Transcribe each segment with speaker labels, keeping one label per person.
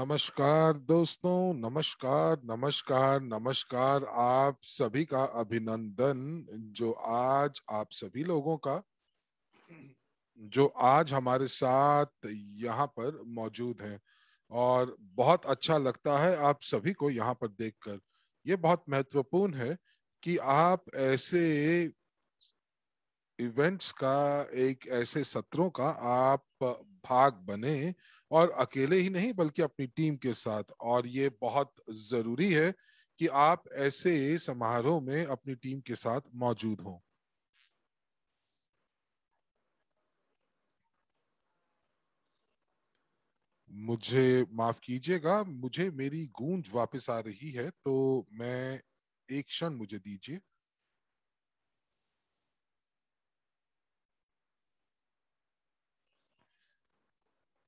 Speaker 1: नमस्कार
Speaker 2: दोस्तों नमस्कार नमस्कार नमस्कार आप सभी का अभिनंदन जो आज आप सभी लोगों का जो आज हमारे साथ यहाँ पर मौजूद हैं और बहुत अच्छा लगता है आप सभी को यहाँ पर देखकर ये बहुत महत्वपूर्ण है कि आप ऐसे इवेंट्स का एक ऐसे सत्रों का आप भाग बने और अकेले ही नहीं बल्कि अपनी टीम के साथ और ये बहुत जरूरी है कि आप ऐसे समारोह में अपनी टीम के साथ मौजूद हों मुझे माफ कीजिएगा मुझे मेरी गूंज वापस आ रही है तो मैं एक क्षण मुझे दीजिए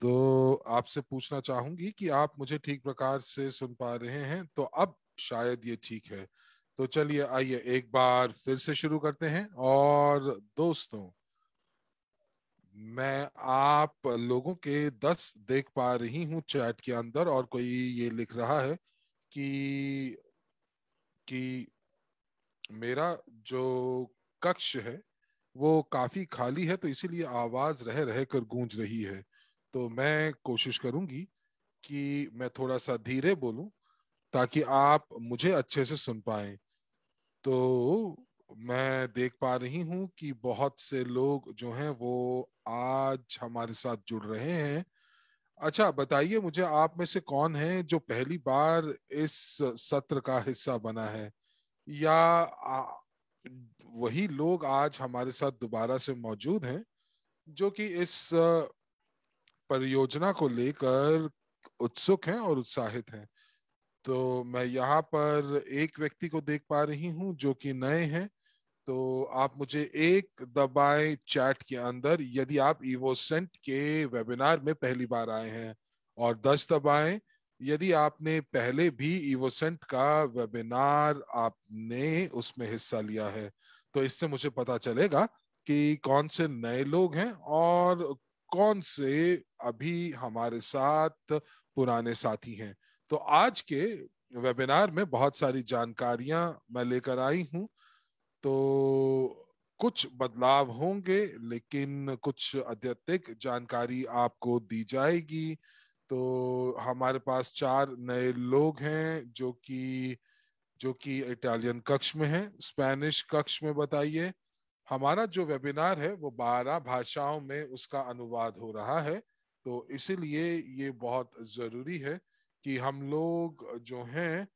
Speaker 2: तो आपसे पूछना चाहूंगी कि आप मुझे ठीक प्रकार से सुन पा रहे हैं तो अब शायद ये ठीक है तो चलिए आइए एक बार फिर से शुरू करते हैं और दोस्तों मैं आप लोगों के दस देख पा रही हूँ चैट के अंदर और कोई ये लिख रहा है कि कि मेरा जो कक्ष है वो काफी खाली है तो इसीलिए आवाज रह रह कर गूंज रही है तो मैं कोशिश करूंगी कि मैं थोड़ा सा धीरे बोलूं ताकि आप मुझे अच्छे से सुन पाए तो मैं देख पा रही हूं कि बहुत से लोग जो हैं वो आज हमारे साथ जुड़ रहे हैं अच्छा बताइए मुझे आप में से कौन है जो पहली बार इस सत्र का हिस्सा बना है या आ, वही लोग आज हमारे साथ दोबारा से मौजूद हैं जो कि इस परियोजना को लेकर उत्सुक हैं और उत्साहित हैं तो मैं यहाँ पर एक व्यक्ति को देख पा रही हूँ जो कि नए हैं तो आप मुझे एक दबाए चैट के अंदर यदि आप इवोसेंट के वेबिनार में पहली बार आए हैं और दस दबाए यदि आपने पहले भी इवोसेंट का वेबिनार आपने उसमें हिस्सा लिया है तो इससे मुझे पता चलेगा कि कौन से नए लोग हैं और कौन से अभी हमारे साथ पुराने साथी हैं तो आज के वेबिनार में बहुत सारी जानकारियां मैं लेकर आई हूं तो कुछ बदलाव होंगे लेकिन कुछ अत्यधिक जानकारी आपको दी जाएगी तो हमारे पास चार नए लोग हैं जो कि जो कि इटालियन कक्ष में हैं स्पेनिश कक्ष में बताइए हमारा जो वेबिनार है वो बारह भाषाओं में उसका अनुवाद हो रहा है तो इसीलिए ये बहुत ज़रूरी है कि हम लोग जो हैं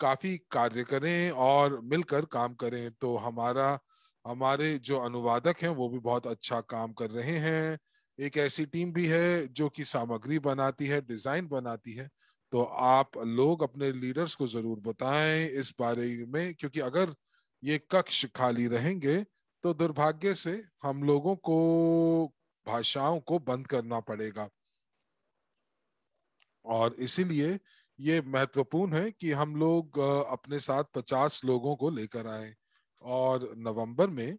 Speaker 2: काफ़ी कार्य करें और मिलकर काम करें तो हमारा हमारे जो अनुवादक हैं वो भी बहुत अच्छा काम कर रहे हैं एक ऐसी टीम भी है जो कि सामग्री बनाती है डिज़ाइन बनाती है तो आप लोग अपने लीडर्स को ज़रूर बताएं इस बारे में क्योंकि अगर ये कक्ष खाली रहेंगे तो दुर्भाग्य से हम लोगों को भाषाओं को बंद करना पड़ेगा और इसीलिए ये महत्वपूर्ण है कि हम लोग अपने साथ पचास लोगों को लेकर आए और नवंबर में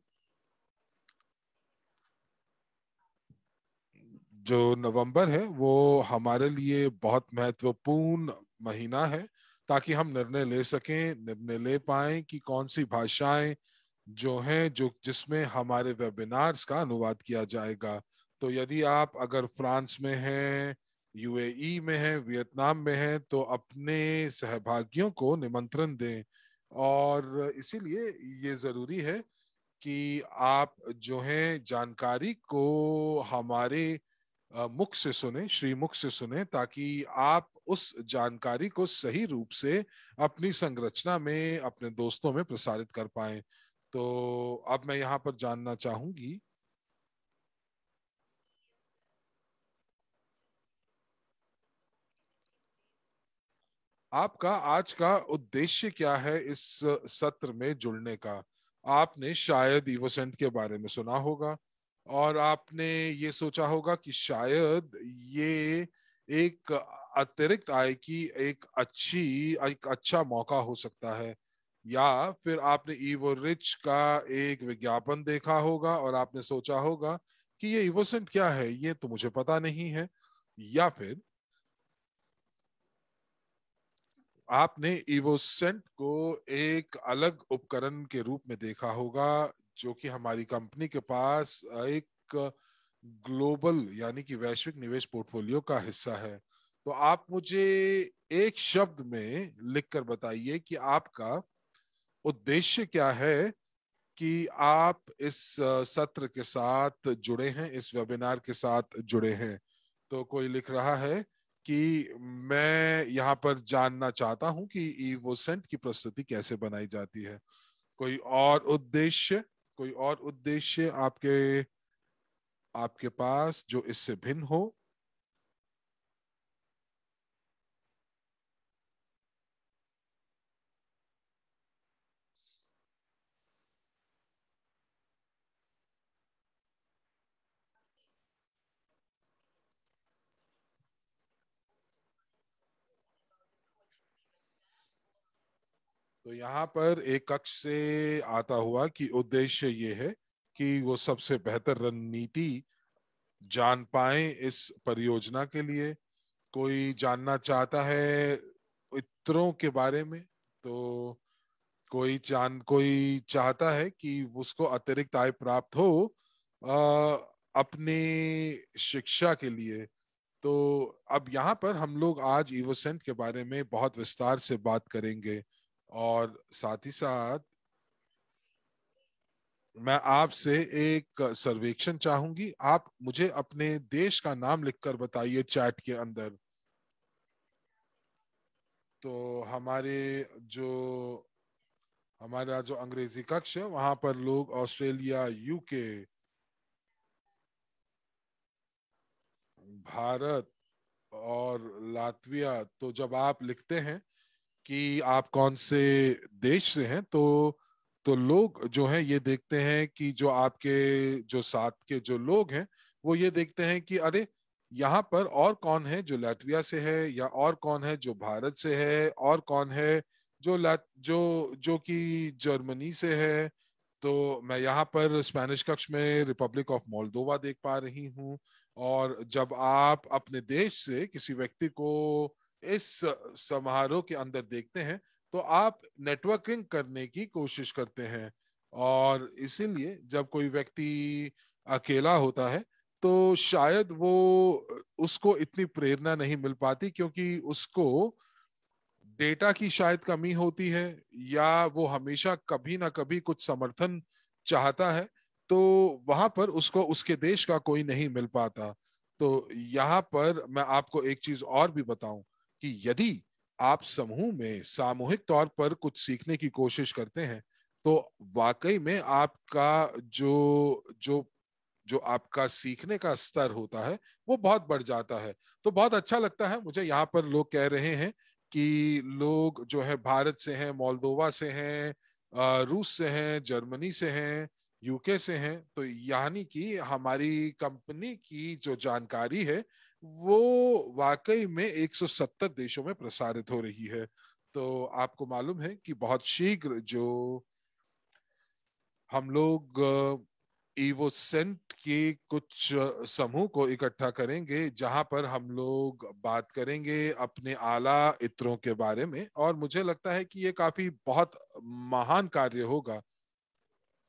Speaker 2: जो नवंबर है वो हमारे लिए बहुत महत्वपूर्ण महीना है ताकि हम निर्णय ले सकें निर्णय ले पाए कि कौन सी भाषाएं जो हैं जो जिसमें हमारे वेबिनार्स का अनुवाद किया जाएगा तो यदि आप अगर फ्रांस में हैं यूएई e में हैं वियतनाम में हैं तो अपने सहभागियों को निमंत्रण दें और इसीलिए ये ज़रूरी है कि आप जो हैं जानकारी को हमारे मुख से सुने श्री मुख से सुने ताकि आप उस जानकारी को सही रूप से अपनी संरचना में अपने दोस्तों में प्रसारित कर पाएं तो अब मैं यहां पर जानना चाहूंगी आपका आज का उद्देश्य क्या है इस सत्र में जुड़ने का आपने शायद इवोसेंट के बारे में सुना होगा और आपने ये सोचा होगा कि शायद ये एक अतिरिक्त आय की एक अच्छी एक अच्छा मौका हो सकता है या फिर आपने ईवो रिच का एक विज्ञापन देखा होगा और आपने सोचा होगा कि ये इवोसेंट क्या है ये तो मुझे पता नहीं है या फिर आपने इवोसेंट को एक अलग उपकरण के रूप में देखा होगा जो कि हमारी कंपनी के पास एक ग्लोबल यानी कि वैश्विक निवेश पोर्टफोलियो का हिस्सा है तो आप मुझे एक शब्द में लिखकर बताइए कि आपका उद्देश्य क्या है कि आप इस सत्र के साथ जुड़े हैं इस वेबिनार के साथ जुड़े हैं तो कोई लिख रहा है कि मैं यहाँ पर जानना चाहता हूं कि ईवोसेंट की प्रस्तुति कैसे बनाई जाती है कोई और उद्देश्य कोई और उद्देश्य आपके आपके पास जो इससे भिन्न हो तो यहाँ पर एक कक्ष से आता हुआ कि उद्देश्य ये है कि वो सबसे बेहतर रणनीति जान पाए इस परियोजना के लिए कोई जानना चाहता है इत्रों के बारे में तो कोई जान कोई चाहता है कि उसको अतिरिक्त आय प्राप्त हो अपने शिक्षा के लिए तो अब यहाँ पर हम लोग आज इवोसेंट के बारे में बहुत विस्तार से बात करेंगे और साथ ही साथ मैं आपसे एक सर्वेक्षण चाहूंगी आप मुझे अपने देश का नाम लिखकर बताइए चैट के अंदर तो हमारे जो हमारा जो अंग्रेजी कक्ष है वहां पर लोग ऑस्ट्रेलिया यूके भारत और लातविया तो जब आप लिखते हैं कि आप कौन से देश से हैं तो तो लोग जो है ये देखते हैं कि जो आपके जो साथ के जो लोग हैं वो ये देखते हैं कि अरे यहाँ पर और कौन है जो लैटविया से है या और कौन है जो भारत से है और कौन है जो जो जो कि जर्मनी से है तो मैं यहाँ पर स्पेनिश कक्ष में रिपब्लिक ऑफ मोल्डोवा देख पा रही हूँ और जब आप अपने देश से किसी व्यक्ति को इस समारोह के अंदर देखते हैं तो आप नेटवर्किंग करने की कोशिश करते हैं और इसीलिए जब कोई व्यक्ति अकेला होता है तो शायद वो उसको इतनी प्रेरणा नहीं मिल पाती क्योंकि उसको डेटा की शायद कमी होती है या वो हमेशा कभी ना कभी कुछ समर्थन चाहता है तो वहां पर उसको उसके देश का कोई नहीं मिल पाता तो यहाँ पर मैं आपको एक चीज और भी बताऊं कि यदि आप समूह में सामूहिक तौर पर कुछ सीखने की कोशिश करते हैं तो वाकई में आपका जो जो जो आपका सीखने का स्तर होता है वो बहुत बढ़ जाता है तो बहुत अच्छा लगता है मुझे यहाँ पर लोग कह रहे हैं कि लोग जो है भारत से हैं मोलदोवा से हैं रूस से हैं जर्मनी से हैं यूके से हैं तो यानी कि हमारी कंपनी की जो जानकारी है वो वाकई में 170 देशों में प्रसारित हो रही है तो आपको मालूम है कि बहुत शीघ्र जो हम लोग सेंट के कुछ समूह को इकट्ठा करेंगे जहां पर हम लोग बात करेंगे अपने आला इत्रों के बारे में और मुझे लगता है कि ये काफी बहुत महान कार्य होगा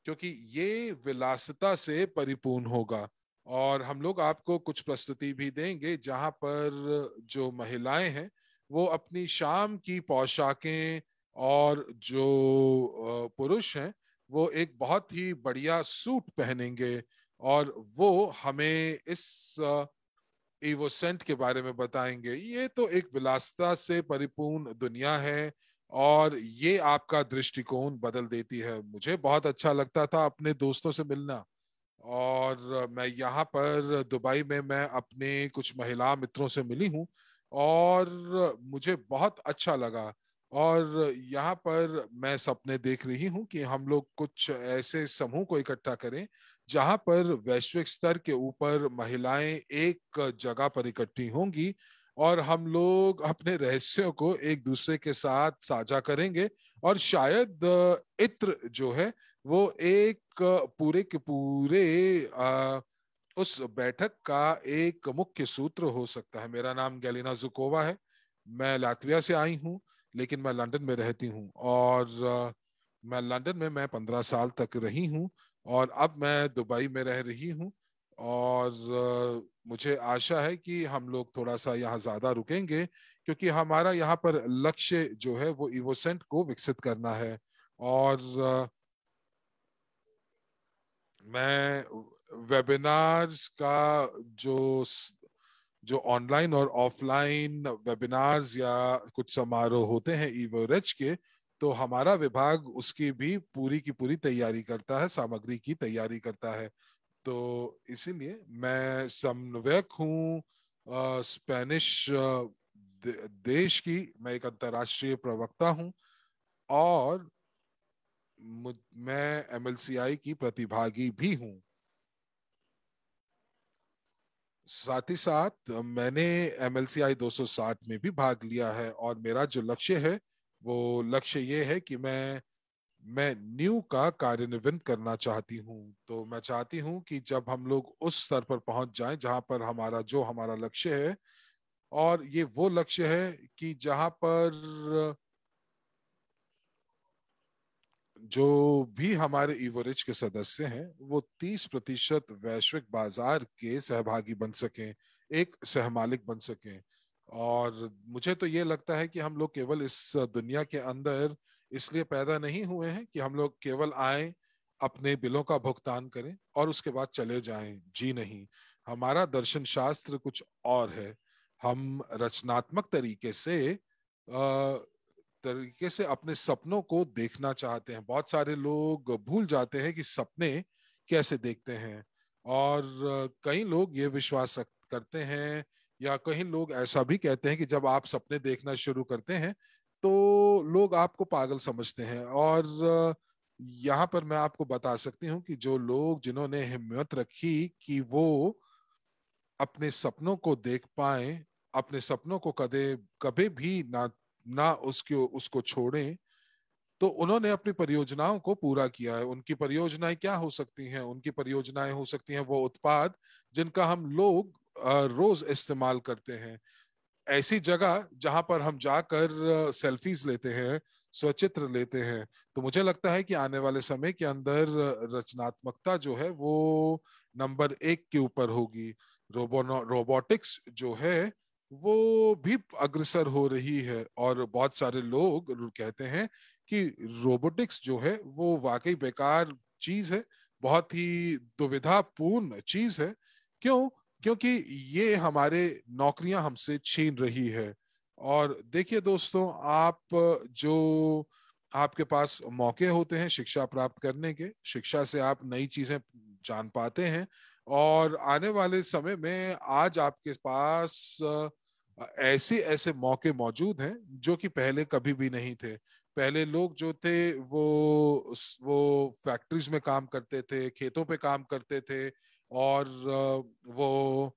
Speaker 2: क्योंकि ये विलासता से परिपूर्ण होगा और हम लोग आपको कुछ प्रस्तुति भी देंगे जहां पर जो महिलाएं हैं वो अपनी शाम की पोशाकें और जो पुरुष हैं वो एक बहुत ही बढ़िया सूट पहनेंगे और वो हमें इस इवोसेंट के बारे में बताएंगे ये तो एक विलासता से परिपूर्ण दुनिया है और ये आपका दृष्टिकोण बदल देती है मुझे बहुत अच्छा लगता था अपने दोस्तों से मिलना और मैं यहाँ पर दुबई में मैं अपने कुछ महिला मित्रों से मिली हूँ और मुझे बहुत अच्छा लगा और यहाँ पर मैं सपने देख रही हूँ कि हम लोग कुछ ऐसे समूह को इकट्ठा करें जहाँ पर वैश्विक स्तर के ऊपर महिलाएं एक जगह पर इकट्ठी होंगी और हम लोग अपने रहस्यों को एक दूसरे के साथ साझा करेंगे और शायद इत्र जो है वो एक पूरे के पूरे आ, उस बैठक का एक मुख्य सूत्र हो सकता है मेरा नाम गैलिना जुकोवा है मैं लातविया से आई हूँ लेकिन मैं लंदन में रहती हूँ और आ, मैं लंदन में मैं पंद्रह साल तक रही हूँ और अब मैं दुबई में रह रही हूँ और मुझे आशा है कि हम लोग थोड़ा सा यहाँ ज़्यादा रुकेंगे क्योंकि हमारा यहाँ पर लक्ष्य जो है वो इवोसेंट को विकसित करना है और मैं वेबिनार्स का जो जो ऑनलाइन और ऑफलाइन वेबिनार्स या कुछ समारोह होते हैं ईवरेज e के तो हमारा विभाग उसकी भी पूरी की पूरी तैयारी करता है सामग्री की तैयारी करता है तो इसीलिए मैं समन्वयक हूँ स्पेनिश दे, देश की मैं एक अंतर्राष्ट्रीय प्रवक्ता हूँ और मैं एमएलसीआई की प्रतिभागी भी हूं साथ ही साथ मैंने एमएलसीआई 260 में भी भाग लिया है और मेरा जो लक्ष्य है वो लक्ष्य ये है कि मैं मैं न्यू का कार्यान्वयन करना चाहती हूँ तो मैं चाहती हूँ कि जब हम लोग उस स्तर पर पहुंच जाएं जहां पर हमारा जो हमारा लक्ष्य है और ये वो लक्ष्य है कि जहां पर जो भी हमारे इवरेज के सदस्य हैं वो 30 प्रतिशत वैश्विक बाजार के सहभागी बन सकें एक सहमालिक बन सकें और मुझे तो ये लगता है कि हम लोग केवल इस दुनिया के अंदर इसलिए पैदा नहीं हुए हैं कि हम लोग केवल आए अपने बिलों का भुगतान करें और उसके बाद चले जाएं जी नहीं हमारा दर्शन शास्त्र कुछ और है हम रचनात्मक तरीके से आ, तरीके से अपने सपनों को देखना चाहते हैं बहुत सारे लोग भूल जाते हैं कि सपने कैसे देखते हैं और कई लोग ये विश्वास करते हैं या कई लोग ऐसा भी कहते हैं कि जब आप सपने देखना शुरू करते हैं तो लोग आपको पागल समझते हैं और यहाँ पर मैं आपको बता सकती हूँ कि जो लोग जिन्होंने हिम्मत रखी कि वो अपने सपनों को देख पाए अपने सपनों को कदे कभी भी ना ना उसके उसको छोड़ें तो उन्होंने अपनी परियोजनाओं को पूरा किया है उनकी परियोजनाएं क्या हो सकती हैं उनकी परियोजनाएं हो सकती हैं वो उत्पाद जिनका हम लोग रोज इस्तेमाल करते हैं ऐसी जगह जहां पर हम जाकर सेल्फीज लेते हैं स्वचित्र लेते हैं तो मुझे लगता है कि आने वाले समय के अंदर रचनात्मकता जो है वो नंबर एक के ऊपर होगी रोबो रोबोटिक्स जो है वो भी अग्रसर हो रही है और बहुत सारे लोग कहते हैं कि रोबोटिक्स जो है वो वाकई बेकार चीज है बहुत ही दुविधापूर्ण चीज है क्यों क्योंकि ये हमारे नौकरियां हमसे छीन रही है और देखिए दोस्तों आप जो आपके पास मौके होते हैं शिक्षा प्राप्त करने के शिक्षा से आप नई चीजें जान पाते हैं और आने वाले समय में आज आपके पास ऐसे ऐसे मौके मौजूद हैं जो कि पहले कभी भी नहीं थे पहले लोग जो थे वो वो फैक्ट्रीज में काम करते थे खेतों पे काम करते थे और वो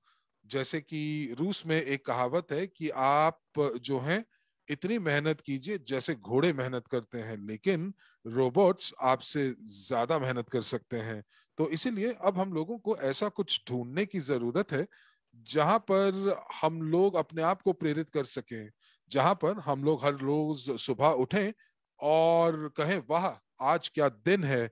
Speaker 2: जैसे कि रूस में एक कहावत है कि आप जो हैं इतनी मेहनत कीजिए जैसे घोड़े मेहनत करते हैं लेकिन रोबोट्स आपसे ज्यादा मेहनत कर सकते हैं तो इसीलिए अब हम लोगों को ऐसा कुछ ढूंढने की जरूरत है जहां पर हम लोग अपने आप को प्रेरित कर सके जहां पर हम लोग हर रोज सुबह उठें और कहें वाह आज क्या दिन है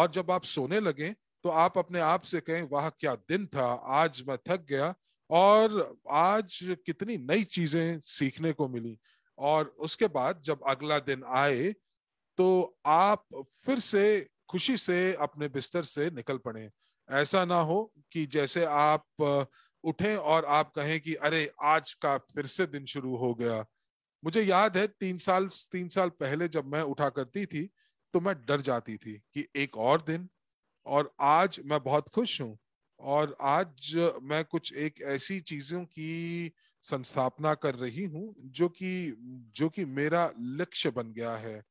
Speaker 2: और जब आप सोने लगे तो आप अपने आप से कहें वाह क्या दिन था आज मैं थक गया और आज कितनी नई चीजें सीखने को मिली और उसके बाद जब अगला दिन आए तो आप फिर से खुशी से अपने बिस्तर से निकल पड़े ऐसा ना हो कि जैसे आप उठें और आप कहें कि अरे आज का फिर से दिन शुरू हो गया मुझे याद है तीन साल तीन साल पहले जब मैं उठा करती थी तो मैं डर जाती थी कि एक और दिन और आज मैं बहुत खुश हूँ और आज मैं कुछ एक ऐसी चीजों की संस्थापना कर रही हूँ जो कि जो कि मेरा लक्ष्य बन गया है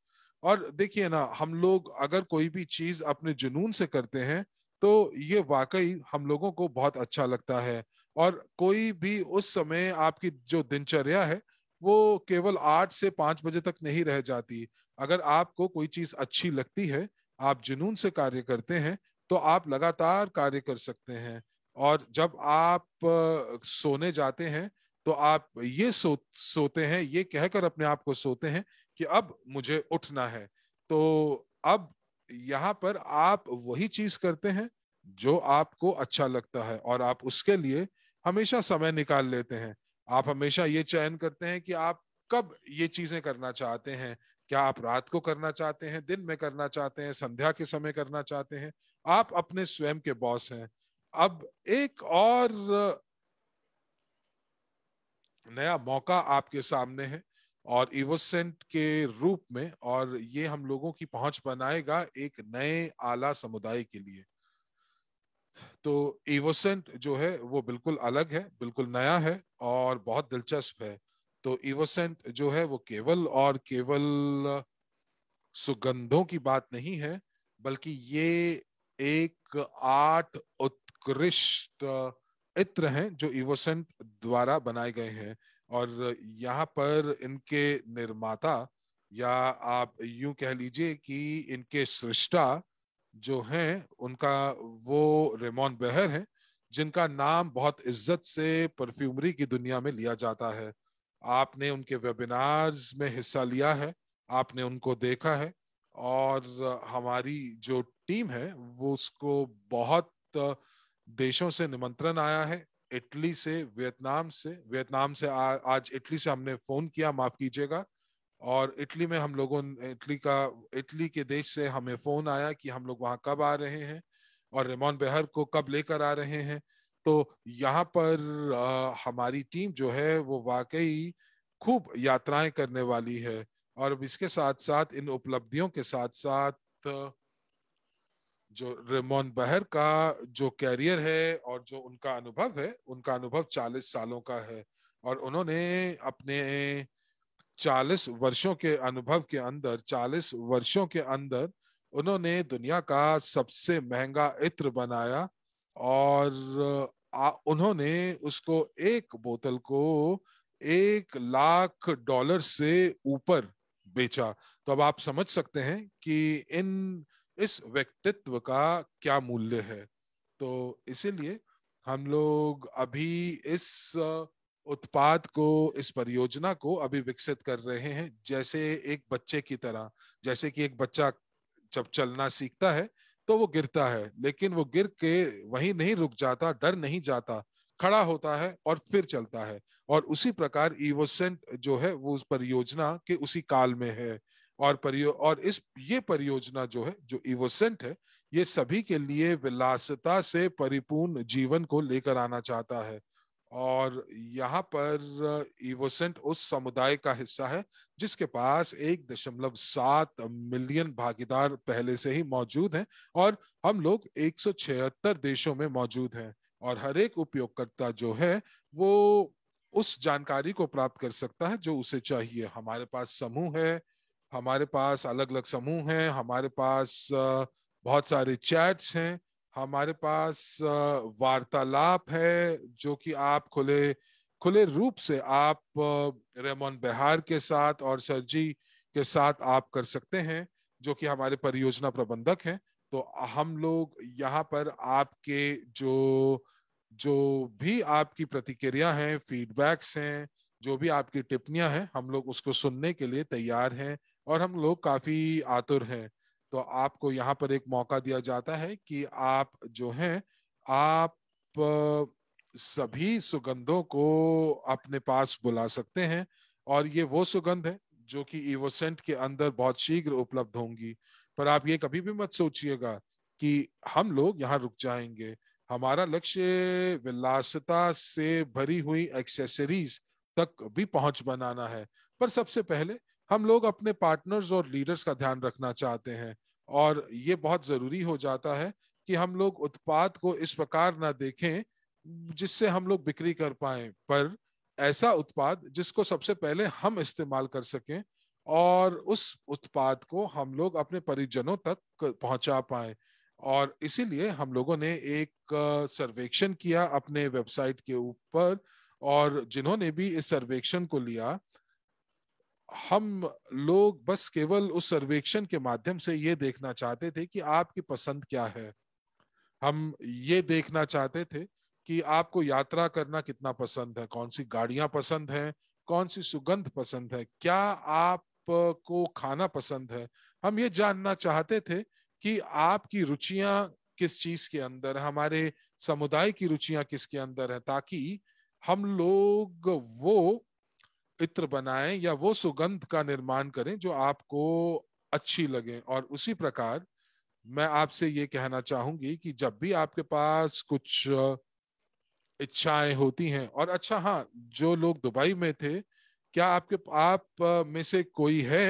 Speaker 2: और देखिए ना हम लोग अगर कोई भी चीज अपने जुनून से करते हैं तो ये वाकई हम लोगों को बहुत अच्छा लगता है और कोई भी उस समय आपकी जो दिनचर्या है वो केवल आठ से पांच बजे तक नहीं रह जाती अगर आपको कोई चीज अच्छी लगती है आप जुनून से कार्य करते हैं तो आप लगातार कार्य कर सकते हैं और जब आप सोने जाते हैं तो आप ये सो सोते हैं ये कहकर अपने आप को सोते हैं कि अब मुझे उठना है तो अब यहाँ पर आप वही चीज करते हैं जो आपको अच्छा लगता है और आप उसके लिए हमेशा समय निकाल लेते हैं आप हमेशा ये चयन करते हैं कि आप कब ये चीजें करना चाहते हैं क्या आप रात को करना चाहते हैं दिन में करना चाहते हैं संध्या के समय करना चाहते हैं आप अपने स्वयं के बॉस हैं अब एक और नया मौका आपके सामने है और इवोसेंट के रूप में और ये हम लोगों की पहुंच बनाएगा एक नए आला समुदाय के लिए तो इवोसेंट जो है वो बिल्कुल अलग है बिल्कुल नया है और बहुत दिलचस्प है तो इवोसेंट जो है वो केवल और केवल सुगंधों की बात नहीं है बल्कि ये एक आठ उत्कृष्ट इत्र हैं जो इवोसेंट द्वारा बनाए गए हैं और यहाँ पर इनके निर्माता या आप यूं कह लीजिए कि इनके सृष्टा जो हैं उनका वो रेमोन बेहर हैं जिनका नाम बहुत इज्जत से परफ्यूमरी की दुनिया में लिया जाता है आपने उनके वेबिनार्स में हिस्सा लिया है आपने उनको देखा है और हमारी जो टीम है वो उसको बहुत देशों से निमंत्रण आया है इटली से वियतनाम से वियतनाम से आ, आज इटली से हमने फोन किया माफ कीजिएगा और इटली में हम लोगों इटली का इटली के देश से हमें फ़ोन आया कि हम लोग वहाँ कब आ रहे हैं और रेमोन बेहर को कब लेकर आ रहे हैं तो यहाँ पर आ, हमारी टीम जो है वो वाकई खूब यात्राएं करने वाली है और इसके साथ साथ इन उपलब्धियों के साथ साथ जो रेमोन बहर का जो कैरियर है और जो उनका अनुभव है उनका अनुभव 40 सालों का है और उन्होंने अपने चालीस वर्षों के अनुभव के अंदर चालीस वर्षों के अंदर उन्होंने दुनिया का सबसे महंगा इत्र बनाया और आ, उन्होंने उसको एक बोतल को एक लाख डॉलर से ऊपर बेचा तो अब आप समझ सकते हैं कि इन इस व्यक्तित्व का क्या मूल्य है तो इसीलिए हम लोग अभी इस उत्पाद को इस परियोजना को अभी विकसित कर रहे हैं जैसे एक बच्चे की तरह जैसे कि एक बच्चा जब चलना सीखता है तो वो गिरता है लेकिन वो गिर के वहीं नहीं रुक जाता डर नहीं जाता खड़ा होता है और फिर चलता है और उसी प्रकार ईवोसेंट जो है वो उस परियोजना के उसी काल में है और परियो और इस ये परियोजना जो है जो इवोसेंट है ये सभी के लिए विलासता से परिपूर्ण जीवन को लेकर आना चाहता है और यहाँ पर इवोसेंट उस समुदाय का हिस्सा है जिसके पास एक दशमलव सात मिलियन भागीदार पहले से ही मौजूद हैं और हम लोग छिहत्तर देशों में मौजूद हैं और हर एक उपयोगकर्ता जो है वो उस जानकारी को प्राप्त कर सकता है जो उसे चाहिए हमारे पास समूह है हमारे पास अलग अलग समूह हैं हमारे पास बहुत सारे चैट्स हैं हमारे पास वार्तालाप है जो कि आप खुले खुले रूप से आप रेमोन बिहार के साथ और सरजी के साथ आप कर सकते हैं जो कि हमारे परियोजना प्रबंधक हैं तो हम लोग यहाँ पर आपके जो जो भी आपकी प्रतिक्रिया हैं फीडबैक्स हैं जो भी आपकी टिप्पणियां हैं हम लोग उसको सुनने के लिए तैयार हैं और हम लोग काफी आतुर हैं तो आपको यहाँ पर एक मौका दिया जाता है कि आप जो है आप सभी सुगंधों को अपने पास बुला सकते हैं और ये वो सुगंध है जो कि इवोसेंट के अंदर बहुत शीघ्र उपलब्ध होंगी पर आप ये कभी भी मत सोचिएगा कि हम लोग यहाँ रुक जाएंगे हमारा लक्ष्य विलासता से भरी हुई एक्सेसरीज तक भी पहुंच बनाना है पर सबसे पहले हम लोग अपने पार्टनर्स और लीडर्स का ध्यान रखना चाहते हैं और ये बहुत जरूरी हो जाता है कि हम लोग उत्पाद को इस प्रकार ना देखें जिससे हम लोग बिक्री कर पाए पर ऐसा उत्पाद जिसको सबसे पहले हम इस्तेमाल कर सकें और उस उत्पाद को हम लोग अपने परिजनों तक पहुंचा पाए और इसीलिए हम लोगों ने एक सर्वेक्षण किया अपने वेबसाइट के ऊपर और जिन्होंने भी इस सर्वेक्षण को लिया हम लोग बस केवल उस सर्वेक्षण के माध्यम से ये देखना चाहते थे कि आपकी पसंद क्या है हम ये देखना चाहते थे कि आपको यात्रा करना कितना पसंद है कौन सी गाड़ियां पसंद हैं कौन सी सुगंध पसंद है क्या आपको खाना पसंद है हम ये जानना चाहते थे कि आपकी रुचियां किस चीज के अंदर हमारे समुदाय की रुचियां किसके अंदर है ताकि हम लोग वो इत्र बनाएं या वो सुगंध का निर्माण करें जो आपको अच्छी लगे और उसी प्रकार मैं आपसे ये कहना चाहूंगी कि जब भी आपके पास कुछ इच्छाएं होती हैं और अच्छा हाँ जो लोग दुबई में थे क्या आपके आप में से कोई है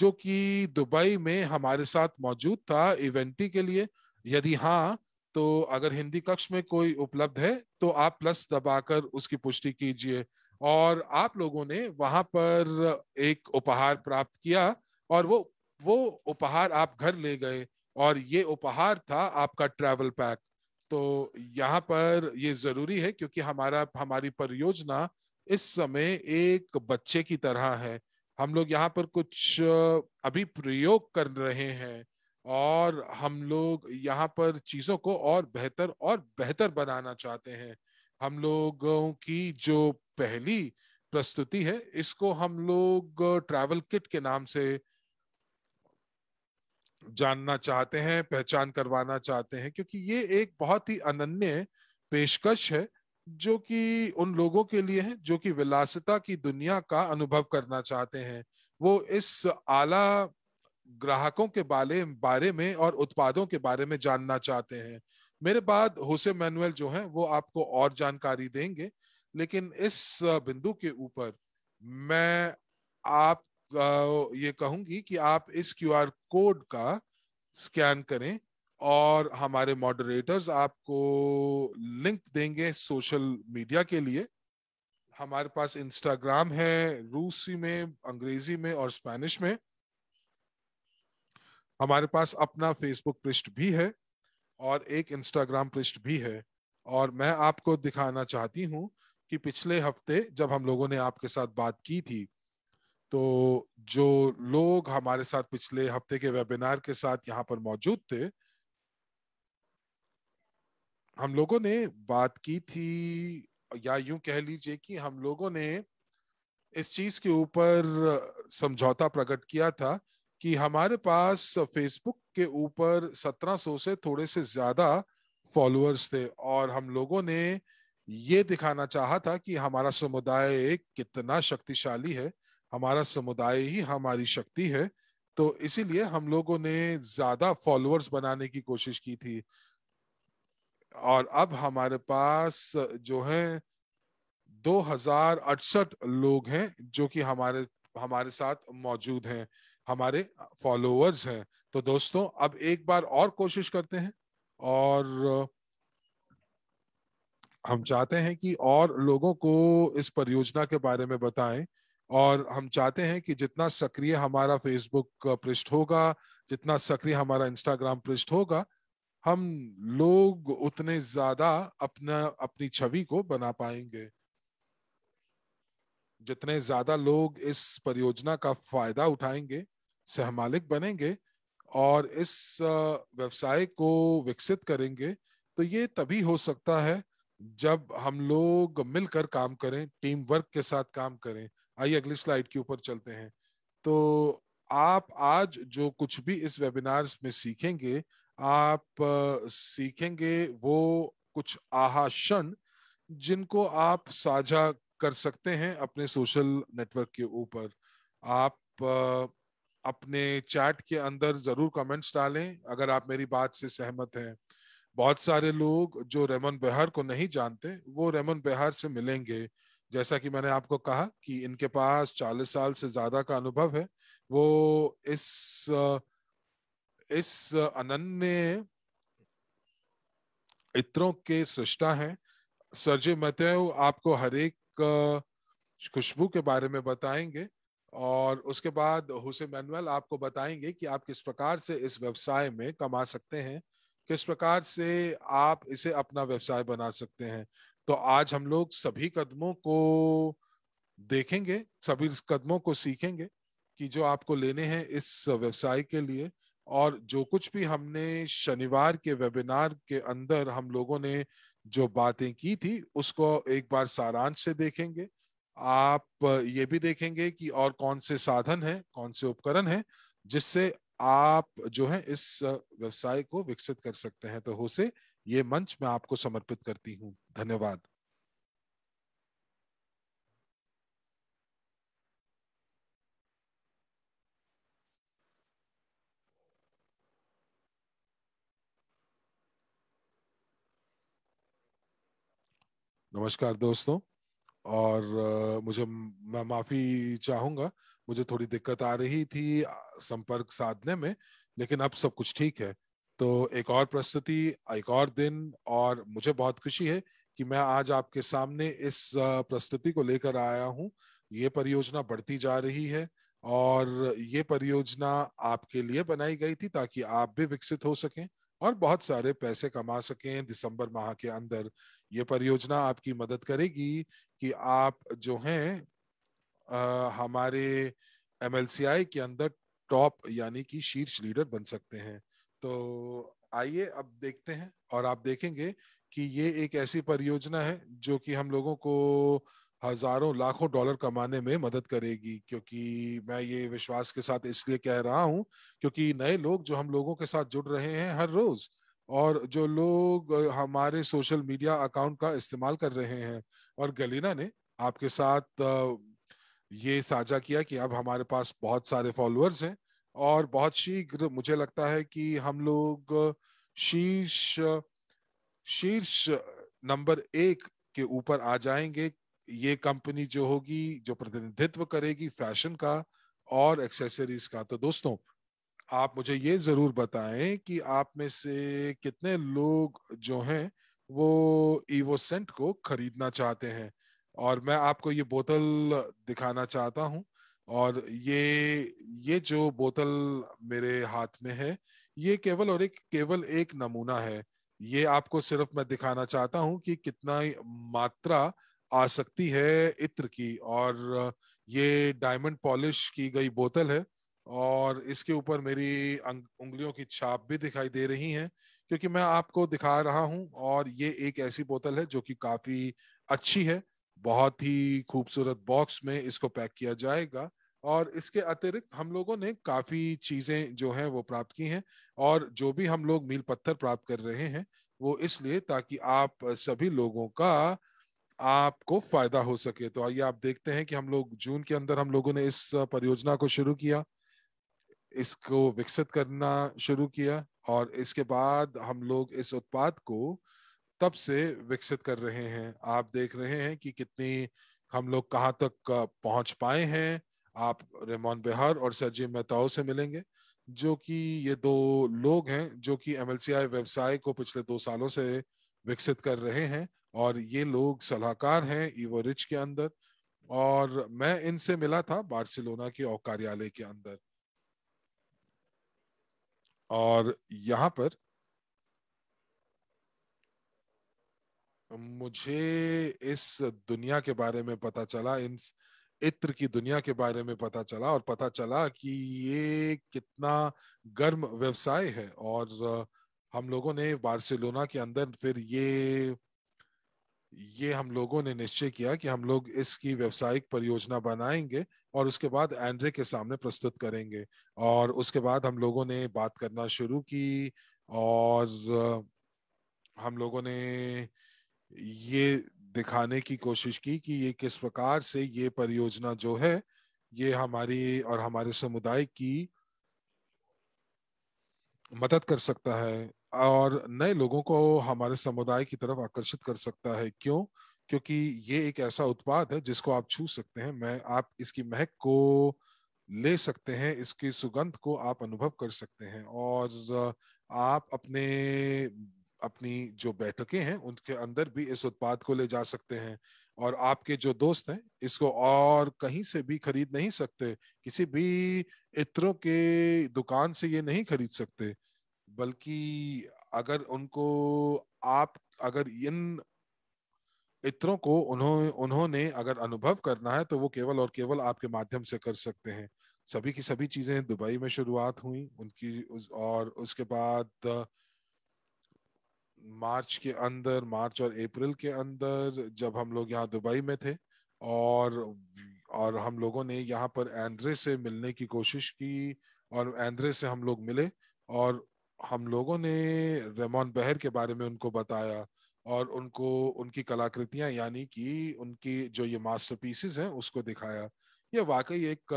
Speaker 2: जो कि दुबई में हमारे साथ मौजूद था इवेंटी के लिए यदि हाँ तो अगर हिंदी कक्ष में कोई उपलब्ध है तो आप प्लस दबाकर उसकी पुष्टि कीजिए और आप लोगों ने वहां पर एक उपहार प्राप्त किया और वो वो उपहार आप घर ले गए और ये उपहार था आपका ट्रैवल पैक तो यहाँ पर ये जरूरी है क्योंकि हमारा हमारी परियोजना इस समय एक बच्चे की तरह है हम लोग यहाँ पर कुछ अभी प्रयोग कर रहे हैं और हम लोग यहाँ पर चीजों को और बेहतर और बेहतर बनाना चाहते हैं हम लोगों की जो पहली प्रस्तुति है इसको हम लोग ट्रैवल किट के नाम से जानना चाहते हैं पहचान करवाना चाहते हैं क्योंकि ये एक बहुत ही अनन्य पेशकश है जो कि उन लोगों के लिए है जो कि विलासिता की दुनिया का अनुभव करना चाहते हैं वो इस आला ग्राहकों के बारे बारे में और उत्पादों के बारे में जानना चाहते हैं मेरे बाद होसे मैनुअल जो हैं वो आपको और जानकारी देंगे लेकिन इस बिंदु के ऊपर मैं आप ये कहूंगी कि आप इस आर कोड का स्कैन करें और हमारे मॉडरेटर्स आपको लिंक देंगे सोशल मीडिया के लिए हमारे पास इंस्टाग्राम है रूसी में अंग्रेजी में और स्पेनिश में हमारे पास अपना फेसबुक पृष्ठ भी है और एक इंस्टाग्राम पृष्ठ भी है और मैं आपको दिखाना चाहती हूँ कि पिछले हफ्ते जब हम लोगों ने आपके साथ बात की थी तो जो लोग हमारे साथ पिछले हफ्ते के वेबिनार के साथ यहाँ पर मौजूद थे हम लोगों ने बात की थी या यूं कह लीजिए कि हम लोगों ने इस चीज के ऊपर समझौता प्रकट किया था कि हमारे पास फेसबुक के ऊपर 1700 से थोड़े से ज्यादा फॉलोअर्स थे और हम लोगों ने ये दिखाना चाहा था कि हमारा समुदाय कितना शक्तिशाली है हमारा समुदाय ही हमारी शक्ति है तो इसीलिए हम लोगों ने ज्यादा फॉलोअर्स बनाने की कोशिश की थी और अब हमारे पास जो है दो हजार अड़सठ लोग हैं जो कि हमारे हमारे साथ मौजूद हैं हमारे फॉलोअर्स हैं तो दोस्तों अब एक बार और कोशिश करते हैं और हम चाहते हैं कि और लोगों को इस परियोजना के बारे में बताएं और हम चाहते हैं कि जितना सक्रिय हमारा फेसबुक पृष्ठ होगा जितना सक्रिय हमारा इंस्टाग्राम पृष्ठ होगा हम लोग उतने ज्यादा अपना अपनी छवि को बना पाएंगे जितने ज्यादा लोग इस परियोजना का फायदा उठाएंगे सहमालिक बनेंगे और इस व्यवसाय को विकसित करेंगे तो ये तभी हो सकता है जब हम लोग मिलकर काम करें टीम वर्क के साथ काम करें आइए अगली स्लाइड के ऊपर चलते हैं तो आप आज जो कुछ भी इस वेबिनार में सीखेंगे आप सीखेंगे वो कुछ आहा जिनको आप साझा कर सकते हैं अपने सोशल नेटवर्क के ऊपर आप अपने चैट के अंदर जरूर कमेंट्स डालें अगर आप मेरी बात से सहमत हैं बहुत सारे लोग जो रेमन बेहार को नहीं जानते वो रेमन बेहार से मिलेंगे जैसा कि मैंने आपको कहा कि इनके पास 40 साल से ज्यादा का अनुभव है वो इस इस अनन्य इत्रों के सृष्टा हैं जी मत तो आपको हर एक खुशबू के बारे में बताएंगे और उसके बाद हुसैन मैनुअल आपको बताएंगे कि आप किस प्रकार से इस व्यवसाय में कमा सकते हैं किस प्रकार से आप इसे अपना व्यवसाय बना सकते हैं तो आज हम लोग सभी कदमों को देखेंगे सभी कदमों को सीखेंगे कि जो आपको लेने हैं इस व्यवसाय के लिए और जो कुछ भी हमने शनिवार के वेबिनार के अंदर हम लोगों ने जो बातें की थी उसको एक बार सारांश से देखेंगे आप ये भी देखेंगे कि और कौन से साधन हैं कौन से उपकरण हैं जिससे आप जो है इस व्यवसाय को विकसित कर सकते हैं तो हो से ये मंच मैं आपको समर्पित करती हूँ धन्यवाद नमस्कार दोस्तों और मुझे मैं माफ़ी चाहूंगा मुझे थोड़ी दिक्कत आ रही थी संपर्क साधने में लेकिन अब सब कुछ ठीक है तो एक और प्रस्तुति एक और दिन और मुझे बहुत खुशी है कि मैं आज आपके सामने इस प्रस्तुति को लेकर आया हूँ ये परियोजना बढ़ती जा रही है और ये परियोजना आपके लिए बनाई गई थी ताकि आप भी विकसित हो सकें और बहुत सारे पैसे कमा सकें दिसंबर माह के अंदर ये परियोजना आपकी मदद करेगी कि आप जो हैं हमारे एम के अंदर टॉप यानी कि शीर्ष लीडर बन सकते हैं तो आइए अब देखते हैं और आप देखेंगे कि ये एक ऐसी परियोजना है जो कि हम लोगों को हजारों लाखों डॉलर कमाने में मदद करेगी क्योंकि मैं ये विश्वास के साथ इसलिए कह रहा हूँ क्योंकि नए लोग जो हम लोगों के साथ जुड़ रहे हैं हर रोज और जो लोग हमारे सोशल मीडिया अकाउंट का इस्तेमाल कर रहे हैं और गलीना ने आपके साथ ये साझा किया कि अब हमारे पास बहुत सारे फॉलोअर्स हैं और बहुत शीघ्र मुझे लगता है कि हम लोग शीर्ष शीर्ष नंबर एक के ऊपर आ जाएंगे ये कंपनी जो होगी जो प्रतिनिधित्व करेगी फैशन का और एक्सेसरीज का तो दोस्तों आप मुझे ये जरूर बताएं कि आप में से कितने लोग जो हैं वो ईवोसेंट को खरीदना चाहते हैं और मैं आपको ये बोतल दिखाना चाहता हूँ और ये ये जो बोतल मेरे हाथ में है ये केवल और एक केवल एक नमूना है ये आपको सिर्फ मैं दिखाना चाहता हूँ कि कितना मात्रा आ सकती है इत्र की और ये डायमंड पॉलिश की गई बोतल है और इसके ऊपर मेरी उंगलियों की छाप भी दिखाई दे रही है क्योंकि मैं आपको दिखा रहा हूँ और ये एक ऐसी बोतल है जो कि काफी अच्छी है बहुत ही खूबसूरत बॉक्स में इसको पैक किया जाएगा और इसके अतिरिक्त हम लोगों ने काफी चीजें जो है वो प्राप्त की हैं और जो भी हम लोग मील पत्थर प्राप्त कर रहे हैं वो इसलिए ताकि आप सभी लोगों का आपको फायदा हो सके तो आइए आप देखते हैं कि हम लोग जून के अंदर हम लोगों ने इस परियोजना को शुरू किया इसको विकसित करना शुरू किया और इसके बाद हम लोग इस उत्पाद को तब से विकसित कर रहे हैं आप देख रहे हैं कि कितनी हम लोग कहाँ तक पहुंच पाए हैं आप रेमोन बेहर और सरजी मेहताओ से मिलेंगे जो कि ये दो लोग हैं जो कि एम व्यवसाय को पिछले दो सालों से विकसित कर रहे हैं और ये लोग सलाहकार हैं ईवो रिच के अंदर और मैं इनसे मिला था बार्सिलोना के कार्यालय के अंदर और यहाँ पर मुझे इस दुनिया के बारे में पता चला इन इत्र की दुनिया के बारे में पता चला और पता चला कि ये कितना गर्म व्यवसाय है और हम लोगों ने बार्सिलोना के अंदर फिर ये ये हम लोगों ने निश्चय किया कि हम लोग इसकी व्यवसायिक परियोजना बनाएंगे और उसके बाद एंड्रे के सामने प्रस्तुत करेंगे और उसके बाद हम लोगों ने बात करना शुरू की और हम लोगों ने ये दिखाने की कोशिश की कि ये किस प्रकार से ये परियोजना जो है ये हमारी और हमारे समुदाय की मदद कर सकता है और नए लोगों को हमारे समुदाय की तरफ आकर्षित कर सकता है क्यों क्योंकि ये एक ऐसा उत्पाद है जिसको आप छू सकते हैं मैं आप इसकी महक को ले सकते हैं इसकी सुगंध को आप अनुभव कर सकते हैं और आप अपने अपनी जो बैठकें हैं उनके अंदर भी इस उत्पाद को ले जा सकते हैं और आपके जो दोस्त हैं इसको और कहीं से भी खरीद नहीं सकते किसी भी इत्रों के दुकान से ये नहीं खरीद सकते बल्कि अगर उनको आप अगर इन इत्रों को उन्होंने उन्होंने अगर अनुभव करना है तो वो केवल और केवल आपके माध्यम से कर सकते हैं सभी की सभी चीजें दुबई में शुरुआत हुई उनकी उस, और उसके बाद मार्च के अंदर मार्च और अप्रैल के अंदर जब हम लोग यहाँ दुबई में थे और और हम लोगों ने यहाँ पर एंड्रे से मिलने की कोशिश की और एंड्रे से हम लोग मिले और हम लोगों ने रेमोन बहर के बारे में उनको बताया और उनको उनकी कलाकृतियां यानी कि उनकी जो ये मास्टर पीसेस हैं उसको दिखाया ये वाकई एक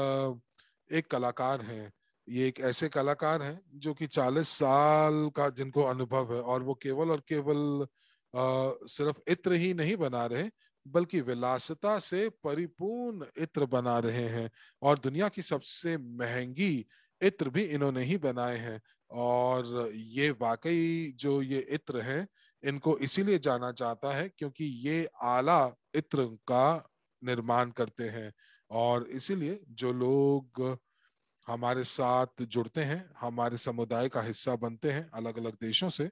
Speaker 2: एक कलाकार हैं ये एक ऐसे कलाकार हैं जो कि 40 साल का जिनको अनुभव है और वो केवल और केवल आ, सिर्फ इत्र ही नहीं बना रहे बल्कि विलासता से परिपूर्ण इत्र बना रहे हैं और दुनिया की सबसे महंगी इत्र भी इन्होंने ही बनाए हैं और ये वाकई जो ये इत्र है इनको इसीलिए जाना जाता है क्योंकि ये आला इत्र का निर्माण करते हैं और इसीलिए जो लोग हमारे साथ जुड़ते हैं हमारे समुदाय का हिस्सा बनते हैं अलग अलग देशों से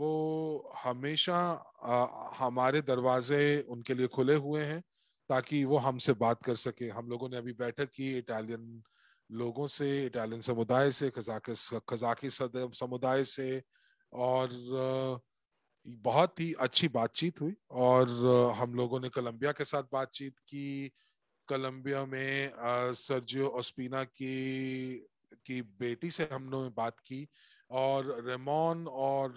Speaker 2: वो हमेशा आ, हमारे दरवाजे उनके लिए खुले हुए हैं ताकि वो हमसे बात कर सके हम लोगों ने अभी बैठक की इटालियन लोगों से इटालियन समुदाय से खजाके खजाकी समुदाय से और बहुत ही अच्छी बातचीत हुई और हम लोगों ने कोलंबिया के साथ बातचीत की कोलंबिया में सर्जियो ओस्पिना की की बेटी से ने बात की और रेमोन और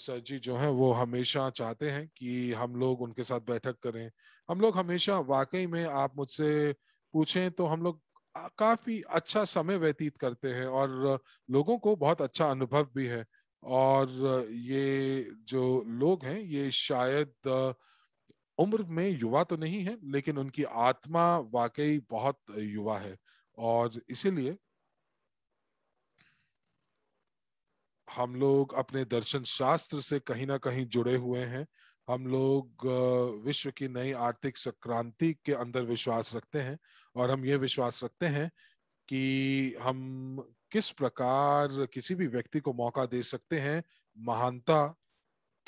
Speaker 2: सरजी जो है वो हमेशा चाहते हैं कि हम लोग उनके साथ बैठक करें हम लोग हमेशा वाकई में आप मुझसे पूछें तो हम लोग काफी अच्छा समय व्यतीत करते हैं और लोगों को बहुत अच्छा अनुभव भी है और ये जो लोग हैं ये शायद उम्र में युवा तो नहीं है लेकिन उनकी आत्मा वाकई बहुत युवा है और इसीलिए हम लोग अपने दर्शन शास्त्र से कहीं ना कहीं जुड़े हुए हैं हम लोग विश्व की नई आर्थिक संक्रांति के अंदर विश्वास रखते हैं और हम ये विश्वास रखते हैं कि हम किस प्रकार किसी भी व्यक्ति को मौका दे सकते हैं महानता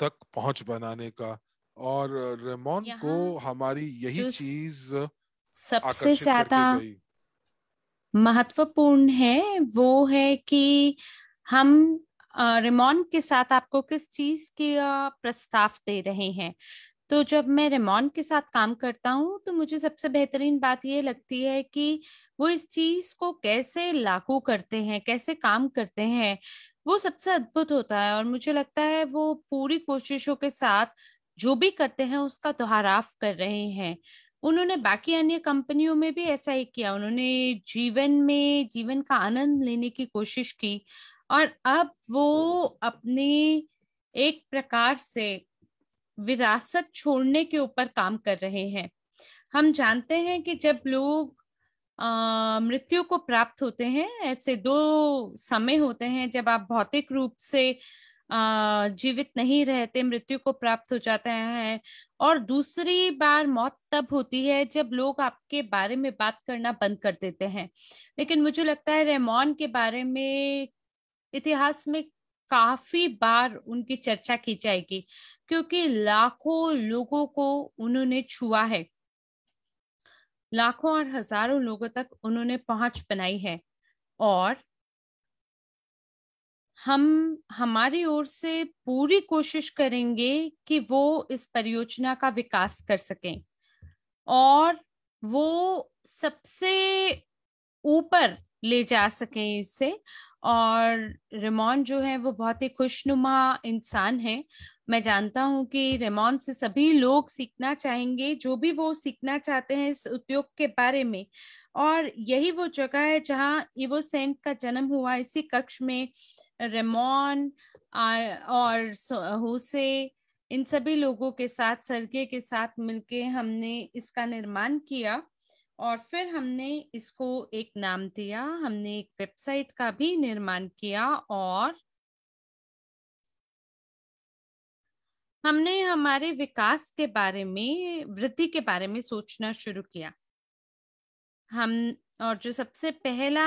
Speaker 2: तक पहुंच बनाने का और रेमोन को हमारी यही चीज
Speaker 1: सबसे ज्यादा महत्वपूर्ण है वो है कि हम रेमोन के साथ आपको किस चीज के प्रस्ताव दे रहे हैं तो जब मैं रेमॉन के साथ काम करता हूँ तो मुझे सबसे बेहतरीन बात ये लगती है कि वो इस चीज को कैसे लागू करते हैं कैसे काम करते हैं वो सबसे अद्भुत होता है और मुझे लगता है वो पूरी कोशिशों के साथ जो भी करते हैं उसका दोहराव कर रहे हैं उन्होंने बाकी अन्य कंपनियों में भी ऐसा ही किया उन्होंने जीवन में जीवन का आनंद लेने की कोशिश की और अब वो अपने एक प्रकार से विरासत छोड़ने के ऊपर काम कर रहे हैं हम जानते हैं कि जब लोग मृत्यु को प्राप्त होते हैं ऐसे दो समय होते हैं जब आप भौतिक रूप से जीवित नहीं रहते मृत्यु को प्राप्त हो जाते हैं और दूसरी बार मौत तब होती है जब लोग आपके बारे में बात करना बंद कर देते हैं लेकिन मुझे लगता है रहमान के बारे में इतिहास में काफी बार उनकी चर्चा की जाएगी क्योंकि लाखों लोगों को उन्होंने छुआ है लाखों और हजारों लोगों तक उन्होंने पहुंच बनाई है और हम हमारी ओर से पूरी कोशिश करेंगे कि वो इस परियोजना का विकास कर सकें और वो सबसे ऊपर ले जा सकें इससे और रेमॉन जो है वो बहुत ही खुशनुमा इंसान है मैं जानता हूं कि रेमॉन से सभी लोग सीखना चाहेंगे जो भी वो सीखना चाहते हैं इस उद्योग के बारे में और यही वो जगह है जहाँ इवो सेंट का जन्म हुआ इसी कक्ष में रेमोन और होसे इन सभी लोगों के साथ सरगे के साथ मिलके हमने इसका निर्माण किया और फिर हमने इसको एक नाम दिया हमने एक वेबसाइट का भी निर्माण किया और हमने हमारे विकास के बारे में वृद्धि के बारे में सोचना शुरू किया हम और जो सबसे पहला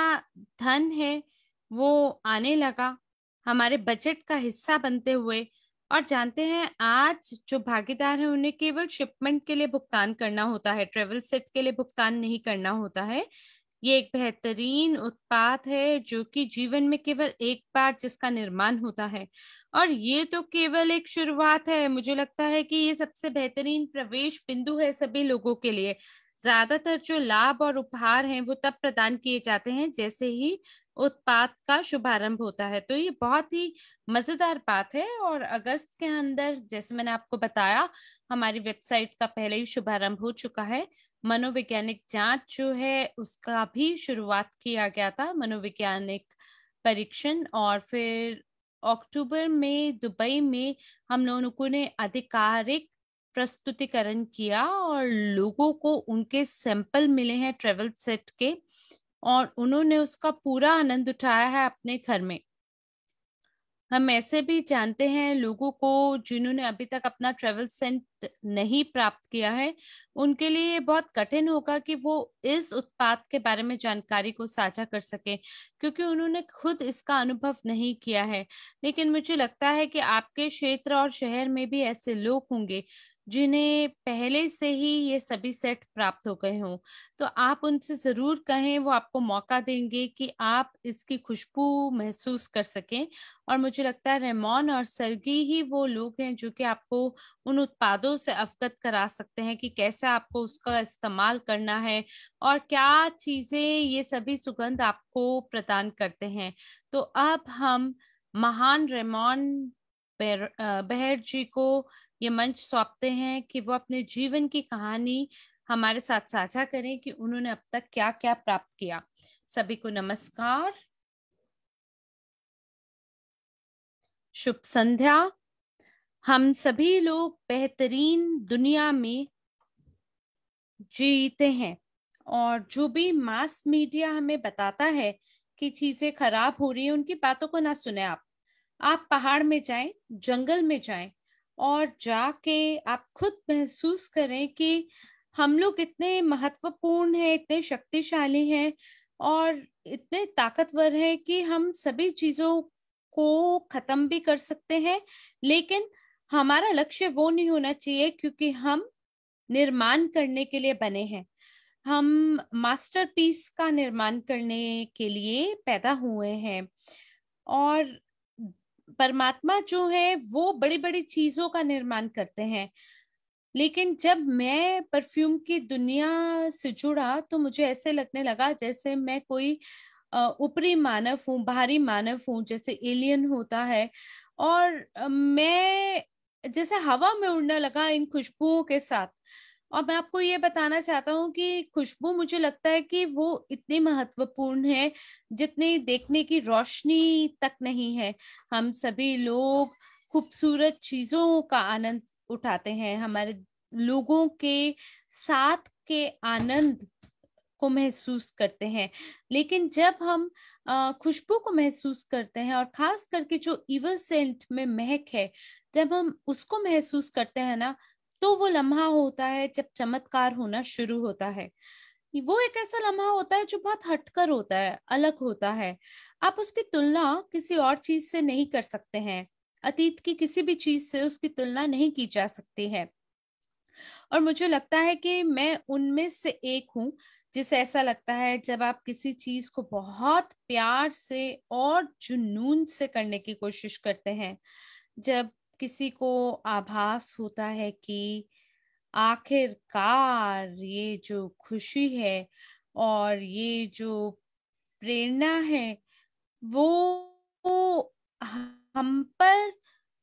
Speaker 1: धन है वो आने लगा हमारे बजट का हिस्सा बनते हुए और जानते हैं आज जो भागीदार हैं उन्हें केवल शिपमेंट के लिए भुगतान करना होता है ट्रेवल सेट के लिए भुगतान नहीं करना होता है ये एक बेहतरीन उत्पाद है जो कि जीवन में केवल एक बार जिसका निर्माण होता है और ये तो केवल एक शुरुआत है मुझे लगता है कि ये सबसे बेहतरीन प्रवेश बिंदु है सभी लोगों के लिए ज्यादातर जो लाभ और उपहार हैं वो तब प्रदान किए जाते हैं जैसे ही उत्पाद का शुभारंभ होता है तो ये बहुत ही मजेदार बात है और अगस्त के अंदर जैसे मैंने आपको बताया हमारी वेबसाइट का पहले ही शुभारंभ हो चुका है मनोवैज्ञानिक जांच जो है उसका भी शुरुआत किया गया था मनोवैज्ञानिक परीक्षण और फिर अक्टूबर में दुबई में हम लोगों ने आधिकारिक प्रस्तुतिकरण किया और लोगों को उनके सैंपल मिले हैं ट्रेवल सेट के और उन्होंने उसका पूरा आनंद उठाया है अपने घर में हम ऐसे भी जानते हैं लोगों को जिन्होंने अभी तक अपना ट्रेवल सेंट नहीं प्राप्त किया है उनके लिए ये बहुत कठिन होगा कि वो इस उत्पाद के बारे में जानकारी को साझा कर सके क्योंकि उन्होंने खुद इसका अनुभव नहीं किया है लेकिन मुझे लगता है कि आपके क्षेत्र और शहर में भी ऐसे लोग होंगे जिन्हें पहले से ही ये सभी सेट प्राप्त हो गए हों तो आप उनसे ज़रूर कहें वो आपको मौका देंगे कि आप इसकी खुशबू महसूस कर सकें और मुझे लगता है रेमोन और सरगी ही वो लोग हैं जो कि आपको उन उत्पादों से अवगत करा सकते हैं कि कैसे आपको उसका इस्तेमाल करना है और क्या चीज़ें ये सभी सुगंध आपको प्रदान करते हैं तो अब हम महान रेमॉन बहर जी को ये मंच सौंपते हैं कि वो अपने जीवन की कहानी हमारे साथ साझा करें कि उन्होंने अब तक क्या क्या प्राप्त किया सभी को नमस्कार शुभ संध्या हम सभी लोग बेहतरीन दुनिया में जीते हैं और जो भी मास मीडिया हमें बताता है कि चीजें खराब हो रही है उनकी बातों को ना सुने आप आप पहाड़ में जाएं जंगल में जाएं और जाके आप खुद महसूस करें कि हम लोग इतने महत्वपूर्ण हैं इतने शक्तिशाली हैं और इतने ताकतवर हैं कि हम सभी चीजों को खत्म भी कर सकते हैं लेकिन हमारा लक्ष्य वो नहीं होना चाहिए क्योंकि हम निर्माण करने के लिए बने हैं हम मास्टरपीस का निर्माण करने के लिए पैदा हुए हैं और परमात्मा जो है वो बड़ी बड़ी चीजों का निर्माण करते हैं लेकिन जब मैं परफ्यूम की दुनिया से जुड़ा तो मुझे ऐसे लगने लगा जैसे मैं कोई ऊपरी मानव हूँ बाहरी मानव हूँ जैसे एलियन होता है और मैं जैसे हवा में उड़ने लगा इन खुशबुओं के साथ और मैं आपको ये बताना चाहता हूँ कि खुशबू मुझे लगता है कि वो इतनी महत्वपूर्ण है जितनी देखने की रोशनी तक नहीं है हम सभी लोग खूबसूरत चीजों का आनंद उठाते हैं हमारे लोगों के साथ के आनंद को महसूस करते हैं लेकिन जब हम खुशबू को महसूस करते हैं और खास करके जो इवर सेंट में महक है जब हम उसको महसूस करते हैं ना तो वो लम्हा होता है जब चमत्कार होना शुरू होता है वो एक ऐसा लम्हा होता है जो बहुत हटकर होता है अलग होता है आप उसकी तुलना किसी और चीज से नहीं कर सकते हैं अतीत की किसी भी चीज से उसकी तुलना नहीं की जा सकती है और मुझे लगता है कि मैं उनमें से एक हूं जिसे ऐसा लगता है जब आप किसी चीज को बहुत प्यार से और जुनून से करने की कोशिश करते हैं जब किसी को आभास होता है कि आखिरकार ये जो खुशी है और ये जो प्रेरणा है वो, हम पर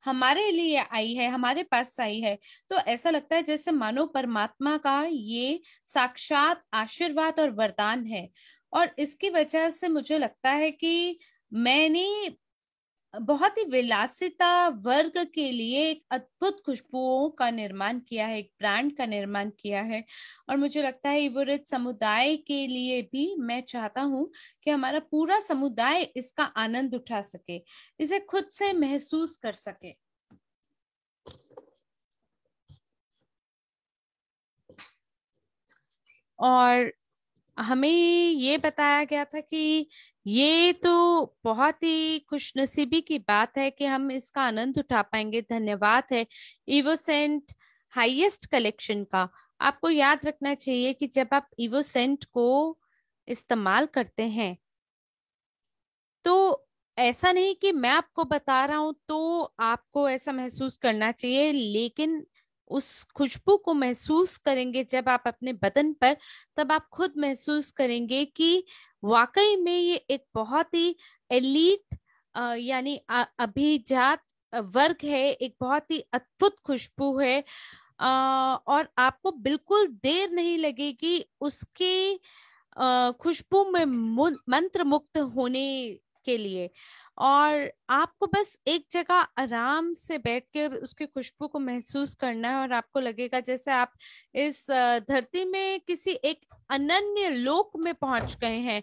Speaker 1: हमारे लिए आई है हमारे पास आई है तो ऐसा लगता है जैसे मानो परमात्मा का ये साक्षात आशीर्वाद और वरदान है और इसकी वजह से मुझे लगता है कि मैंने बहुत ही विलासिता वर्ग के लिए एक अद्भुत खुशबुओं का निर्माण किया है एक ब्रांड का निर्माण किया है और मुझे लगता है इवरित समुदाय के लिए भी मैं चाहता हूँ कि हमारा पूरा समुदाय इसका आनंद उठा सके इसे खुद से महसूस कर सके और हमें ये बताया गया था कि ये तो बहुत ही खुशनसीबी की बात है कि हम इसका आनंद उठा पाएंगे धन्यवाद है इवोसेंट हाईएस्ट कलेक्शन का आपको याद रखना चाहिए कि जब आप इवोसेंट को इस्तेमाल करते हैं तो ऐसा नहीं कि मैं आपको बता रहा हूं तो आपको ऐसा महसूस करना चाहिए लेकिन उस खुशबू को महसूस करेंगे जब आप अपने बदन पर तब आप खुद महसूस करेंगे कि वाकई में ये एक बहुत ही एलीट यानी अभिजात वर्ग है एक बहुत ही अद्भुत खुशबू है आ, और आपको बिल्कुल देर नहीं लगेगी उसके खुशबू में मंत्र मुक्त होने के लिए और आपको बस एक जगह आराम से बैठ के उसकी खुशबू को महसूस करना है और आपको लगेगा जैसे आप इस धरती में किसी एक अनन्य लोक में पहुंच गए हैं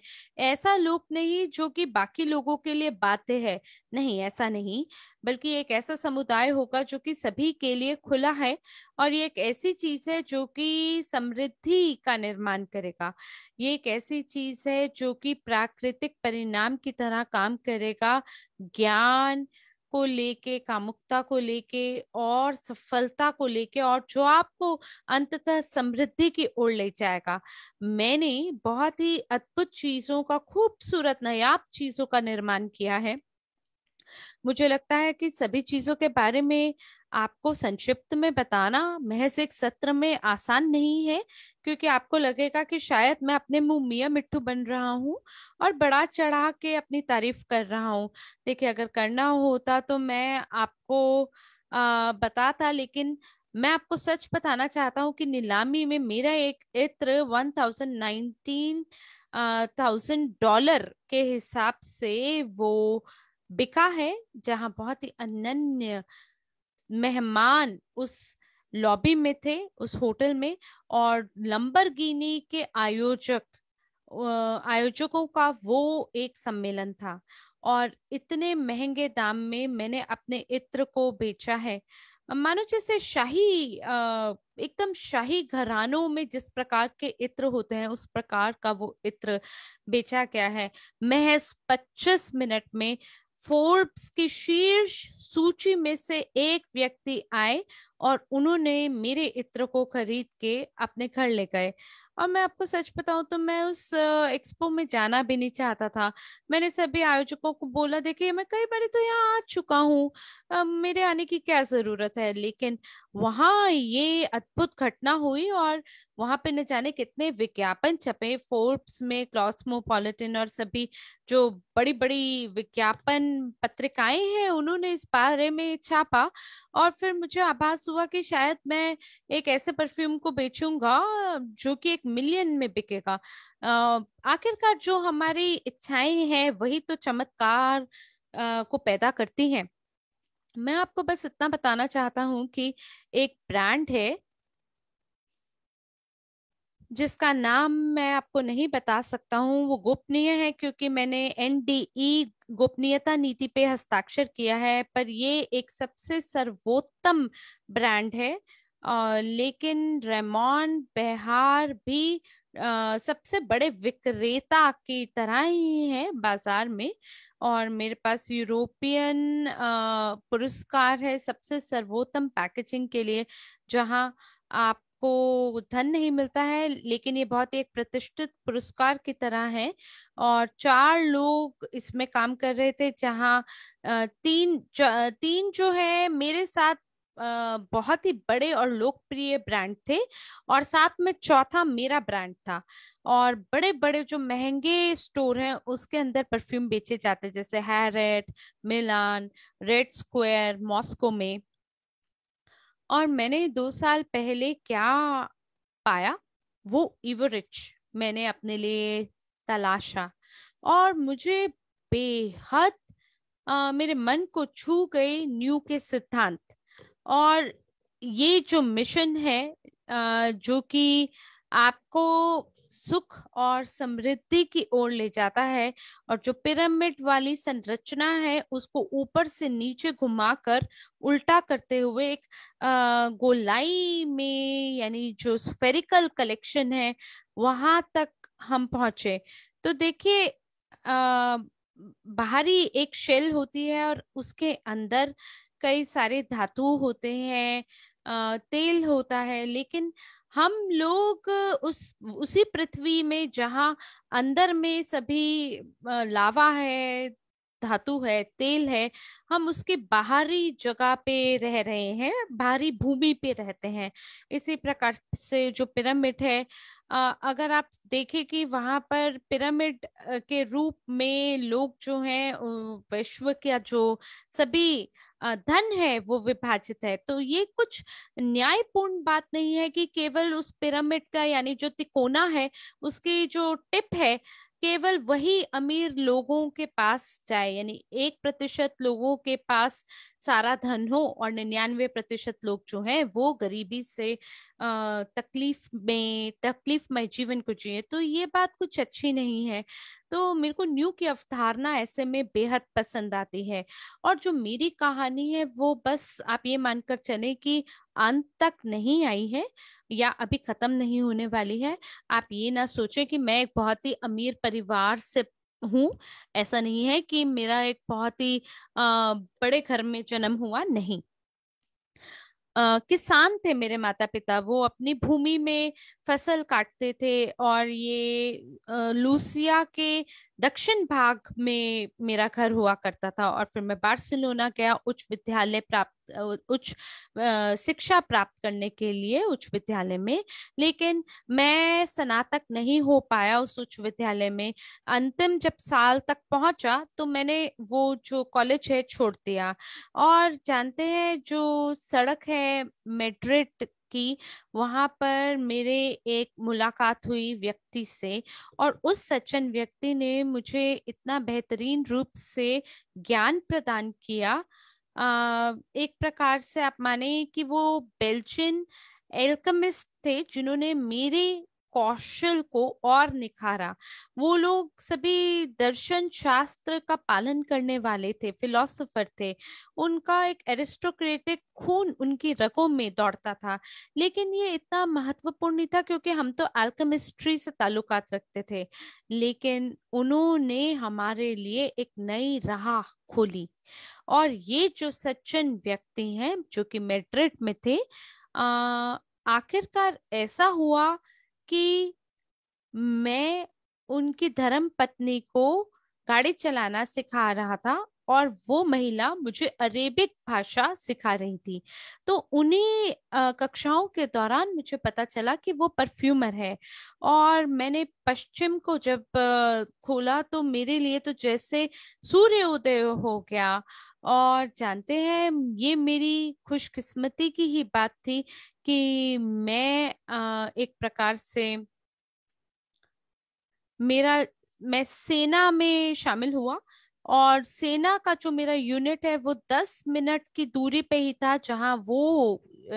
Speaker 1: ऐसा लोक नहीं जो कि बाकी लोगों के लिए बातें है नहीं ऐसा नहीं बल्कि एक ऐसा समुदाय होगा जो कि सभी के लिए खुला है और ये एक ऐसी चीज है जो कि समृद्धि का निर्माण करेगा ये एक ऐसी चीज है जो कि प्राकृतिक परिणाम की तरह काम करेगा ज्ञान को लेके कामुकता को लेके और सफलता को लेके और जो आपको अंततः समृद्धि की ओर ले जाएगा मैंने बहुत ही अद्भुत चीजों का खूबसूरत नयाब चीजों का निर्माण किया है मुझे लगता है कि सभी चीजों के बारे में आपको संक्षिप्त में बताना महज एक सत्र में आसान नहीं है क्योंकि आपको लगेगा कि शायद मैं अपने मुंह मिया मिट्टू बन रहा हूँ और बड़ा चढ़ा के अपनी तारीफ कर रहा हूँ देखिए अगर करना होता तो मैं आपको आ, बताता लेकिन मैं आपको सच बताना चाहता हूँ कि नीलामी में मेरा एक इत्र one thousand nineteen thousand dollar के हिसाब से वो बिका है जहां बहुत ही अनन्य मेहमान उस लॉबी में थे उस होटल में और लंबरगिनी के आयोजक आयोजकों का वो एक सम्मेलन था और इतने महंगे दाम में मैंने अपने इत्र को बेचा है मानो जैसे शाही एकदम शाही घरानों में जिस प्रकार के इत्र होते हैं उस प्रकार का वो इत्र बेचा गया है महज 25 मिनट में फोर्ब्स की शीर्ष सूची में से एक व्यक्ति आए और उन्होंने मेरे इत्र को खरीद के अपने घर ले गए और मैं आपको सच बताऊं तो मैं उस एक्सपो में जाना भी नहीं चाहता था मैंने सभी आयोजकों को बोला देखिए मैं कई बार तो यहाँ आ चुका हूँ मेरे आने की क्या जरूरत है लेकिन वहां ये अद्भुत घटना हुई और वहां पे न जाने कितने विज्ञापन छपे फोर्ब्स में क्लॉसमोपॉलिटन और सभी जो बड़ी बड़ी विज्ञापन पत्रिकाएं हैं उन्होंने इस बारे में छापा और फिर मुझे आभास हुआ कि शायद मैं एक ऐसे परफ्यूम को बेचूंगा जो कि एक मिलियन में बिकेगा आखिरकार जो हमारी इच्छाएं हैं वही तो चमत्कार को पैदा करती हैं मैं आपको बस इतना बताना चाहता हूं कि एक ब्रांड है जिसका नाम मैं आपको नहीं बता सकता हूं वो गोपनीय है क्योंकि मैंने एनडीई e गोपनीयता नीति पे हस्ताक्षर किया है पर ये एक सबसे सर्वोत्तम ब्रांड है आ, लेकिन रेमॉन बिहार भी आ, सबसे बड़े विक्रेता की तरह ही है बाजार में और मेरे पास यूरोपियन पुरस्कार है सबसे सर्वोत्तम पैकेजिंग के लिए जहां आप आपको धन नहीं मिलता है लेकिन ये बहुत ही एक प्रतिष्ठित पुरस्कार की तरह है और चार लोग इसमें काम कर रहे थे जहाँ तीन तीन जो है मेरे साथ बहुत ही बड़े और लोकप्रिय ब्रांड थे और साथ में चौथा मेरा ब्रांड था और बड़े बड़े जो महंगे स्टोर हैं उसके अंदर परफ्यूम बेचे जाते जैसे Harrods Milan red square Moscow में और मैंने दो साल पहले क्या पाया वो इवरिच मैंने अपने लिए तलाशा और मुझे बेहद मेरे मन को छू गए न्यू के सिद्धांत और ये जो मिशन है जो कि आपको सुख और समृद्धि की ओर ले जाता है और जो पिरामिड वाली संरचना है उसको ऊपर से नीचे घुमाकर उल्टा करते हुए एक गोलाई में यानी जो स्फेरिकल कलेक्शन है वहां तक हम पहुंचे तो देखिए बाहरी एक शेल होती है और उसके अंदर कई सारे धातु होते हैं तेल होता है लेकिन हम लोग उस उसी पृथ्वी में जहाँ अंदर में सभी लावा है धातु है तेल है हम उसके बाहरी जगह पे रह रहे हैं बाहरी भूमि पे रहते हैं इसी प्रकार से जो पिरामिड है अगर आप देखें कि वहाँ पर पिरामिड के रूप में लोग जो हैं विश्व का जो सभी धन है वो विभाजित है तो ये कुछ न्यायपूर्ण बात नहीं है कि केवल उस पिरामिड का यानी जो तिकोना है उसकी जो टिप है केवल वही अमीर लोगों के पास जाए यानी एक प्रतिशत लोगों के पास सारा धन हो और निन्यानवे प्रतिशत लोग जो हैं वो गरीबी से तकलीफ में तकलीफ में जीवन को जिए तो ये बात कुछ अच्छी नहीं है तो मेरे को न्यू की अवधारणा ऐसे में बेहद पसंद आती है और जो मेरी कहानी है वो बस आप ये मानकर चले कि अंत तक नहीं आई है या अभी खत्म नहीं होने वाली है आप ये ना सोचें कि मैं एक बहुत ही अमीर परिवार से हूँ ऐसा नहीं है कि मेरा एक बहुत ही बड़े घर में जन्म हुआ नहीं Uh, किसान थे मेरे माता पिता वो अपनी भूमि में फसल काटते थे और ये लूसिया के दक्षिण भाग में मेरा घर हुआ करता था और फिर मैं बार्सिलोना गया उच्च विद्यालय प्राप्त उच्च शिक्षा प्राप्त करने के लिए उच्च विद्यालय में लेकिन मैं स्नातक नहीं हो पाया उस उच्च विद्यालय में अंतिम जब साल तक पहुंचा तो मैंने वो जो कॉलेज है छोड़ दिया और जानते हैं जो सड़क है मेड्रिड कि वहाँ पर मेरे एक मुलाकात हुई व्यक्ति से और उस सचन व्यक्ति ने मुझे इतना बेहतरीन रूप से ज्ञान प्रदान किया आ, एक प्रकार से आप माने कि वो बेल्जियन एल्कमिस्ट थे जिन्होंने मेरे कौशल को और निखारा वो लोग सभी दर्शन शास्त्र का पालन करने वाले थे फिलोसोफर थे उनका एक एरिस्टोक्रेटिक खून उनकी रगों में दौड़ता था लेकिन ये इतना महत्वपूर्ण नहीं था क्योंकि हम तो एल्केमिस्ट्री से ताल्लुकात रखते थे लेकिन उन्होंने हमारे लिए एक नई राह खोली और ये जो सच्चन व्यक्ति हैं जो कि मेड्रिड में थे आखिरकार ऐसा हुआ कि मैं उनकी धर्म पत्नी को गाड़ी चलाना सिखा रहा था और वो महिला मुझे अरेबिक भाषा सिखा रही थी तो उन्हीं कक्षाओं के दौरान मुझे पता चला कि वो परफ्यूमर है और मैंने पश्चिम को जब खोला तो मेरे लिए तो जैसे सूर्य उदय हो गया और जानते हैं ये मेरी खुशकिस्मती की ही बात थी कि मैं एक प्रकार से मेरा मैं सेना में शामिल हुआ और सेना का जो मेरा यूनिट है वो दस मिनट की दूरी पे ही था जहां वो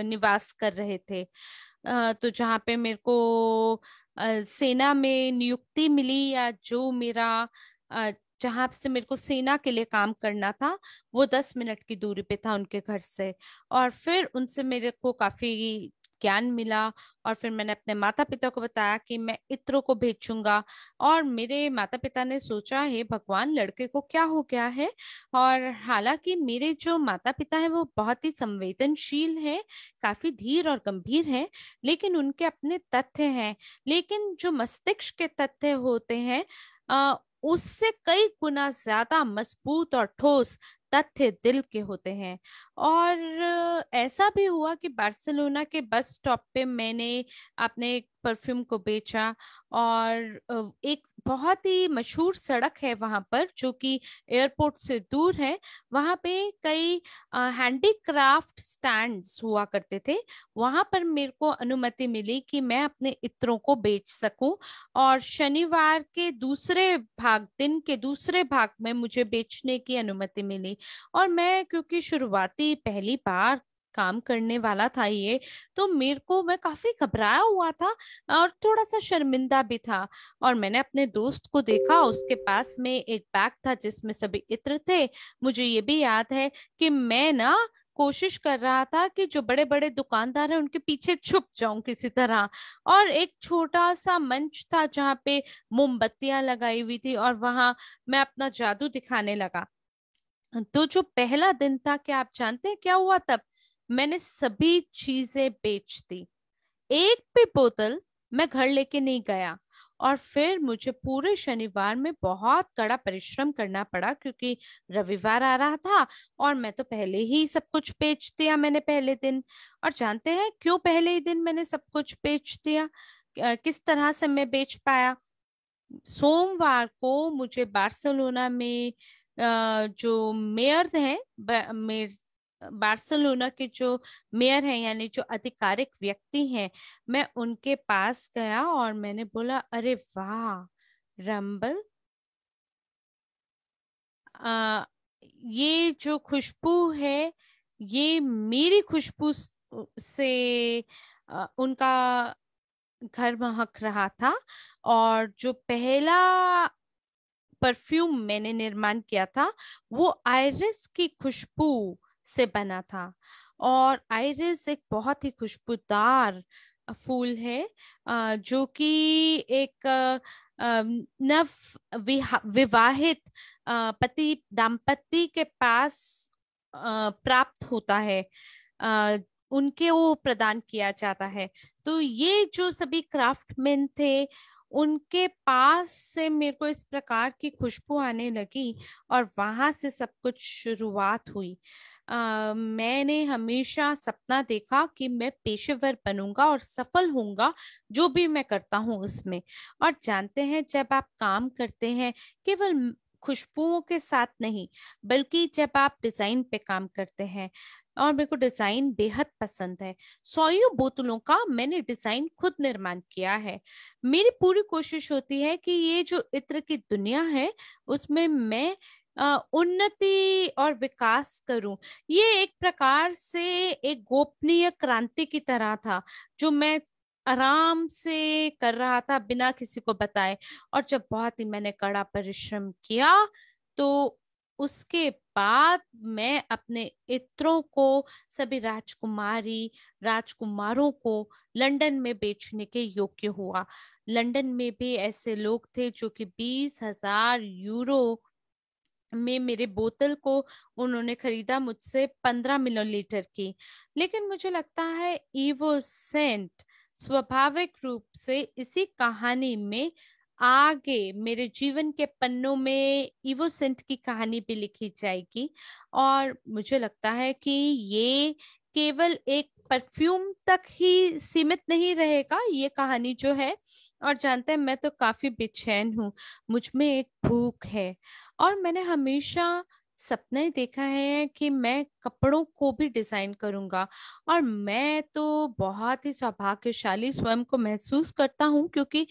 Speaker 1: निवास कर रहे थे तो जहां पे मेरे को सेना में नियुक्ति मिली या जो मेरा जहां से मेरे को सेना के लिए काम करना था वो दस मिनट की दूरी पे था उनके घर से और फिर उनसे मेरे को काफ़ी ज्ञान मिला और फिर मैंने अपने माता पिता को बताया कि मैं इत्रो को भेजूंगा और मेरे माता पिता ने सोचा हे भगवान लड़के को क्या हो गया है और हालांकि मेरे जो माता पिता हैं वो बहुत ही संवेदनशील हैं काफी धीर और गंभीर हैं लेकिन उनके अपने तथ्य हैं लेकिन जो मस्तिष्क के तथ्य होते हैं उससे कई गुना ज्यादा मजबूत और ठोस तथ्य दिल के होते हैं और ऐसा भी हुआ कि बार्सिलोना के बस स्टॉप पे मैंने अपने परफ्यूम को बेचा और एक बहुत ही मशहूर सड़क है वहाँ पर जो कि एयरपोर्ट से दूर है वहाँ पे कई हैंडीक्राफ्ट स्टैंड्स हुआ करते थे वहाँ पर मेरे को अनुमति मिली कि मैं अपने इत्रों को बेच सकूं और शनिवार के दूसरे भाग दिन के दूसरे भाग में मुझे बेचने की अनुमति मिली और मैं क्योंकि शुरुआती पहली बार काम करने वाला था ये तो मेरे को मैं काफी घबराया हुआ था और थोड़ा सा शर्मिंदा भी था और मैंने अपने दोस्त को देखा उसके पास में एक बैग था जिसमें सभी इत्र थे मुझे ये भी याद है कि मैं ना कोशिश कर रहा था कि जो बड़े बड़े दुकानदार हैं उनके पीछे छुप जाऊं किसी तरह और एक छोटा सा मंच था जहाँ पे मोमबत्तियां लगाई हुई थी और वहां मैं अपना जादू दिखाने लगा तो जो पहला दिन था क्या आप जानते हैं क्या हुआ तब मैंने सभी चीजें बेच दी एक भी बोतल मैं घर लेके नहीं गया और फिर मुझे पूरे शनिवार में बहुत कड़ा परिश्रम करना पड़ा क्योंकि रविवार आ रहा था और मैं तो पहले ही सब कुछ बेच दिया मैंने पहले दिन और जानते हैं क्यों पहले ही दिन मैंने सब कुछ बेच दिया किस तरह से मैं बेच पाया सोमवार को मुझे बार्सिलोना में जो मेयर हैं मेयर बार्सिलोना के जो मेयर हैं यानी जो आधिकारिक व्यक्ति हैं मैं उनके पास गया और मैंने बोला अरे वाह रंबल ये जो खुशबू है ये मेरी खुशबू से आ, उनका घर महक रहा था और जो पहला परफ्यूम मैंने निर्माण किया था वो आयरिस की खुशबू से बना था और आयरिस एक बहुत ही खुशबूदार फूल है जो कि एक नव विवाहित पति दाम्पत्य के पास प्राप्त होता है उनके वो प्रदान किया जाता है तो ये जो सभी क्राफ्टमैन थे उनके पास से मेरे को इस प्रकार की खुशबू आने लगी और वहां से सब कुछ शुरुआत हुई मैंने हमेशा सपना देखा कि मैं पेशेवर बनूंगा और सफल होऊंगा जो भी मैं करता हूँ उसमें और जानते हैं जब आप काम करते हैं केवल खुशबुओं के साथ नहीं बल्कि जब आप डिजाइन पे काम करते हैं और मेरे को डिजाइन बेहद पसंद है सौ बोतलों का मैंने डिजाइन खुद निर्माण किया है मेरी पूरी कोशिश होती है कि ये जो इत्र की दुनिया है उसमें मैं उन्नति और विकास करूं ये एक प्रकार से एक गोपनीय क्रांति की तरह था जो मैं आराम से कर रहा था बिना किसी को बताए और जब बहुत ही मैंने कड़ा परिश्रम किया तो उसके बाद मैं अपने इत्रों को सभी राजकुमारी राजकुमारों को लंदन में बेचने के योग्य हुआ लंदन में भी ऐसे लोग थे जो कि बीस हजार यूरो में मेरे बोतल को उन्होंने खरीदा मुझसे पंद्रह मिलोलीटर की लेकिन मुझे लगता है ईवो सेंट स्वाभाविक रूप से इसी कहानी में आगे मेरे जीवन के पन्नों में ईवो सेंट की कहानी भी लिखी जाएगी और मुझे लगता है कि ये केवल एक परफ्यूम तक ही सीमित नहीं रहेगा ये कहानी जो है और जानते हैं मैं तो काफी बेचैन हूँ मुझ में एक भूख है और मैंने हमेशा सपने देखा है कि मैं कपड़ों को भी डिजाइन करूंगा और मैं तो बहुत ही सौभाग्यशाली स्वयं को महसूस करता हूँ क्योंकि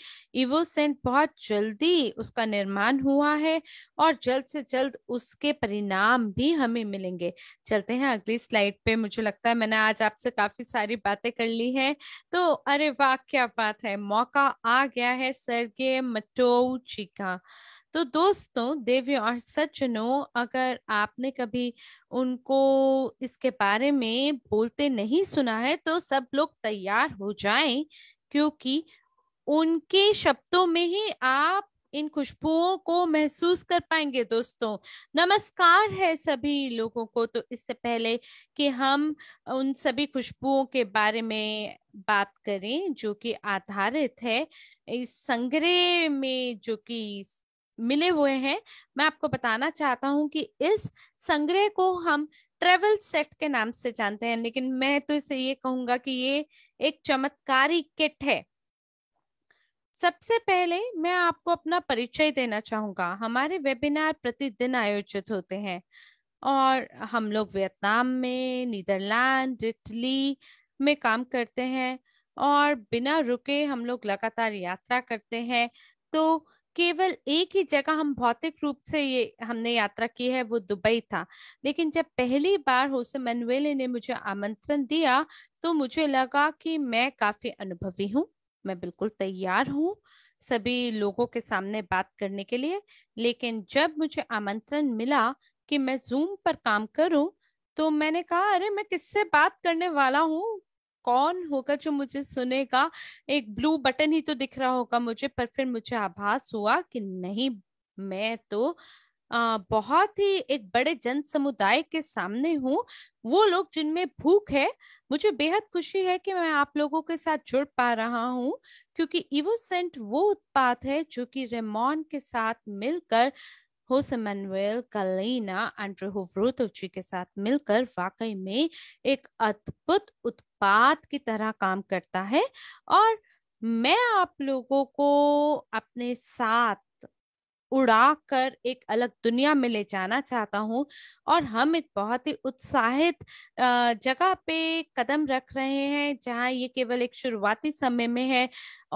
Speaker 1: इवो सेंट बहुत जल्दी उसका निर्माण हुआ है और जल्द से जल्द उसके परिणाम भी हमें मिलेंगे चलते हैं अगली स्लाइड पे मुझे लगता है मैंने आज आपसे काफी सारी बातें कर ली है तो अरे वाह क्या बात है मौका आ गया है सर्गे मटो का तो दोस्तों देव और आर सच नो अगर आपने कभी उनको इसके बारे में बोलते नहीं सुना है तो सब लोग तैयार हो जाएं क्योंकि उनके शब्दों में ही आप इन खुशबुओं को महसूस कर पाएंगे दोस्तों नमस्कार है सभी लोगों को तो इससे पहले कि हम उन सभी खुशबुओं के बारे में बात करें जो कि आधारित है इस संग्रह में जो कि मिले हुए हैं मैं आपको बताना चाहता हूँ कि इस संग्रह को हम ट्रेवल सेट के नाम से जानते हैं लेकिन मैं तो इसे ये कहूंगा कि ये एक चमत्कारी किट है सबसे पहले मैं आपको अपना परिचय देना चाहूंगा हमारे वेबिनार प्रतिदिन आयोजित होते हैं और हम लोग वियतनाम में नीदरलैंड इटली में काम करते हैं और बिना रुके हम लोग लगातार यात्रा करते हैं तो केवल एक ही जगह हम भौतिक रूप से ये हमने यात्रा की है वो दुबई था लेकिन जब पहली बार होसे मनवेले ने मुझे आमंत्रण दिया तो मुझे लगा कि मैं काफी अनुभवी हूँ मैं बिल्कुल तैयार हूँ सभी लोगों के सामने बात करने के लिए लेकिन जब मुझे आमंत्रण मिला कि मैं जूम पर काम करूं तो मैंने कहा अरे मैं किससे बात करने वाला हूँ कौन होगा जो मुझे सुनेगा एक ब्लू बटन ही तो दिख रहा होगा मुझे पर फिर मुझे आभास हुआ कि नहीं मैं तो आ, बहुत ही एक बड़े जन समुदाय के सामने हूँ वो लोग जिनमें भूख है मुझे बेहद खुशी है कि मैं आप लोगों के साथ जुड़ पा रहा हूँ क्योंकि इवोसेंट वो उत्पाद है जो कि रेमॉन के साथ मिलकर होस मैनुएल कलीना एंड्रू जी के साथ मिलकर वाकई में एक अद्भुत उत्पाद उत्पाद की तरह काम करता है और मैं आप लोगों को अपने साथ उड़ा कर एक अलग दुनिया में ले जाना चाहता हूँ और हम एक बहुत ही उत्साहित जगह पे कदम रख रहे हैं जहाँ ये केवल एक शुरुआती समय में है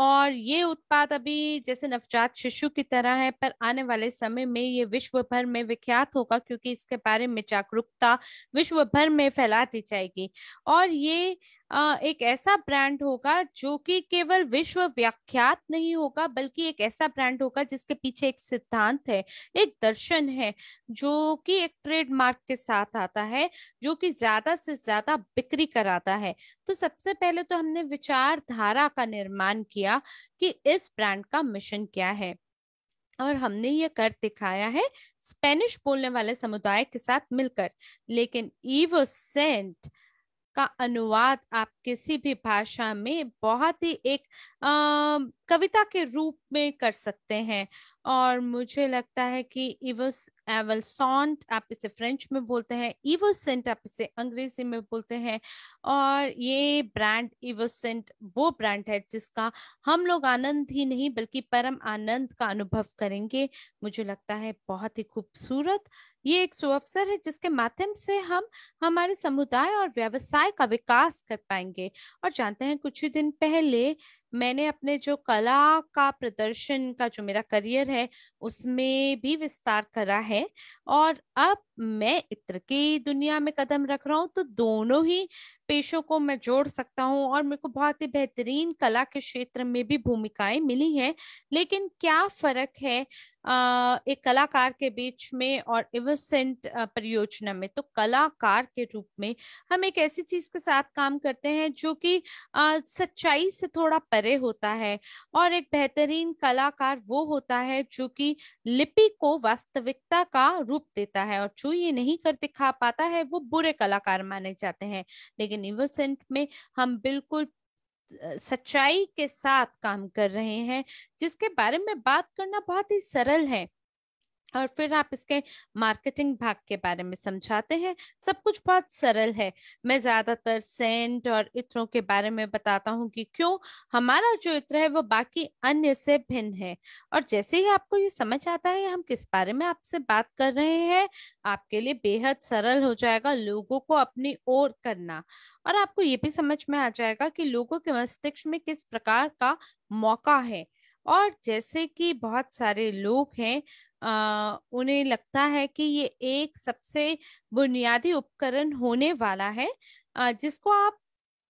Speaker 1: और ये उत्पाद अभी जैसे नवजात शिशु की तरह है पर आने वाले समय में ये विश्व भर में विख्यात होगा क्योंकि इसके बारे में जागरूकता विश्व भर में फैला दी जाएगी और ये एक ऐसा ब्रांड होगा जो कि केवल विश्व व्याख्यात नहीं होगा बल्कि एक ऐसा ब्रांड होगा जिसके पीछे एक सिद्धांत है एक दर्शन है जो कि एक ट्रेडमार्क के साथ आता है जो कि ज्यादा से ज्यादा बिक्री कराता है तो सबसे पहले तो हमने विचारधारा का निर्माण किया कि इस ब्रांड का मिशन क्या है और हमने ये कर दिखाया है स्पेनिश बोलने वाले समुदाय के साथ मिलकर लेकिन ईवो सेंट का अनुवाद आप किसी भी भाषा में बहुत ही एक आ, कविता के रूप में कर सकते हैं और मुझे लगता है कि इवस एवल सॉन्ट आप इसे फ्रेंच में बोलते हैं इवोसेंट आप इसे अंग्रेजी में बोलते हैं और ये ब्रांड इवोसेंट वो ब्रांड है जिसका हम लोग आनंद ही नहीं बल्कि परम आनंद का अनुभव करेंगे मुझे लगता है बहुत ही खूबसूरत ये एक सुअवसर है जिसके माध्यम से हम हमारे समुदाय और व्यवसाय का विकास कर पाएंगे और जानते हैं कुछ ही दिन पहले मैंने अपने जो कला का प्रदर्शन का जो मेरा करियर है उसमें भी विस्तार करा है और अब मैं इत्र की दुनिया में कदम रख रहा हूँ तो दोनों ही पेशों को मैं जोड़ सकता हूँ और मेरे को बहुत ही बेहतरीन कला के क्षेत्र में भी भूमिकाएं मिली हैं लेकिन क्या फर्क है एक कलाकार के बीच में और इवसेंट परियोजना में तो कलाकार के रूप में हम एक ऐसी चीज के साथ काम करते हैं जो कि सच्चाई से थोड़ा परे होता है और एक बेहतरीन कलाकार वो होता है जो कि लिपि को वास्तविकता का रूप देता है और जो ये नहीं कर दिखा पाता है वो बुरे कलाकार माने जाते हैं लेकिन इनोसेंट में हम बिल्कुल सच्चाई के साथ काम कर रहे हैं जिसके बारे में बात करना बहुत ही सरल है और फिर आप इसके मार्केटिंग भाग के बारे में समझाते हैं सब कुछ बहुत सरल है मैं ज्यादातर सेंट और इत्रों के बारे में बताता हूँ कि क्यों हमारा जो इत्र है वो बाकी अन्य से भिन्न है और जैसे ही आपको ये समझ आता है हम किस बारे में आपसे बात कर रहे हैं आपके लिए बेहद सरल हो जाएगा लोगों को अपनी ओर करना और आपको ये भी समझ में आ जाएगा कि लोगों के मस्तिष्क में किस प्रकार का मौका है और जैसे कि बहुत सारे लोग हैं आ, उन्हें लगता है कि ये एक सबसे बुनियादी उपकरण होने वाला है जिसको आप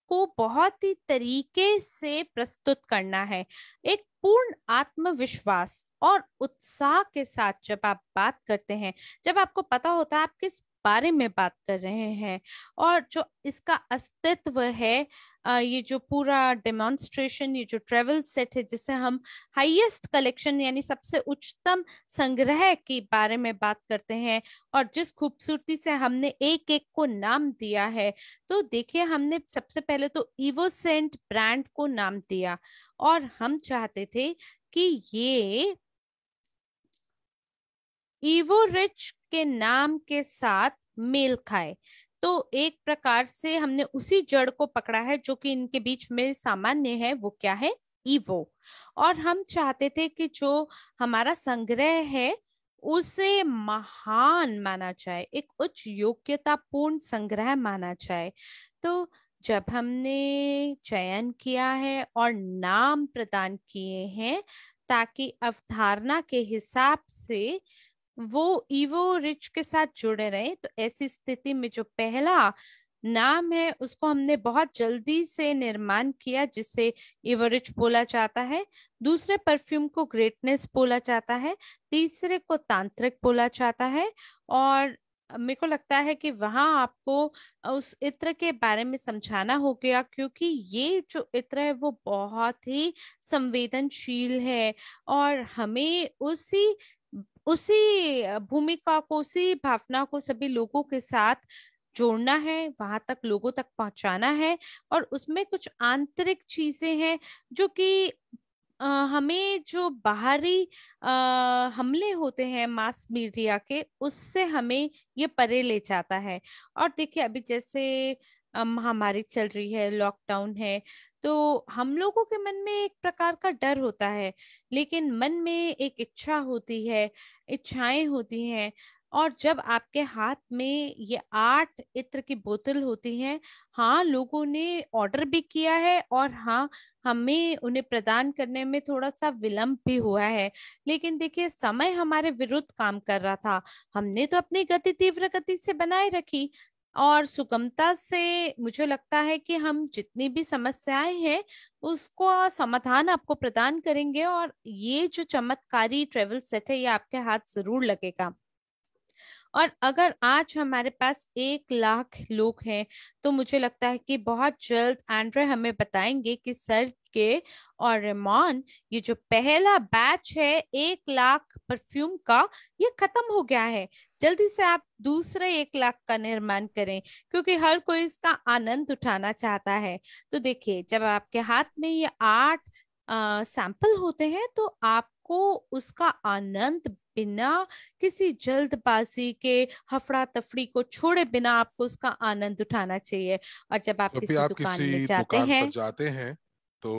Speaker 1: को बहुत ही तरीके से प्रस्तुत करना है एक पूर्ण आत्मविश्वास और उत्साह के साथ जब आप बात करते हैं जब आपको पता होता है आप किस बारे में बात कर रहे हैं और जो इसका अस्तित्व है ये जो पूरा डेमोन्स्ट्रेशन ये जो ट्रेवल सेट है जिसे हम हाईएस्ट कलेक्शन यानी सबसे उच्चतम संग्रह के बारे में बात करते हैं और जिस खूबसूरती से हमने एक एक को नाम दिया है तो देखिए हमने सबसे पहले तो इवोसेंट ब्रांड को नाम दिया और हम चाहते थे कि ये इवो रिच के नाम के साथ मेल खाए तो एक प्रकार से हमने उसी जड़ को पकड़ा है जो कि इनके बीच में सामान्य है वो क्या है ईवो और हम चाहते थे कि जो हमारा संग्रह है उसे महान माना जाए एक उच्च योग्यता पूर्ण संग्रह माना जाए तो जब हमने चयन किया है और नाम प्रदान किए हैं ताकि अवधारणा के हिसाब से वो ईवो रिच के साथ जुड़े रहे तो ऐसी स्थिति में जो पहला नाम है उसको हमने बहुत जल्दी से निर्माण किया जिसे इवरिच बोला जाता है दूसरे परफ्यूम को ग्रेटनेस बोला जाता है तीसरे को तांत्रिक बोला जाता है और मेरे को लगता है कि वहां आपको उस इत्र के बारे में समझाना हो गया क्योंकि ये जो इत्र है वो बहुत ही संवेदनशील है और हमें उसी उसी भूमिका को उसी भावना को सभी लोगों के साथ जोड़ना है वहां तक लोगों तक पहुंचाना है और उसमें कुछ आंतरिक चीजें हैं जो कि हमें जो बाहरी आ, हमले होते हैं मास मीडिया के उससे हमें ये परे ले जाता है और देखिए अभी जैसे महामारी चल रही है लॉकडाउन है तो हम लोगों के मन में एक प्रकार का डर होता है लेकिन मन में एक इच्छा होती है इच्छाएं होती हैं और जब आपके हाथ में ये आठ इत्र की बोतल होती हैं हाँ लोगों ने ऑर्डर भी किया है और हाँ हमें उन्हें प्रदान करने में थोड़ा सा विलंब भी हुआ है लेकिन देखिए समय हमारे विरुद्ध काम कर रहा था हमने तो अपनी गति तीव्र गति से बनाए रखी और सुगमता से मुझे लगता है कि हम जितनी भी समस्याएं हैं उसको समाधान आपको प्रदान करेंगे और ये जो चमत्कारी ट्रेवल सेट है ये आपके हाथ जरूर लगेगा और अगर आज हमारे पास एक लाख लोग हैं तो मुझे लगता है कि बहुत जल्द एंड्रे हमें बताएंगे कि सर के और रेमॉन ये जो पहला बैच है एक लाख परफ्यूम का ये खत्म हो गया है जल्दी से आप दूसरे एक लाख का निर्माण करें क्योंकि हर कोई इसका आनंद उठाना चाहता है तो देखिए जब आपके हाथ में ये आठ सैंपल होते हैं तो आपको उसका आनंद बिना किसी जल्दबाजी के हफड़ा तफड़ी को छोड़े बिना आपको उसका आनंद उठाना चाहिए और जब आप तो किसी आप दुकान किसी में जाते हैं
Speaker 2: जाते हैं तो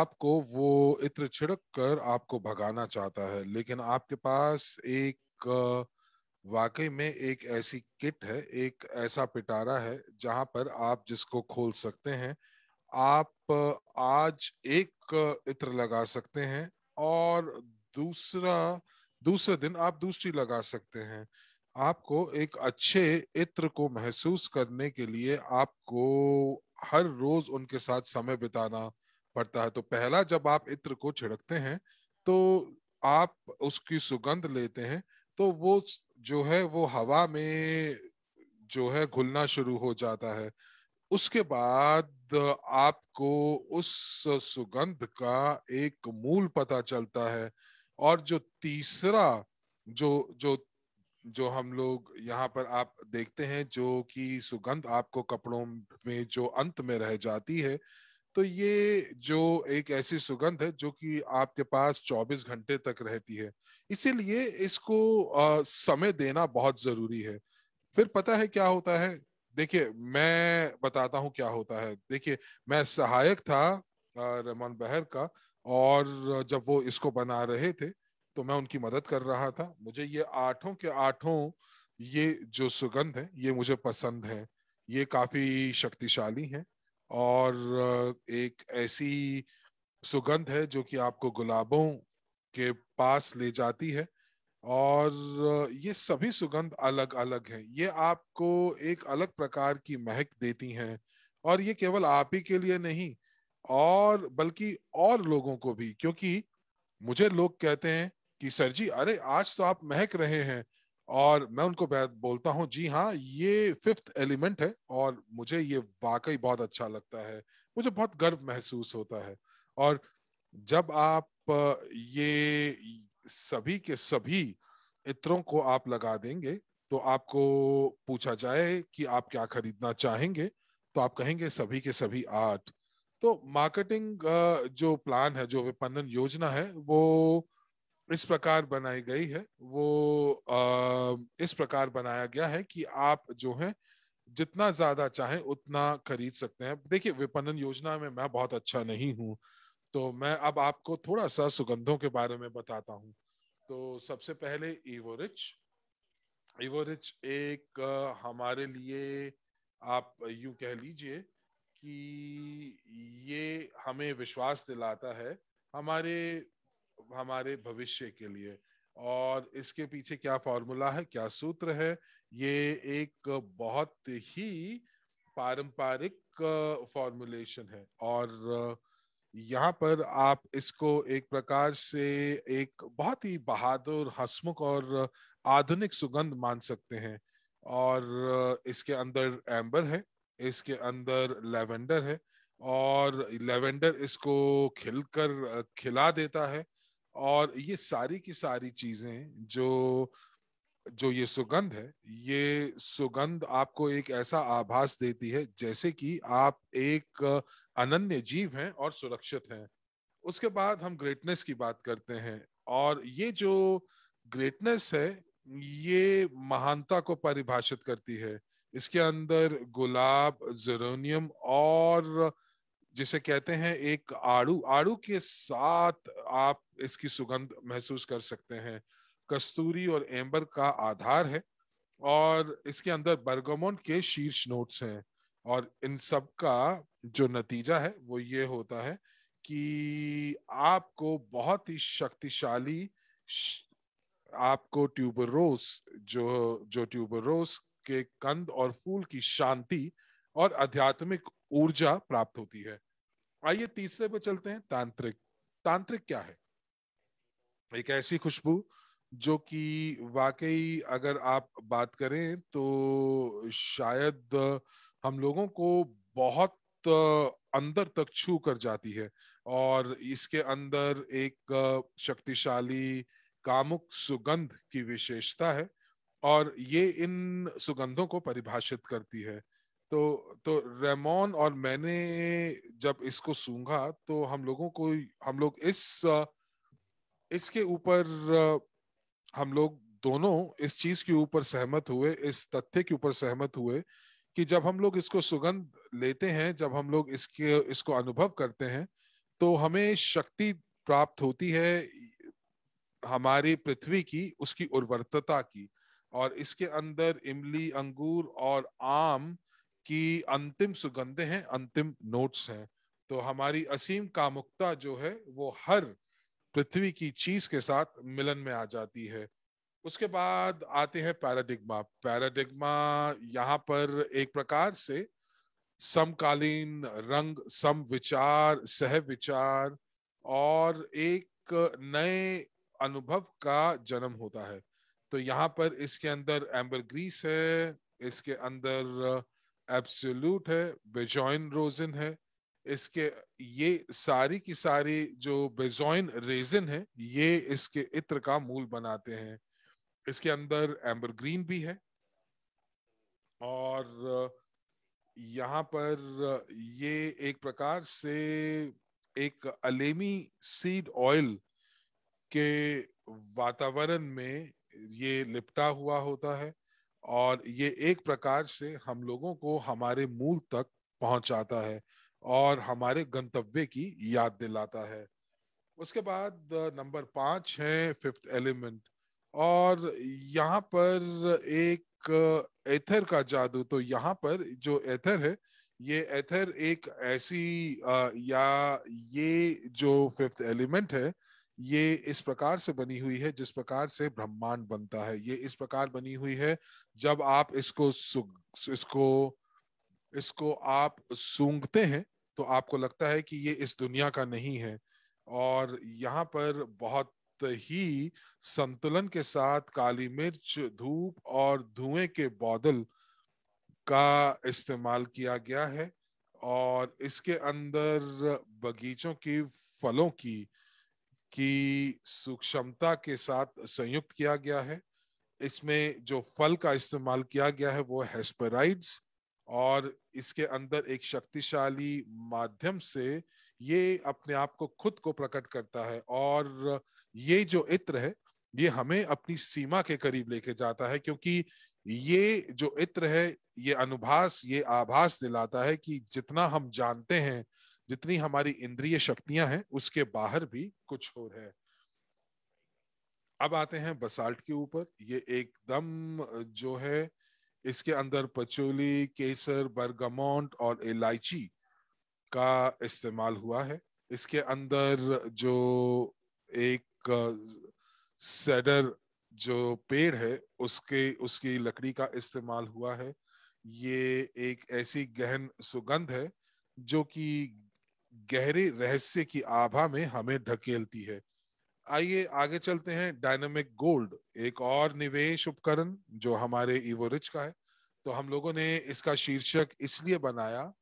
Speaker 2: आपको वो इत्र छिड़क कर आपको भगाना चाहता है लेकिन आपके पास एक वाकई में एक ऐसी किट है एक ऐसा पिटारा है जहां पर आप जिसको खोल सकते हैं आप आज एक इत्र लगा सकते हैं और दूसरा दूसरे दिन आप दूसरी लगा सकते हैं आपको एक अच्छे इत्र को महसूस करने के लिए आपको हर रोज उनके साथ समय बिताना पड़ता है तो पहला जब आप इत्र को छिड़कते हैं तो आप उसकी सुगंध लेते हैं तो वो जो है वो हवा में जो है घुलना शुरू हो जाता है उसके बाद आपको उस सुगंध का एक मूल पता चलता है और जो तीसरा जो जो जो हम लोग यहाँ पर आप देखते हैं जो कि सुगंध आपको कपड़ों में जो अंत में रह जाती है तो ये जो एक ऐसी सुगंध है जो कि आपके पास 24 घंटे तक रहती है इसीलिए इसको आ, समय देना बहुत जरूरी है फिर पता है क्या होता है देखिए मैं बताता हूँ क्या होता है देखिए मैं सहायक था रमन बहर का और जब वो इसको बना रहे थे तो मैं उनकी मदद कर रहा था मुझे ये आठों के आठों ये जो सुगंध है ये मुझे पसंद है ये काफी शक्तिशाली है और एक ऐसी सुगंध है जो कि आपको गुलाबों के पास ले जाती है और ये सभी सुगंध अलग अलग हैं ये आपको एक अलग प्रकार की महक देती हैं और ये केवल आप ही के लिए नहीं और बल्कि और लोगों को भी क्योंकि मुझे लोग कहते हैं कि सर जी अरे आज तो आप महक रहे हैं और मैं उनको बोलता हूँ जी हाँ ये फिफ्थ एलिमेंट है और मुझे ये वाकई बहुत अच्छा लगता है मुझे बहुत गर्व महसूस होता है और जब आप ये सभी के सभी इत्रों को आप लगा देंगे तो आपको पूछा जाए कि आप क्या खरीदना चाहेंगे तो आप कहेंगे सभी के सभी आठ तो मार्केटिंग जो प्लान है जो विपणन योजना है वो इस प्रकार बनाई गई है वो इस प्रकार बनाया गया है कि आप जो है जितना ज्यादा चाहे उतना खरीद सकते हैं देखिए विपणन योजना में मैं बहुत अच्छा नहीं हूँ तो मैं अब आपको थोड़ा सा सुगंधों के बारे में बताता हूँ तो सबसे पहले इवोरिच इवोरिच एक हमारे लिए आप यू कह लीजिए कि ये हमें विश्वास दिलाता है हमारे हमारे भविष्य के लिए और इसके पीछे क्या फॉर्मूला है क्या सूत्र है ये एक बहुत ही पारंपरिक फॉर्मुलेशन है और यहाँ पर आप इसको एक प्रकार से एक बहुत ही बहादुर हसमुख और आधुनिक सुगंध मान सकते हैं और इसके अंदर एम्बर है इसके अंदर लेवेंडर है और लेवेंडर इसको खिलकर खिला देता है और ये सारी की सारी चीजें जो जो ये सुगंध है ये सुगंध आपको एक ऐसा आभास देती है जैसे कि आप एक अनन्य जीव हैं और सुरक्षित हैं उसके बाद हम ग्रेटनेस की बात करते हैं और ये जो ग्रेटनेस है ये महानता को परिभाषित करती है इसके अंदर गुलाब जरूनियम और जिसे कहते हैं एक आड़ू आड़ू के साथ आप इसकी सुगंध महसूस कर सकते हैं कस्तूरी और एम्बर का आधार है और इसके अंदर बर्गमोन के शीर्ष नोट्स हैं और इन सब का जो नतीजा है वो ये होता है कि आपको बहुत ही शक्तिशाली आपको ट्यूबरोस जो जो ट्यूबरोस के कंद और फूल की शांति और आध्यात्मिक ऊर्जा प्राप्त होती है आइए तीसरे पे चलते हैं तांत्रिक तांत्रिक क्या है एक ऐसी खुशबू जो कि वाकई अगर आप बात करें तो शायद हम लोगों को बहुत अंदर तक छू कर जाती है और इसके अंदर एक शक्तिशाली कामुक सुगंध की विशेषता है और ये इन सुगंधों को परिभाषित करती है तो तो रेमोन और मैंने जब इसको सूंघा तो हम लोगों को हम लोग इस इसके ऊपर हम लोग दोनों इस चीज के ऊपर सहमत हुए इस तथ्य के ऊपर सहमत हुए कि जब हम लोग इसको सुगंध लेते हैं जब हम लोग इसके इसको अनुभव करते हैं तो हमें शक्ति प्राप्त होती है हमारी पृथ्वी की उसकी उर्वरतता की और इसके अंदर इमली अंगूर और आम की अंतिम सुगंधे हैं अंतिम नोट्स हैं तो हमारी असीम कामुकता जो है वो हर पृथ्वी की चीज के साथ मिलन में आ जाती है उसके बाद आते हैं पैराडिग्मा पैराडिग्मा यहाँ पर एक प्रकार से समकालीन रंग सम विचार सह विचार और एक नए अनुभव का जन्म होता है तो यहाँ पर इसके अंदर एम्बर ग्रीस है इसके अंदर एब्सोल्यूट uh, है बेजॉइन रोजन है इसके ये सारी की सारी जो बेजॉइन रेजिन है ये इसके इत्र का मूल बनाते हैं इसके अंदर एम्बर ग्रीन भी है और uh, यहाँ पर uh, ये एक प्रकार से एक अलेमी सीड ऑयल के वातावरण में ये निपटा हुआ होता है और ये एक प्रकार से हम लोगों को हमारे मूल तक पहुंचाता है और हमारे गंतव्य की याद दिलाता है उसके बाद नंबर पांच है फिफ्थ एलिमेंट और यहाँ पर एक एथर का जादू तो यहाँ पर जो एथर है ये एथर एक ऐसी या ये जो फिफ्थ एलिमेंट है ये इस प्रकार से बनी हुई है जिस प्रकार से ब्रह्मांड बनता है ये इस प्रकार बनी हुई है जब आप इसको इसको इसको आप सूंघते हैं तो आपको लगता है कि ये इस दुनिया का नहीं है और यहाँ पर बहुत ही संतुलन के साथ काली मिर्च धूप और धुएं के बौदल का इस्तेमाल किया गया है और इसके अंदर बगीचों की फलों की की सूक्ष्मता के साथ संयुक्त किया गया है इसमें जो फल का इस्तेमाल किया गया है वो हेस्पेराइड्स और इसके अंदर एक शक्तिशाली माध्यम से ये अपने आप को खुद को प्रकट करता है और ये जो इत्र है ये हमें अपनी सीमा के करीब लेके जाता है क्योंकि ये जो इत्र है ये अनुभास ये आभास दिलाता है कि जितना हम जानते हैं जितनी हमारी इंद्रिय शक्तियां हैं उसके बाहर भी कुछ और है अब आते हैं बसाल्ट के ऊपर ये एकदम जो है इसके अंदर पचोली केसर बर्गमोंट और इलायची का इस्तेमाल हुआ है इसके अंदर जो एक सेडर जो पेड़ है उसके उसकी लकड़ी का इस्तेमाल हुआ है ये एक ऐसी गहन सुगंध है जो कि गहरे रहस्य की आभा में हमें ढकेलती है आइए आगे चलते हैं डायनामिक गोल्ड एक और निवेश उपकरण जो हमारे इवोरिच का है तो हम लोगों ने इसका शीर्षक इसलिए बनाया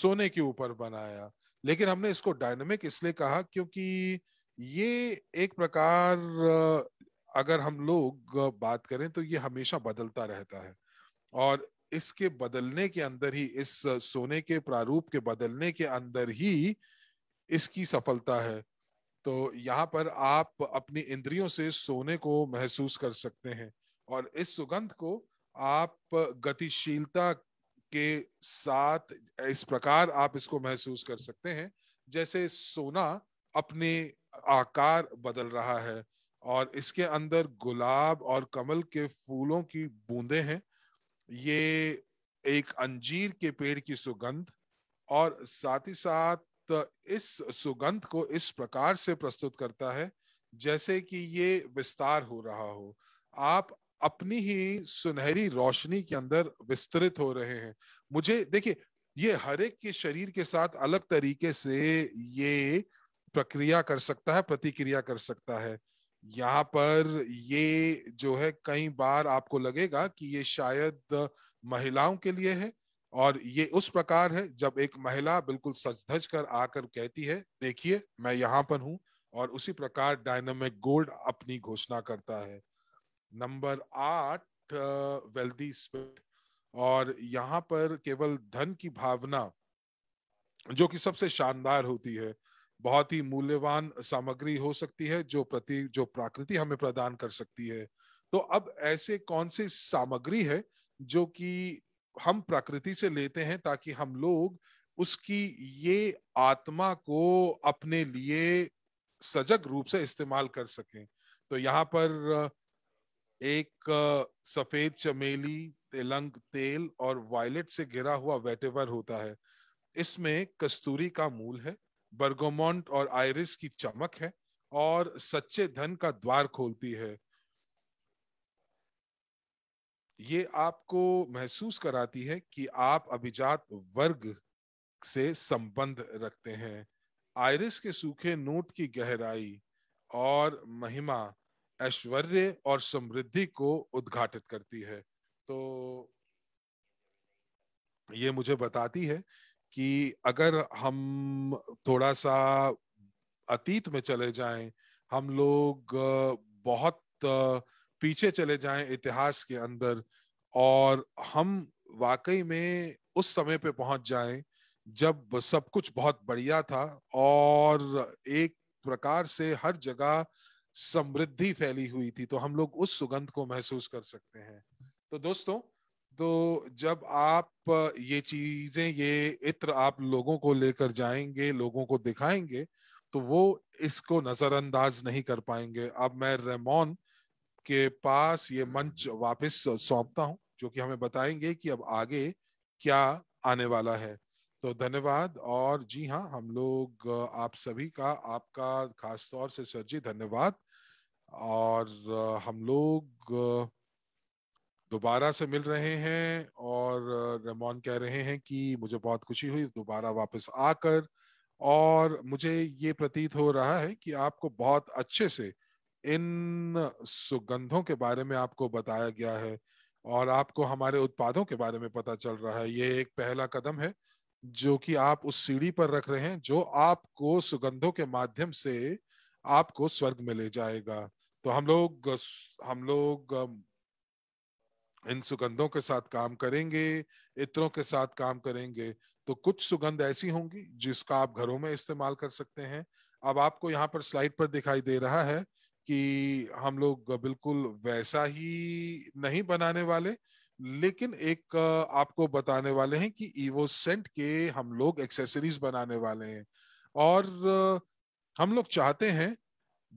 Speaker 2: सोने के ऊपर बनाया लेकिन हमने इसको डायनामिक इसलिए कहा क्योंकि ये एक प्रकार अगर हम लोग बात करें तो ये हमेशा बदलता रहता है और इसके बदलने के अंदर ही इस सोने के प्रारूप के बदलने के अंदर ही इसकी सफलता है तो यहाँ पर आप अपनी इंद्रियों से सोने को महसूस कर सकते हैं और इस सुगंध को आप गतिशीलता के साथ इस प्रकार आप इसको महसूस कर सकते हैं जैसे सोना अपने आकार बदल रहा है और इसके अंदर गुलाब और कमल के फूलों की बूंदे हैं ये एक अंजीर के पेड़ की सुगंध और साथ ही साथ इस सुगंध को इस प्रकार से प्रस्तुत करता है जैसे कि ये विस्तार हो रहा हो आप अपनी ही सुनहरी रोशनी के अंदर विस्तृत हो रहे हैं मुझे देखिए ये हर एक के शरीर के साथ अलग तरीके से ये प्रक्रिया कर सकता है प्रतिक्रिया कर सकता है यहाँ पर ये जो है कई बार आपको लगेगा कि ये शायद महिलाओं के लिए है और ये उस प्रकार है जब एक महिला बिल्कुल सच धज कर आकर कहती है देखिए मैं यहाँ पर हूँ और उसी प्रकार डायनामिक गोल्ड अपनी घोषणा करता है नंबर आठ वेल्दी स्पिरिट और यहाँ पर केवल धन की भावना जो कि सबसे शानदार होती है बहुत ही मूल्यवान सामग्री हो सकती है जो प्रति जो प्रकृति हमें प्रदान कर सकती है तो अब ऐसे कौन से सामग्री है जो कि हम प्रकृति से लेते हैं ताकि हम लोग उसकी ये आत्मा को अपने लिए सजग रूप से इस्तेमाल कर सकें तो यहाँ पर एक सफेद चमेली तेलंग तेल और वायलेट से घिरा हुआ वेटेवर होता है इसमें कस्तूरी का मूल है बर्गोमोंट और आयरिस की चमक है और सच्चे धन का द्वार खोलती है ये आपको महसूस कराती है कि आप अभिजात वर्ग से संबंध रखते हैं आयरिस के सूखे नोट की गहराई और महिमा ऐश्वर्य और समृद्धि को उद्घाटित करती है तो ये मुझे बताती है कि अगर हम थोड़ा सा अतीत में चले जाएं हम लोग बहुत पीछे चले जाएं इतिहास के अंदर और हम वाकई में उस समय पे पहुंच जाएं जब सब कुछ बहुत बढ़िया था और एक प्रकार से हर जगह समृद्धि फैली हुई थी तो हम लोग उस सुगंध को महसूस कर सकते हैं तो दोस्तों तो जब आप ये चीजें ये इत्र आप लोगों को लेकर जाएंगे लोगों को दिखाएंगे तो वो इसको नजरअंदाज नहीं कर पाएंगे अब मैं रेमोन के पास ये मंच वापस सौंपता हूँ जो कि हमें बताएंगे कि अब आगे क्या आने वाला है तो धन्यवाद और जी हाँ हम लोग आप सभी का आपका खास तौर से सर जी धन्यवाद और हम लोग दोबारा से मिल रहे हैं और रमोन कह रहे हैं कि मुझे बहुत खुशी हुई दोबारा वापस आकर और मुझे ये प्रतीत हो रहा है कि आपको बहुत अच्छे से इन सुगंधों के बारे में आपको बताया गया है और आपको हमारे उत्पादों के बारे में पता चल रहा है ये एक पहला कदम है जो कि आप उस सीढ़ी पर रख रहे हैं जो आपको सुगंधों के माध्यम से आपको स्वर्ग में ले जाएगा तो हम लोग हम लोग इन सुगंधों के साथ काम करेंगे इत्रों के साथ काम करेंगे तो कुछ सुगंध ऐसी होंगी जिसका आप घरों में इस्तेमाल कर सकते हैं अब आपको यहाँ पर स्लाइड पर दिखाई दे रहा है कि हम लोग बिल्कुल वैसा ही नहीं बनाने वाले लेकिन एक आपको बताने वाले हैं कि ईवो सेंट के हम लोग एक्सेसरीज बनाने वाले हैं और हम लोग चाहते हैं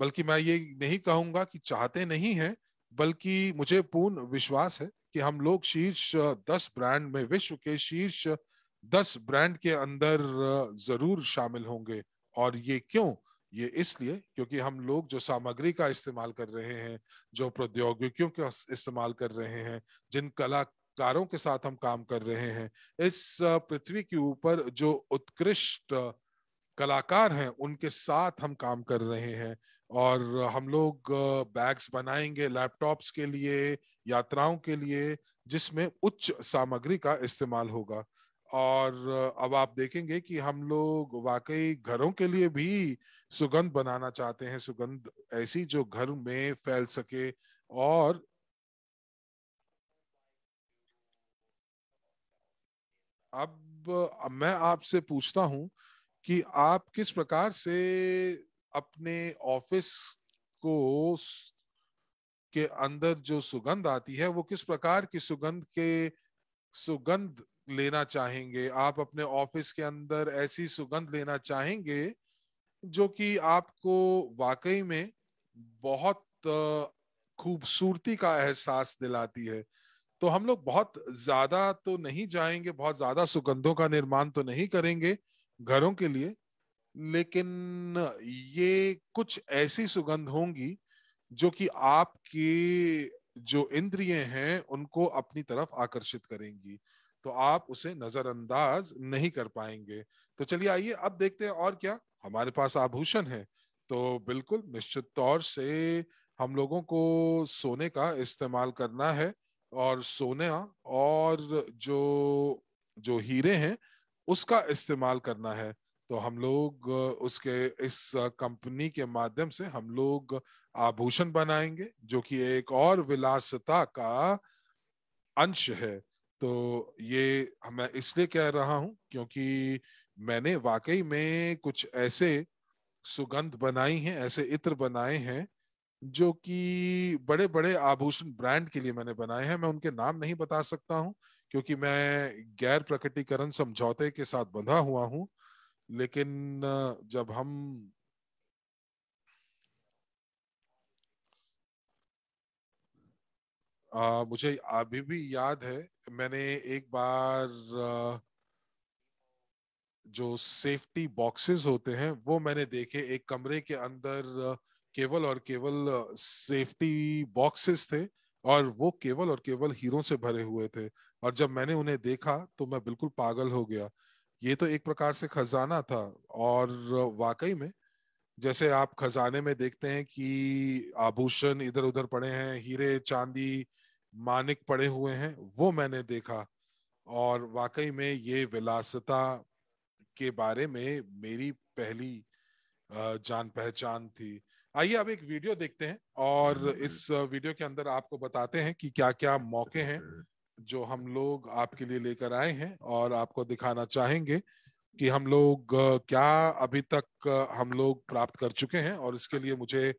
Speaker 2: बल्कि मैं ये नहीं कहूंगा कि चाहते नहीं हैं बल्कि मुझे पूर्ण विश्वास है कि हम लोग शीर्ष दस ब्रांड में विश्व के शीर्ष दस ब्रांड के अंदर जरूर शामिल होंगे और ये क्यों ये इसलिए क्योंकि हम लोग जो सामग्री का इस्तेमाल कर रहे हैं जो प्रौद्योगिकियों का इस्तेमाल कर रहे हैं जिन कलाकारों के साथ हम काम कर रहे हैं इस पृथ्वी के ऊपर जो उत्कृष्ट कलाकार हैं उनके साथ हम काम कर रहे हैं और हम लोग बैग्स बनाएंगे लैपटॉप्स के लिए यात्राओं के लिए जिसमें उच्च सामग्री का इस्तेमाल होगा और अब आप देखेंगे कि हम लोग वाकई घरों के लिए भी सुगंध बनाना चाहते हैं सुगंध ऐसी जो घर में फैल सके और अब मैं आपसे पूछता हूं कि आप किस प्रकार से अपने ऑफिस को के अंदर जो सुगंध आती है वो किस प्रकार की सुगंध के सुगंध लेना चाहेंगे आप अपने ऑफिस के अंदर ऐसी सुगंध लेना चाहेंगे जो कि आपको वाकई में बहुत खूबसूरती का एहसास दिलाती है तो हम लोग बहुत ज्यादा तो नहीं जाएंगे बहुत ज्यादा सुगंधों का निर्माण तो नहीं करेंगे घरों के लिए लेकिन ये कुछ ऐसी सुगंध होंगी जो कि आपकी जो इंद्रिय हैं उनको अपनी तरफ आकर्षित करेंगी तो आप उसे नजरअंदाज नहीं कर पाएंगे तो चलिए आइए अब देखते हैं और क्या हमारे पास आभूषण है तो बिल्कुल निश्चित तौर से हम लोगों को सोने का इस्तेमाल करना है और सोना और जो जो हीरे हैं उसका इस्तेमाल करना है तो हम लोग उसके इस कंपनी के माध्यम से हम लोग आभूषण बनाएंगे जो कि एक और विलासता का अंश है तो ये मैं इसलिए कह रहा हूं क्योंकि मैंने वाकई में कुछ ऐसे सुगंध बनाई हैं ऐसे इत्र बनाए हैं जो कि बड़े बड़े आभूषण ब्रांड के लिए मैंने बनाए हैं मैं उनके नाम नहीं बता सकता हूं क्योंकि मैं गैर प्रकटीकरण समझौते के साथ बंधा हुआ हूं लेकिन जब हम आ, मुझे अभी भी याद है मैंने एक बार जो सेफ्टी बॉक्सेस होते हैं वो मैंने देखे एक कमरे के अंदर केवल और केवल सेफ्टी बॉक्सेस थे और वो केवल और केवल हीरो से भरे हुए थे और जब मैंने उन्हें देखा तो मैं बिल्कुल पागल हो गया ये तो एक प्रकार से खजाना था और वाकई में जैसे आप खजाने में देखते हैं कि आभूषण इधर उधर पड़े हैं हीरे चांदी मानिक पड़े हुए हैं वो मैंने देखा और वाकई में ये विलासता के बारे में मेरी पहली जान पहचान थी आइए अब एक वीडियो देखते हैं और हम्म। इस वीडियो के अंदर आपको बताते हैं कि क्या क्या मौके हैं हम्म। जो हम लोग आपके लिए लेकर आए हैं और आपको दिखाना चाहेंगे कि हम लोग क्या अभी तक हम लोग प्राप्त कर चुके हैं और इसके लिए मुझे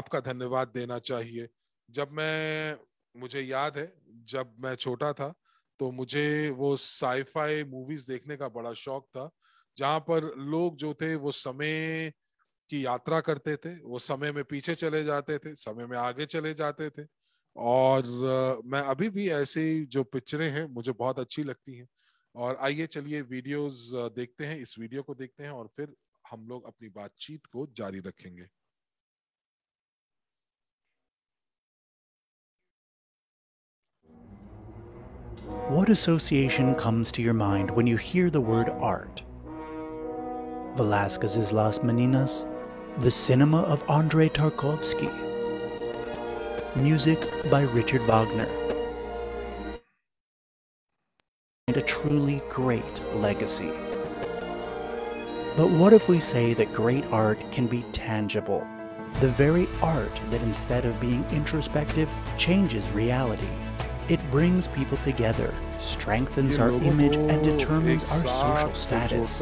Speaker 2: आपका धन्यवाद देना चाहिए जब मैं मुझे याद है जब मैं छोटा था तो मुझे वो साईफाई मूवीज देखने का बड़ा शौक था जहां पर लोग जो थे वो समय की यात्रा करते थे वो समय में पीछे चले जाते थे समय में आगे चले जाते थे और मैं अभी भी ऐसी जो पिक्चरें हैं मुझे बहुत अच्छी लगती हैं और आइए चलिए वीडियोस देखते हैं इस वीडियो को देखते हैं और फिर हम लोग अपनी बातचीत को जारी रखेंगे
Speaker 3: What association comes to your mind when you hear the word art? Velázquez's Las Meninas, the cinema of Andrei Tarkovsky, music by Richard Wagner. And a truly great legacy. But what if we say that great art can be tangible? The very art that instead of being introspective changes reality. It brings people together, strengthens our image, and determines our social status.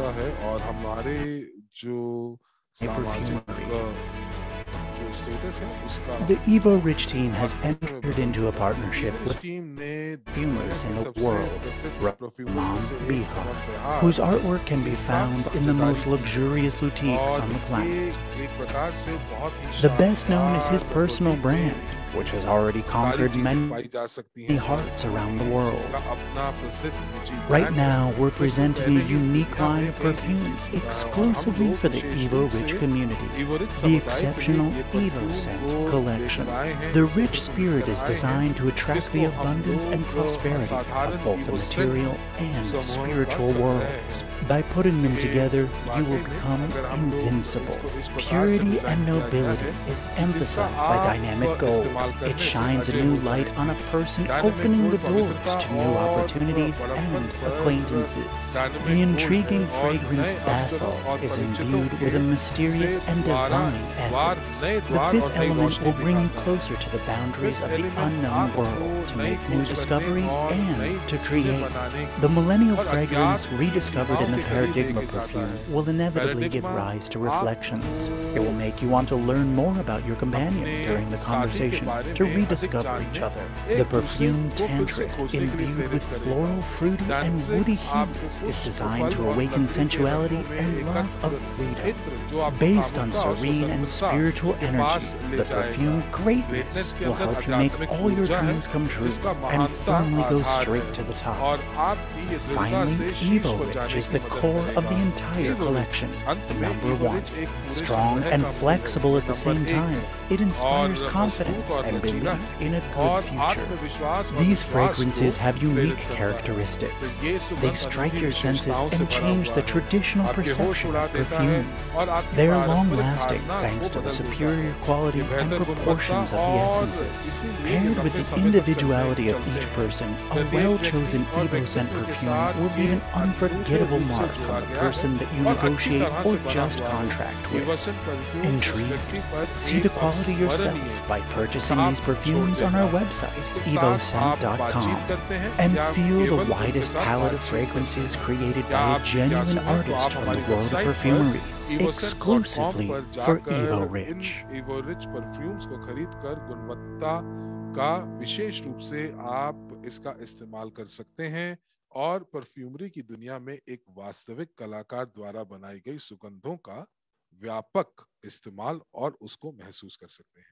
Speaker 2: Perfumery, the Evo
Speaker 3: Rich team has entered into a partnership with perfumers in the world, Rahman Bihar, whose artwork can be found in the most luxurious boutiques on the planet. The best known is his personal brand,
Speaker 2: which has already conquered many hearts around the world. Right now, we're presenting
Speaker 3: a unique line of perfumes exclusively for the Evo Rich community, the exceptional Evo Scent collection. The rich spirit is designed to attract the abundance and prosperity of both the material
Speaker 2: and spiritual
Speaker 3: worlds. By putting them together, you will become invincible. Purity and nobility is emphasized by dynamic gold. It shines a new light on a person opening the
Speaker 2: doors to new
Speaker 3: opportunities and acquaintances. The intriguing fragrance basalt is imbued with a mysterious and divine essence. The fifth element will bring you closer to the boundaries of the unknown world to make new discoveries and to create. The millennial fragrance rediscovered in the Paradigma perfume will inevitably give rise to reflections. It will make you want to learn more about your companion during the conversation to rediscover each other. The perfume tantric, imbued with floral, fruity, and woody hues,
Speaker 2: is designed to awaken sensuality and love of freedom. Based on serene and spiritual energy, the perfume greatness will help you make all your dreams come true and firmly go straight to the top. Finally, Evo Rich is the core of the entire collection. Number one, strong and
Speaker 3: flexible at the same time, it inspires confidence and belief in a good future. These fragrances have unique characteristics. They strike your senses and change the traditional perception of perfume. They are long-lasting thanks to the superior quality and proportions of the essences. Paired with the individuality of each person, a well-chosen Evo scent perfume will leave an unforgettable mark on the person that you negotiate or just contract
Speaker 2: with. Intrigued? See the quality yourself
Speaker 3: by purchasing some of these perfumes on our website, evoscent.com, and feel the widest palette of fragrances created by a genuine artist from the world of perfumery exclusively for Evo Rich.
Speaker 2: Evo Rich perfumes को खरीदकर गुणवत्ता का विशेष रूप से आप इसका इस्तेमाल कर सकते हैं और परफ्यूमरी की दुनिया में एक वास्तविक कलाकार द्वारा बनाई गई सुगंधों का व्यापक इस्तेमाल और उसको महसूस कर सकते हैं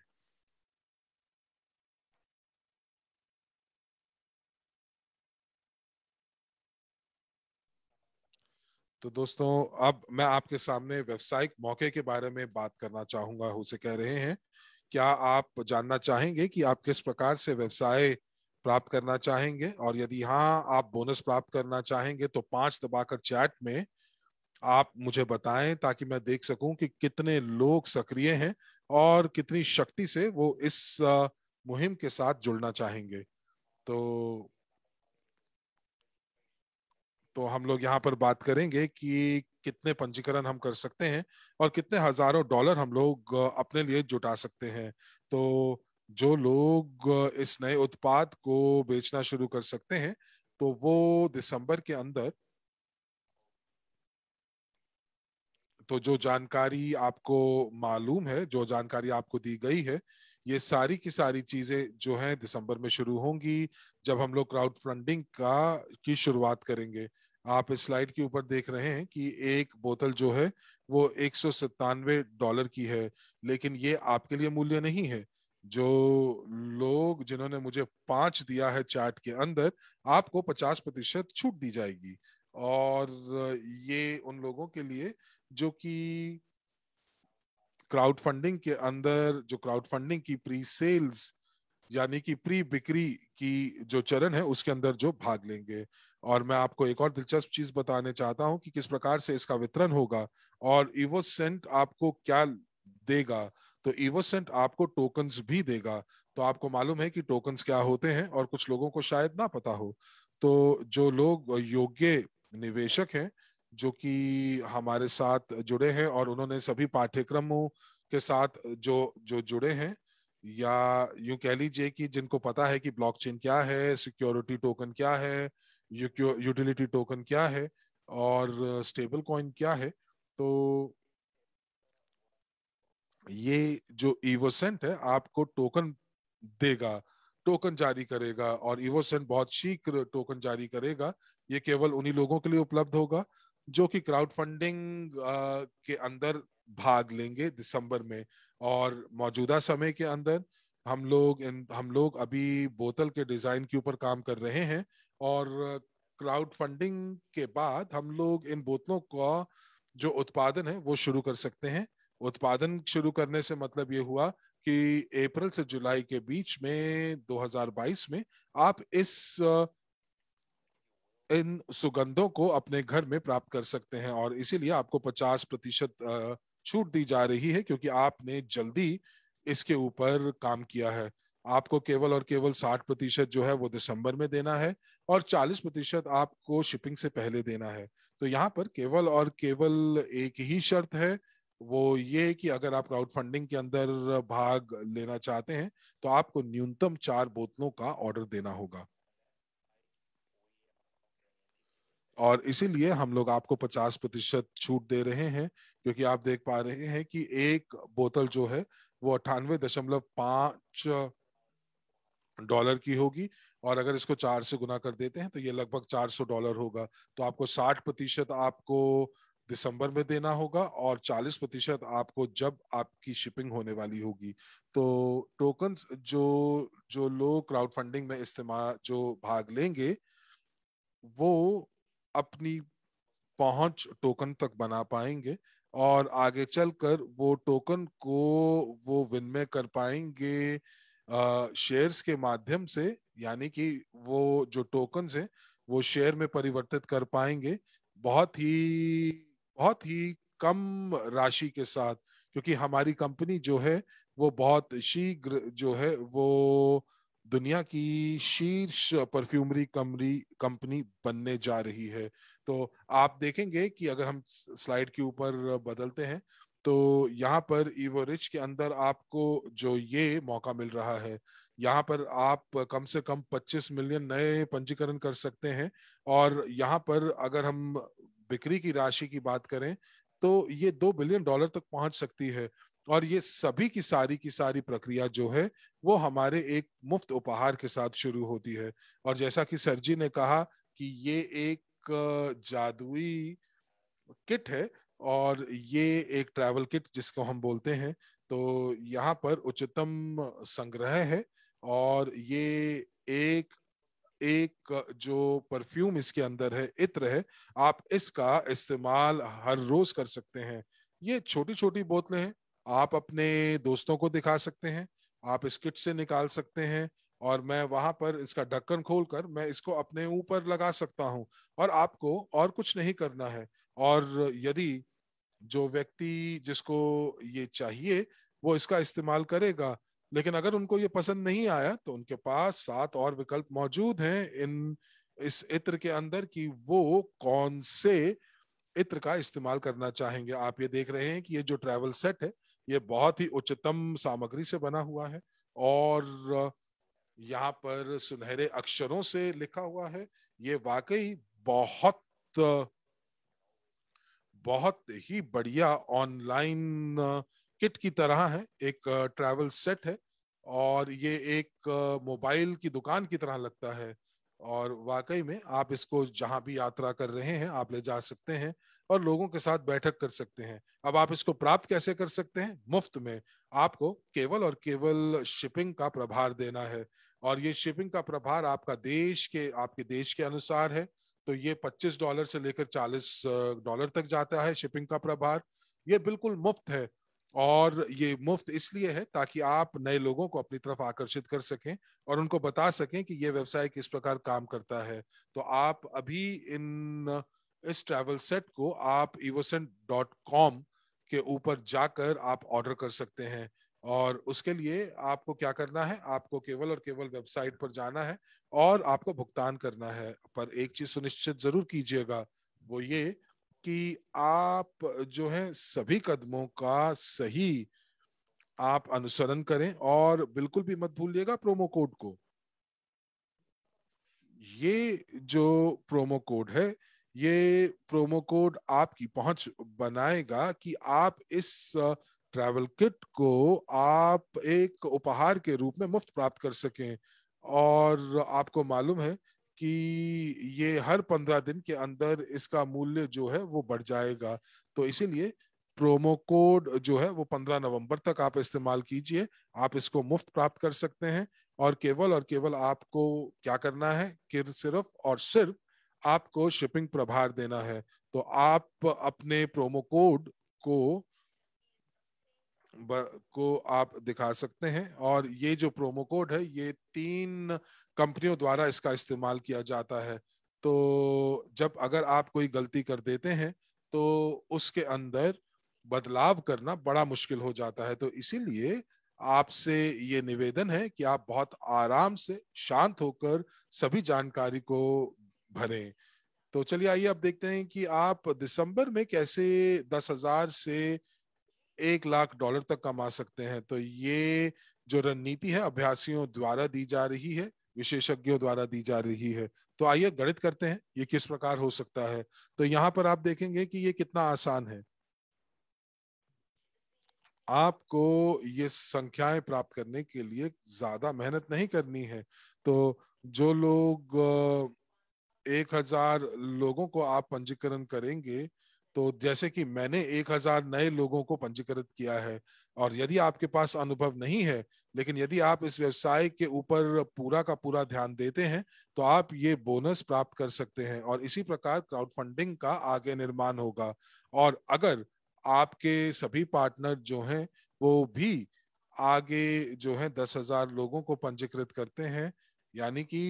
Speaker 2: तो दोस्तों अब मैं आपके सामने व्यवसायिक मौके के बारे में बात करना चाहूंगा उसे कह रहे हैं क्या आप जानना चाहेंगे कि आप किस प्रकार से व्यवसाय प्राप्त करना चाहेंगे और यदि हाँ आप बोनस प्राप्त करना चाहेंगे तो पांच दबाकर चैट में आप मुझे बताएं ताकि मैं देख सकूं कि कितने लोग सक्रिय हैं और कितनी शक्ति से वो इस मुहिम के साथ जुड़ना चाहेंगे तो तो हम लोग यहाँ पर बात करेंगे कि कितने पंजीकरण हम कर सकते हैं और कितने हजारों डॉलर हम लोग अपने लिए जुटा सकते हैं तो जो लोग इस नए उत्पाद को बेचना शुरू कर सकते हैं तो वो दिसंबर के अंदर तो जो जानकारी आपको मालूम है जो जानकारी आपको दी गई है ये सारी की सारी चीजें जो है दिसंबर में शुरू होंगी जब हम लोग क्राउड फंडिंग का की शुरुआत करेंगे आप इस स्लाइड के ऊपर देख रहे हैं कि एक बोतल जो है वो एक डॉलर की है लेकिन ये आपके लिए मूल्य नहीं है जो लोग जिन्होंने मुझे पांच दिया है चार्ट के अंदर आपको पचास प्रतिशत छूट दी जाएगी और ये उन लोगों के लिए जो कि क्राउड फंडिंग के अंदर जो क्राउड फंडिंग की प्री सेल्स यानी कि प्री बिक्री की जो चरण है उसके अंदर जो भाग लेंगे और मैं आपको एक और दिलचस्प चीज बताने चाहता हूं कि किस प्रकार से इसका वितरण होगा और इवो सेंट आपको क्या देगा तो इवो सेंट आपको टोकन भी देगा तो आपको मालूम है कि टोकन क्या होते हैं और कुछ लोगों को शायद ना पता हो तो जो लोग योग्य निवेशक हैं जो कि हमारे साथ जुड़े हैं और उन्होंने सभी पाठ्यक्रमों के साथ जो जो जुड़े हैं या यूं कह लीजिए कि जिनको पता है कि ब्लॉकचेन क्या है सिक्योरिटी टोकन क्या है यूटिलिटी टोकन क्या है और स्टेबल कॉइन क्या है तो ये जो इवोसेंट है आपको टोकन देगा टोकन जारी करेगा और इवोसेंट बहुत शीघ्र टोकन जारी करेगा ये केवल उन्हीं लोगों के लिए उपलब्ध होगा जो कि क्राउड फंडिंग के अंदर भाग लेंगे दिसंबर में और मौजूदा समय के अंदर हम लोग इन हम लोग अभी बोतल के डिजाइन के ऊपर काम कर रहे हैं और क्राउड फंडिंग के बाद हम लोग इन बोतलों का जो उत्पादन है वो शुरू कर सकते हैं उत्पादन शुरू करने से मतलब ये हुआ कि अप्रैल से जुलाई के बीच में 2022 में आप इस इन सुगंधों को अपने घर में प्राप्त कर सकते हैं और इसीलिए आपको 50 प्रतिशत छूट दी जा रही है क्योंकि आपने जल्दी इसके ऊपर काम किया है आपको केवल और केवल 60 प्रतिशत जो है वो दिसंबर में देना है और 40 प्रतिशत आपको शिपिंग से पहले देना है तो यहाँ पर केवल और केवल एक ही शर्त है वो ये कि अगर आप क्राउड फंडिंग के अंदर भाग लेना चाहते हैं तो आपको न्यूनतम चार बोतलों का ऑर्डर देना होगा और इसीलिए हम लोग आपको 50 प्रतिशत छूट दे रहे हैं क्योंकि आप देख पा रहे हैं कि एक बोतल जो है वो अट्ठानवे दशमलव पांच डॉलर की होगी और अगर इसको चार से गुना कर देते हैं तो ये लगभग चार सौ डॉलर होगा तो आपको साठ प्रतिशत आपको दिसंबर में देना होगा और चालीस प्रतिशत आपको जब आपकी शिपिंग होने वाली होगी तो टोकन जो जो लोग क्राउड फंडिंग में इस्तेमाल जो भाग लेंगे वो अपनी पहुंच टोकन तक बना पाएंगे और आगे चलकर वो टोकन को वो विनमय कर पाएंगे शेयर्स के माध्यम से यानी कि वो जो टोकन है वो शेयर में परिवर्तित कर पाएंगे बहुत ही बहुत ही कम राशि के साथ क्योंकि हमारी कंपनी जो है वो बहुत शीघ्र जो है वो दुनिया की शीर्ष परफ्यूमरी कमरी कंपनी बनने जा रही है तो आप देखेंगे कि अगर हम स्लाइड के ऊपर बदलते हैं तो यहाँ पर रिच के अंदर आपको जो ये मौका मिल रहा है यहाँ पर आप कम से कम 25 मिलियन नए पंजीकरण कर सकते हैं और यहाँ पर अगर हम बिक्री की राशि की बात करें तो ये दो बिलियन डॉलर तक पहुंच सकती है और ये सभी की सारी की सारी प्रक्रिया जो है वो हमारे एक मुफ्त उपहार के साथ शुरू होती है और जैसा कि सर जी ने कहा कि ये एक जादुई किट है और ये एक ट्रैवल किट जिसको हम बोलते हैं तो यहाँ पर उच्चतम संग्रह है और ये एक एक जो परफ्यूम इसके अंदर है इत्र है आप इसका इस्तेमाल हर रोज कर सकते हैं ये छोटी छोटी बोतलें हैं आप अपने दोस्तों को दिखा सकते हैं आप इस किट से निकाल सकते हैं और मैं वहां पर इसका ढक्कन खोलकर मैं इसको अपने ऊपर लगा सकता हूं और आपको और कुछ नहीं करना है और यदि जो व्यक्ति जिसको ये चाहिए वो इसका इस्तेमाल करेगा लेकिन अगर उनको ये पसंद नहीं आया तो उनके पास सात और विकल्प मौजूद हैं इन इस इत्र के अंदर कि वो कौन से इत्र का इस्तेमाल करना चाहेंगे आप ये देख रहे हैं कि ये जो ट्रैवल सेट है ये बहुत ही उच्चतम सामग्री से बना हुआ है और यहाँ पर सुनहरे अक्षरों से लिखा हुआ है ये वाकई बहुत बहुत ही बढ़िया ऑनलाइन किट की तरह है एक ट्रैवल सेट है और ये एक मोबाइल की दुकान की तरह लगता है और वाकई में आप इसको जहां भी यात्रा कर रहे हैं आप ले जा सकते हैं और लोगों के साथ बैठक कर सकते हैं अब आप इसको प्राप्त कैसे कर सकते हैं मुफ्त में आपको केवल और केवल शिपिंग का प्रभार देना है और ये शिपिंग का प्रभार आपका देश के आपके देश के अनुसार है तो ये 25 डॉलर से लेकर 40 डॉलर तक जाता है शिपिंग का प्रभार ये बिल्कुल मुफ्त है और ये मुफ्त इसलिए है ताकि आप नए लोगों को अपनी तरफ आकर्षित कर सकें और उनको बता सकें कि ये व्यवसाय किस प्रकार काम करता है तो आप अभी इन इस ट्रैवल सेट को आप ईवोसेंट डॉट कॉम के ऊपर जाकर आप ऑर्डर कर सकते हैं और उसके लिए आपको क्या करना है आपको केवल और केवल वेबसाइट पर जाना है और आपको भुगतान करना है पर एक चीज सुनिश्चित जरूर कीजिएगा वो ये कि आप जो है सभी कदमों का सही आप अनुसरण करें और बिल्कुल भी मत भूलिएगा प्रोमो कोड को ये जो प्रोमो कोड है ये प्रोमो कोड आपकी पहुंच बनाएगा कि आप इस ट्रैवल किट को आप एक उपहार के रूप में मुफ्त प्राप्त कर सकें और आपको मालूम है कि ये हर पंद्रह दिन के अंदर इसका मूल्य जो है वो बढ़ जाएगा तो इसीलिए प्रोमो कोड जो है वो पंद्रह नवंबर तक आप इस्तेमाल कीजिए आप इसको मुफ्त प्राप्त कर सकते हैं और केवल और केवल आपको क्या करना है कि सिर्फ और सिर्फ आपको शिपिंग प्रभार देना है तो आप अपने प्रोमो कोड को को आप दिखा सकते हैं और ये जो प्रोमो कोड है ये तीन कंपनियों द्वारा इसका इस्तेमाल किया जाता है तो जब अगर आप कोई गलती कर देते हैं तो उसके अंदर बदलाव करना बड़ा मुश्किल हो जाता है तो इसीलिए आपसे ये निवेदन है कि आप बहुत आराम से शांत होकर सभी जानकारी को भरें तो चलिए आइए अब देखते हैं कि आप दिसंबर में कैसे दस हजार से एक लाख डॉलर तक कमा सकते हैं तो ये जो रणनीति है अभ्यासियों द्वारा दी जा रही है विशेषज्ञों द्वारा दी जा रही है तो आइए गणित करते हैं ये किस प्रकार हो सकता है तो यहाँ पर आप देखेंगे कि ये कितना आसान है आपको ये संख्याएं प्राप्त करने के लिए ज्यादा मेहनत नहीं करनी है तो जो लोग एक हजार लोगों को आप पंजीकरण करेंगे तो जैसे कि मैंने एक हजार नए लोगों को पंजीकृत किया है और यदि आपके पास अनुभव नहीं है लेकिन यदि आप इस व्यवसाय के ऊपर पूरा का पूरा ध्यान देते हैं तो आप ये बोनस प्राप्त कर सकते हैं और इसी प्रकार क्राउड फंडिंग का आगे निर्माण होगा और अगर आपके सभी पार्टनर जो हैं वो भी आगे जो है दस हजार लोगों को पंजीकृत करते हैं यानी कि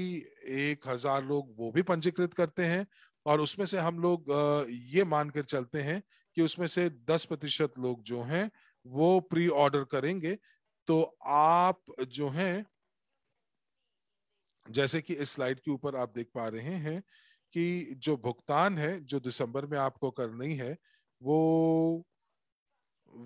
Speaker 2: एक हजार लोग वो भी पंजीकृत करते हैं और उसमें से हम लोग ये मानकर चलते हैं कि उसमें से 10 प्रतिशत लोग जो हैं वो प्री ऑर्डर करेंगे तो आप जो हैं जैसे कि इस स्लाइड के ऊपर आप देख पा रहे हैं कि जो भुगतान है जो दिसंबर में आपको करनी है वो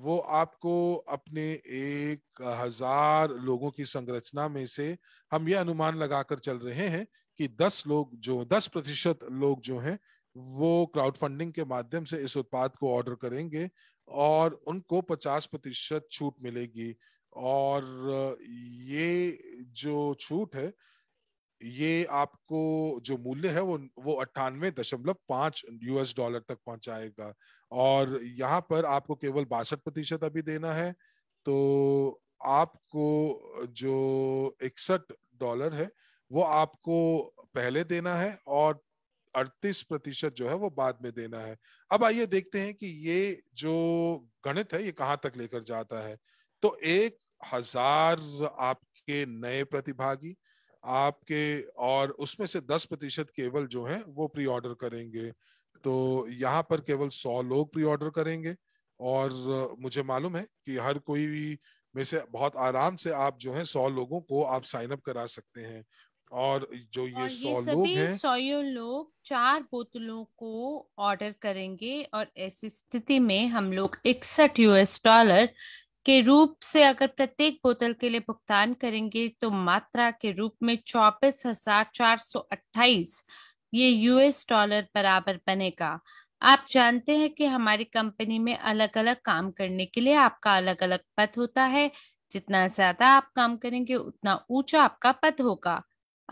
Speaker 2: वो आपको अपने एक हजार लोगों की संरचना में से हम ये अनुमान लगाकर चल रहे हैं कि 10 लोग जो 10 प्रतिशत लोग जो हैं वो क्राउड फंडिंग के माध्यम से इस उत्पाद को ऑर्डर करेंगे और उनको 50 प्रतिशत छूट मिलेगी और ये जो छूट है ये आपको जो मूल्य है वो वो अट्ठानवे दशमलव पांच यूएस डॉलर तक पहुंचाएगा और यहाँ पर आपको केवल बासठ प्रतिशत अभी देना है तो आपको जो इकसठ डॉलर है वो आपको पहले देना है और 38 प्रतिशत जो है वो बाद में देना है अब आइए देखते हैं कि ये जो गणित है ये कहाँ तक लेकर जाता है तो एक हजार आपके नए प्रतिभागी आपके और उसमें से 10 प्रतिशत केवल जो है वो प्री ऑर्डर करेंगे तो यहाँ पर केवल 100 लोग प्री ऑर्डर करेंगे और मुझे मालूम है कि हर कोई में से बहुत आराम से आप जो है सौ लोगों को आप साइन अप करा सकते हैं और
Speaker 1: जो ये, और ये सभी लोग सौ लोग चार बोतलों को ऑर्डर करेंगे और ऐसी स्थिति में हम लोग इकसठ यूएस डॉलर के रूप से अगर प्रत्येक बोतल के लिए भुगतान करेंगे तो मात्रा के रूप में चौबीस हजार चार सौ अट्ठाईस ये यूएस डॉलर बराबर बनेगा आप जानते हैं कि हमारी कंपनी में अलग अलग काम करने के लिए आपका अलग अलग पद होता है जितना ज्यादा आप काम करेंगे उतना ऊंचा आपका पद होगा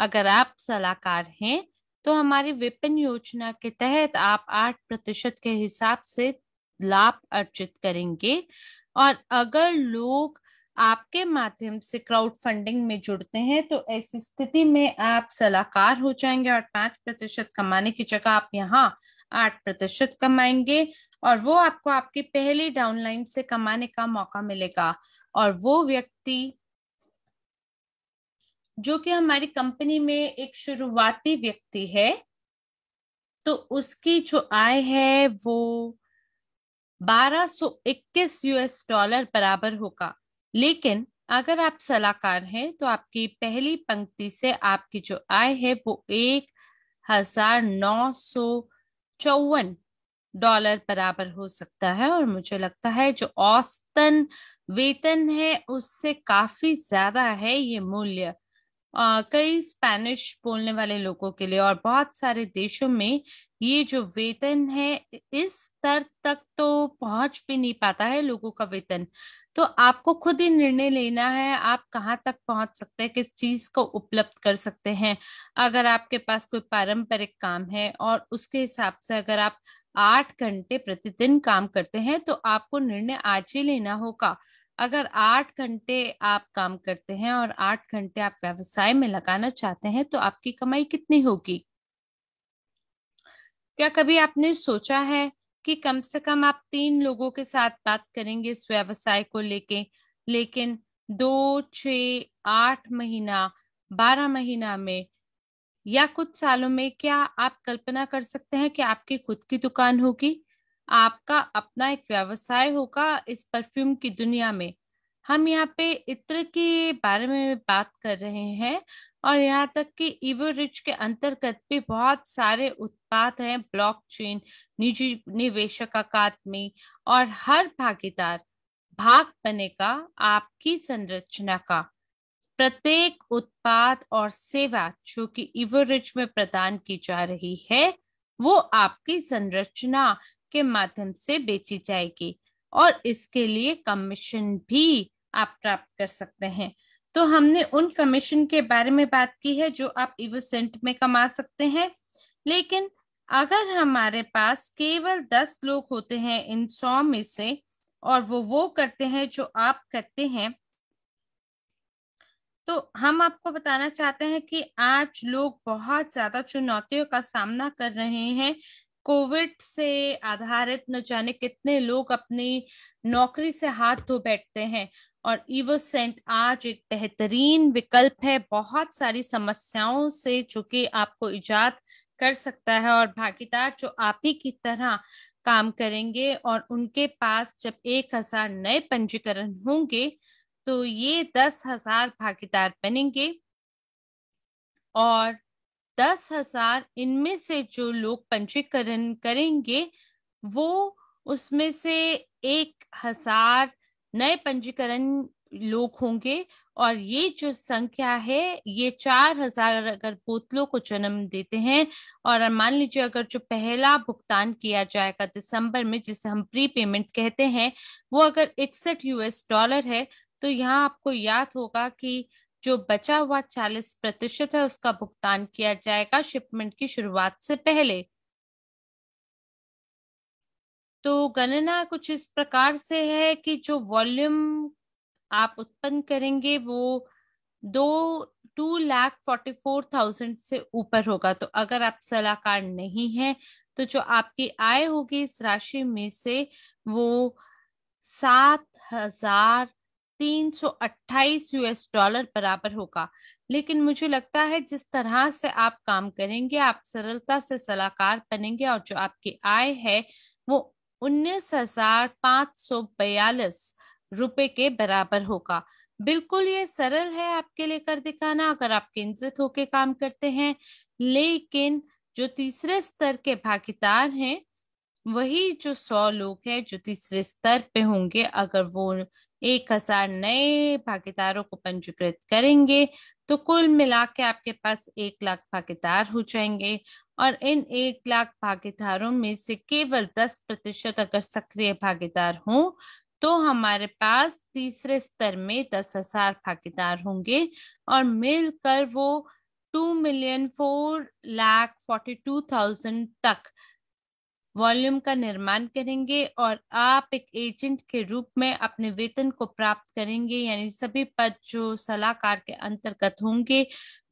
Speaker 1: अगर आप सलाहकार हैं तो हमारी विपिन योजना के तहत आप आठ प्रतिशत के हिसाब से लाभ अर्जित करेंगे और अगर लोग आपके माध्यम से क्राउड फंडिंग में जुड़ते हैं तो ऐसी स्थिति में आप सलाहकार हो जाएंगे और पांच प्रतिशत कमाने की जगह आप यहाँ आठ प्रतिशत कमाएंगे और वो आपको आपकी पहली डाउनलाइन से कमाने का मौका मिलेगा और वो व्यक्ति जो कि हमारी कंपनी में एक शुरुआती व्यक्ति है तो उसकी जो आय है वो 1221 यूएस डॉलर बराबर होगा लेकिन अगर आप सलाहकार हैं तो आपकी पहली पंक्ति से आपकी जो आय है वो एक हजार नौ सौ चौवन डॉलर बराबर हो सकता है और मुझे लगता है जो औसतन वेतन है उससे काफी ज्यादा है ये मूल्य कई स्पेनिश बोलने वाले लोगों के लिए और बहुत सारे देशों में ये जो वेतन है इस स्तर तक तो पहुंच भी नहीं पाता है लोगों का वेतन तो आपको खुद ही निर्णय लेना है आप कहाँ तक पहुंच सकते हैं किस चीज को उपलब्ध कर सकते हैं अगर आपके पास कोई पारंपरिक काम है और उसके हिसाब से अगर आप आठ घंटे प्रतिदिन काम करते हैं तो आपको निर्णय आज ही लेना होगा अगर आठ घंटे आप काम करते हैं और आठ घंटे आप व्यवसाय में लगाना चाहते हैं तो आपकी कमाई कितनी होगी क्या कभी आपने सोचा है कि कम से कम आप तीन लोगों के साथ बात करेंगे इस व्यवसाय को लेके लेकिन दो छ आठ महीना बारह महीना में या कुछ सालों में क्या आप कल्पना कर सकते हैं कि आपकी खुद की दुकान होगी आपका अपना एक व्यवसाय होगा इस परफ्यूम की दुनिया में हम यहाँ पे इत्र के बारे में बात कर रहे हैं और यहाँ तक कि इवो रिच के अंतर्गत भी बहुत सारे उत्पाद हैं ब्लॉकचेन निजी निवेशक अकादमी और हर भागीदार भाग बनेगा आपकी संरचना का प्रत्येक उत्पाद और सेवा जो कि रिच में प्रदान की जा रही है वो आपकी संरचना के माध्यम से बेची जाएगी और इसके लिए कमीशन भी आप प्राप्त कर सकते हैं तो हमने उन कमीशन के बारे में बात की है जो आप इवोसेंट में कमा सकते हैं लेकिन अगर हमारे पास केवल दस लोग होते हैं इन सौ में से और वो वो करते हैं जो आप करते हैं तो हम आपको बताना चाहते हैं कि आज लोग बहुत ज्यादा चुनौतियों का सामना कर रहे हैं कोविड से आधारित न जाने कितने लोग अपनी नौकरी से हाथ धो बैठते हैं और ईवो सेंट आज एक बेहतरीन विकल्प है बहुत सारी समस्याओं से जो कि आपको ईजाद कर सकता है और भागीदार जो आप ही की तरह काम करेंगे और उनके पास जब एक हजार नए पंजीकरण होंगे तो ये दस हजार भागीदार बनेंगे और दस हजार इनमें से जो लोग पंजीकरण करेंगे वो उसमें से एक हजार नए पंजीकरण लोग होंगे और ये जो संख्या है ये चार हजार अगर पोतलों को जन्म देते हैं और मान लीजिए अगर जो पहला भुगतान किया जाएगा दिसंबर में जिसे हम प्री पेमेंट कहते हैं वो अगर इकसठ यूएस डॉलर है तो यहाँ आपको याद होगा कि जो बचा हुआ चालीस प्रतिशत है उसका भुगतान किया जाएगा शिपमेंट की शुरुआत से पहले तो गणना कुछ इस प्रकार से है कि जो वॉल्यूम आप उत्पन्न करेंगे वो दो two lakh forty four thousand से ऊपर होगा तो अगर आप सलाहकार नहीं हैं तो जो आपकी आय होगी इस राशि में से वो सात हजार तीन सौ अट्ठाईस यूएस डॉलर बराबर होगा लेकिन मुझे लगता है जिस तरह से आप काम करेंगे आप सरलता से सलाहकार बनेंगे और जो आपकी आय है वो उन्नीस हजार पाँच सौ बयालीस रुपए के बराबर होगा बिल्कुल ये सरल है आपके लिए कर दिखाना अगर आप केंद्रित होकर काम करते हैं लेकिन जो तीसरे स्तर के भागीदार हैं वही जो सौ लोग हैं जो तीसरे स्तर पे होंगे अगर वो एक हजार नए भागीदारों को पंजीकृत करेंगे तो कुल मिला के आपके पास एक लाख भागीदार हो जाएंगे और इन एक लाख भागीदारों में से केवल दस प्रतिशत अगर सक्रिय भागीदार हों तो हमारे पास तीसरे स्तर में दस हजार भागीदार होंगे और मिलकर वो two million four lakh forty two thousand तक वॉल्यूम का निर्माण करेंगे और आप एक एजेंट के रूप में अपने वेतन को प्राप्त करेंगे यानी सभी पद जो सलाहकार के अंतर्गत होंगे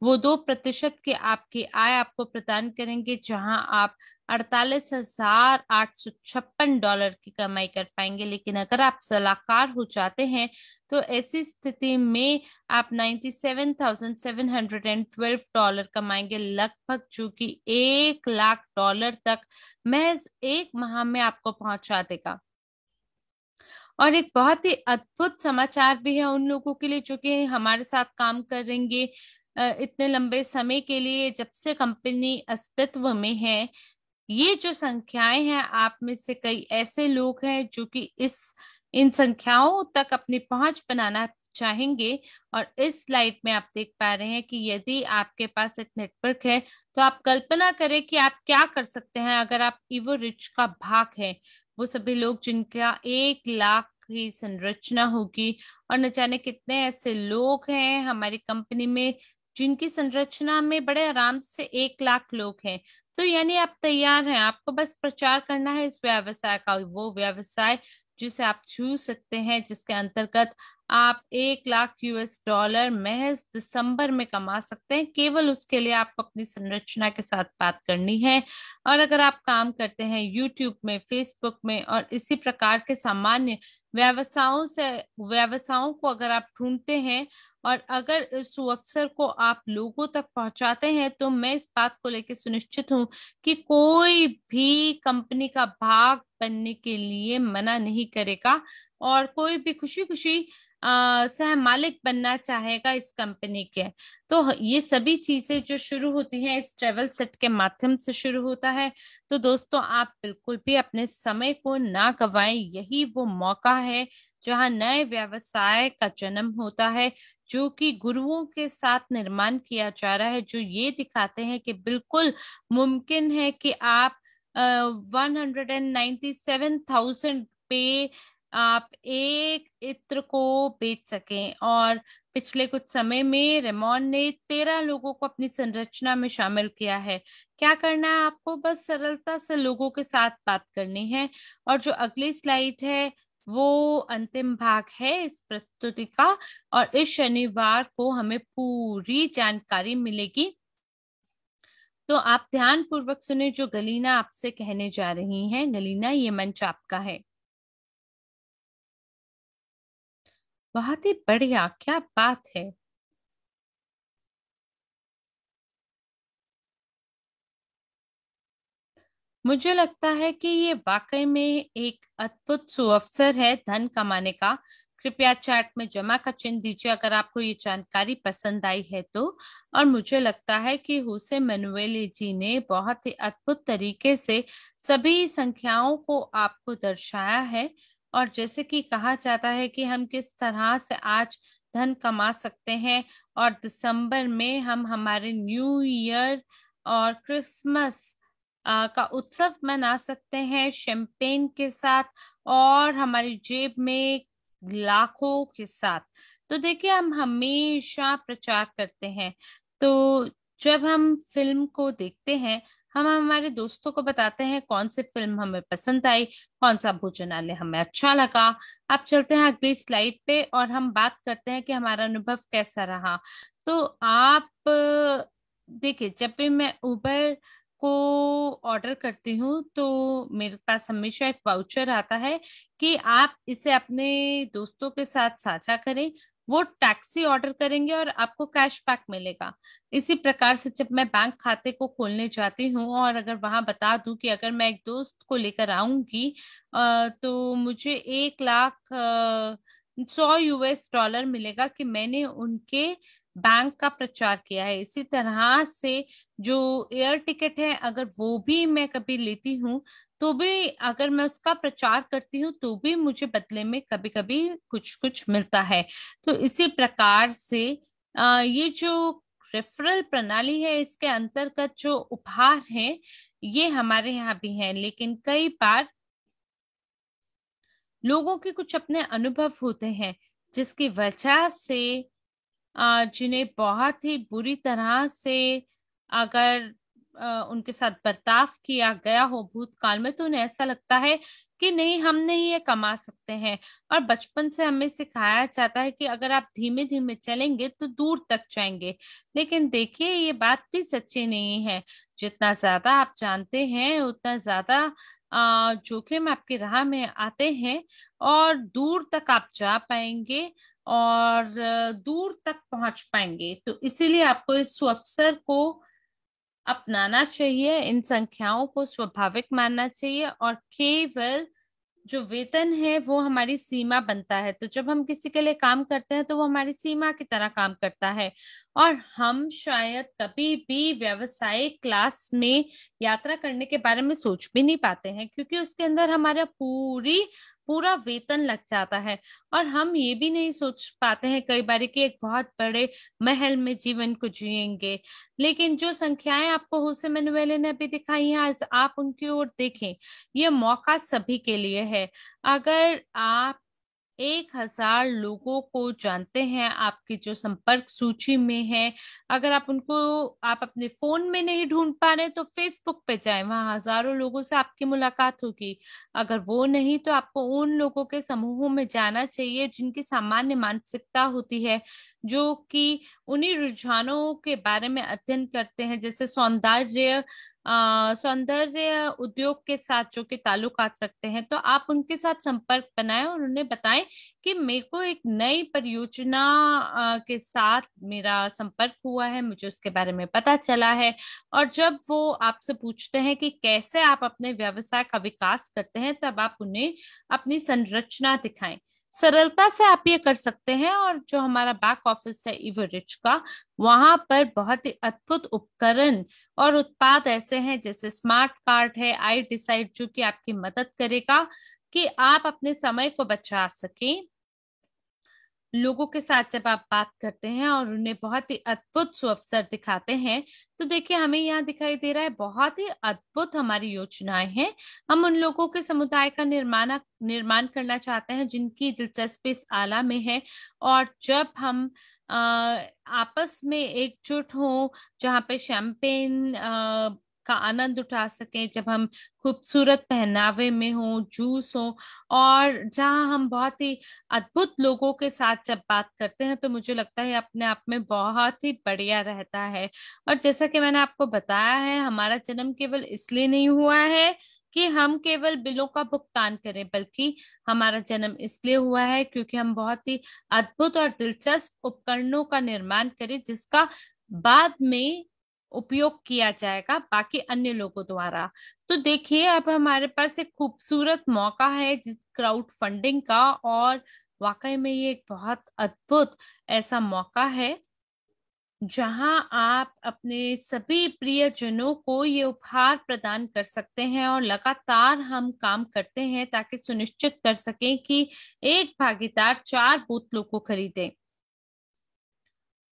Speaker 1: वो दो प्रतिशत के आपकी आय आपको प्रदान करेंगे जहां आप अड़तालीस हजार आठ सौ छप्पन डॉलर की कमाई कर पाएंगे लेकिन अगर आप सलाहकार हो जाते हैं तो ऐसी स्थिति में आप ninety seven thousand seven hundred and twelve dollar कमाएंगे लगभग जो कि एक लाख डॉलर तक महज एक माह में आपको पहुंचा देगा और एक बहुत ही अद्भुत समाचार भी है उन लोगों के लिए जो कि हमारे साथ काम करेंगे इतने लंबे समय के लिए जब से कंपनी अस्तित्व में है ये जो संख्याएं हैं आप में से कई ऐसे लोग हैं जो कि इस इन संख्याओं तक अपनी पहुंच बनाना चाहेंगे और इस स्लाइड में आप देख पा रहे हैं कि यदि आपके पास एक नेटवर्क है तो आप कल्पना करें कि आप क्या कर सकते हैं अगर आप इवो रिच का भाग है वो सभी लोग जिनका एक लाख की संरचना होगी और न जाने कितने ऐसे लोग हैं हमारी कंपनी में जिनकी संरचना में बड़े आराम से एक लाख लोग हैं तो यानी आप तैयार हैं आपको बस प्रचार करना है इस व्यवसाय का वो व्यवसाय जिसे आप छू सकते हैं जिसके अंतर्गत आप एक लाख यूएस डॉलर महज दिसंबर में कमा सकते हैं केवल उसके लिए आपको अपनी संरचना के साथ बात करनी है और अगर आप काम करते हैं यूट्यूब में फेसबुक में और इसी प्रकार के सामान्य व्यवसायों से व्यवसायों को अगर आप ढूंढते हैं और अगर इस अवसर को आप लोगों तक पहुंचाते हैं तो मैं इस बात को लेकर सुनिश्चित हूं कि कोई भी कंपनी का भाग बनने के लिए मना नहीं करेगा और कोई भी खुशी खुशी सह मालिक बनना चाहेगा इस कंपनी के तो ये सभी चीजें जो शुरू होती हैं इस ट्रेवल सेट के माध्यम से शुरू होता है तो दोस्तों आप बिल्कुल भी अपने समय को ना गवाएं यही वो मौका है जहाँ नए व्यवसाय का जन्म होता है जो कि गुरुओं के साथ निर्माण किया जा रहा है जो ये दिखाते हैं कि बिल्कुल मुमकिन है कि आप one hundred and ninety seven thousand पे आप एक इत्र को बेच सकें और पिछले कुछ समय में रेमोन ने तेरह लोगों को अपनी संरचना में शामिल किया है क्या करना है आपको बस सरलता से लोगों के साथ बात करनी है और जो अगली स्लाइड है वो अंतिम भाग है इस प्रस्तुति का और इस शनिवार को हमें पूरी जानकारी मिलेगी तो आप ध्यान पूर्वक सुने जो गलीना आपसे कहने जा रही हैं गलीना ये मंच आपका है बहुत ही बढ़िया क्या बात है मुझे लगता है कि ये वाकई में एक अद्भुत सुअवसर है धन कमाने का कृपया चैट में जमा का चिन्ह दीजिए अगर आपको ये जानकारी पसंद आई है तो और मुझे लगता है कि हुसे मनुएले जी ने बहुत ही अद्भुत तरीके से सभी संख्याओं को आपको दर्शाया है और जैसे कि कहा जाता है कि हम किस तरह से आज धन कमा सकते हैं और दिसंबर में हम हमारे न्यू ईयर और क्रिसमस का उत्सव मना सकते हैं शैम्पेन के साथ और हमारी जेब में लाखों के साथ तो देखिए हम हमेशा प्रचार करते हैं तो जब हम फिल्म को देखते हैं हम हमारे दोस्तों को बताते हैं कौन सी फिल्म हमें पसंद आई कौन सा भोजनालय हमें अच्छा लगा अब चलते हैं अगली स्लाइड पे और हम बात करते हैं कि हमारा अनुभव कैसा रहा तो आप देखिए जब भी मैं उबर को ऑर्डर करती हूँ तो मेरे पास हमेशा एक वाउचर आता है कि आप इसे अपने दोस्तों के साथ साझा करें वो टैक्सी ऑर्डर करेंगे और आपको कैश बैक मिलेगा इसी प्रकार से जब मैं बैंक खाते को खोलने जाती हूँ और अगर वहां बता दू कि अगर मैं एक दोस्त को लेकर आऊंगी तो मुझे एक लाख सौ यूएस डॉलर मिलेगा कि मैंने उनके बैंक का प्रचार किया है इसी तरह से जो एयर टिकट है अगर वो भी मैं कभी लेती हूँ तो भी अगर मैं उसका प्रचार करती हूँ तो भी मुझे बदले में कभी कभी कुछ कुछ मिलता है तो इसी प्रकार से ये जो रेफरल प्रणाली है इसके अंतर्गत जो उपहार है ये हमारे यहाँ भी है लेकिन कई बार लोगों के कुछ अपने अनुभव होते हैं जिसकी वजह से जिन्हें बहुत ही बुरी तरह से अगर उनके साथ बर्ताव किया गया हो भूतकाल में तो उन्हें ऐसा लगता है कि नहीं हम नहीं ये कमा सकते हैं और बचपन से हमें सिखाया जाता है कि अगर आप धीमे धीमे चलेंगे तो दूर तक जाएंगे लेकिन देखिए ये बात भी सच्ची नहीं है जितना ज्यादा आप जानते हैं उतना ज्यादा जोखिम आपकी राह में आते हैं और दूर तक आप जा पाएंगे और दूर तक पहुंच पाएंगे तो इसीलिए आपको इस अवसर को अपनाना चाहिए इन संख्याओं को स्वाभाविक मानना चाहिए और केवल जो वेतन है वो हमारी सीमा बनता है तो जब हम किसी के लिए काम करते हैं तो वो हमारी सीमा की तरह काम करता है और हम शायद कभी भी व्यवसायिक क्लास में यात्रा करने के बारे में सोच भी नहीं पाते हैं क्योंकि उसके अंदर हमारा पूरी पूरा वेतन लग जाता है और हम ये भी नहीं सोच पाते हैं कई बार कि एक बहुत बड़े महल में जीवन को जिएंगे लेकिन जो संख्याएं आपको हुसैन मैनुवेले ने अभी दिखाई हैं आज आप उनकी ओर देखें ये मौका सभी के लिए है अगर आप एक हजार लोगों को जानते हैं आपके जो संपर्क सूची में है अगर आप उनको आप अपने फोन में नहीं ढूंढ पा रहे तो फेसबुक पे जाएं वहां हजारों लोगों से आपकी मुलाकात होगी अगर वो नहीं तो आपको उन लोगों के समूहों में जाना चाहिए जिनकी सामान्य मानसिकता होती है जो कि उन्हीं रुझानों के बारे में अध्ययन करते हैं जैसे सौंदर्य सौंदर्य उद्योग के साथ जो कि ताल्लुकात रखते हैं तो आप उनके साथ संपर्क बनाए और उन्हें बताएं कि मेरे को एक नई परियोजना के साथ मेरा संपर्क हुआ है मुझे उसके बारे में पता चला है और जब वो आपसे पूछते हैं कि कैसे आप अपने व्यवसाय का विकास करते हैं तब आप उन्हें अपनी संरचना दिखाएं सरलता से आप ये कर सकते हैं और जो हमारा बैक ऑफिस है इवरिच का वहां पर बहुत ही अद्भुत उपकरण और उत्पाद ऐसे हैं जैसे स्मार्ट कार्ड है आई डिसाइड जो कि आपकी मदद करेगा कि आप अपने समय को बचा सकें लोगों के साथ जब आप बात करते हैं और उन्हें बहुत ही अद्भुत सुअवसर दिखाते हैं तो देखिए हमें यहाँ दिखाई दे रहा है बहुत ही अद्भुत हमारी योजनाएं हैं हम उन लोगों के समुदाय का निर्माण निर्माण करना चाहते हैं जिनकी दिलचस्पी इस आला में है और जब हम आ, आपस में एकजुट हो जहाँ पे शैम्पेन का आनंद उठा सकें जब हम खूबसूरत पहनावे में हों जूस हों और जहाँ हम बहुत ही अद्भुत लोगों के साथ जब बात करते हैं तो मुझे लगता है अपने आप में बहुत ही बढ़िया रहता है और जैसा कि मैंने आपको बताया है हमारा जन्म केवल इसलिए नहीं हुआ है कि हम केवल बिलों का भुगतान करें बल्कि हमारा जन्म इसलिए हुआ है क्योंकि हम बहुत ही अद्भुत और दिलचस्प उपकरणों का निर्माण करें जिसका बाद में उपयोग किया जाएगा बाकी अन्य लोगों द्वारा तो देखिए अब हमारे पास एक खूबसूरत मौका है जिस क्राउड फंडिंग का और वाकई में ये एक बहुत अद्भुत ऐसा मौका है जहां आप अपने सभी प्रियजनों को ये उपहार प्रदान कर सकते हैं और लगातार हम काम करते हैं ताकि सुनिश्चित कर सकें कि एक भागीदार चार बूथ लोग को खरीदे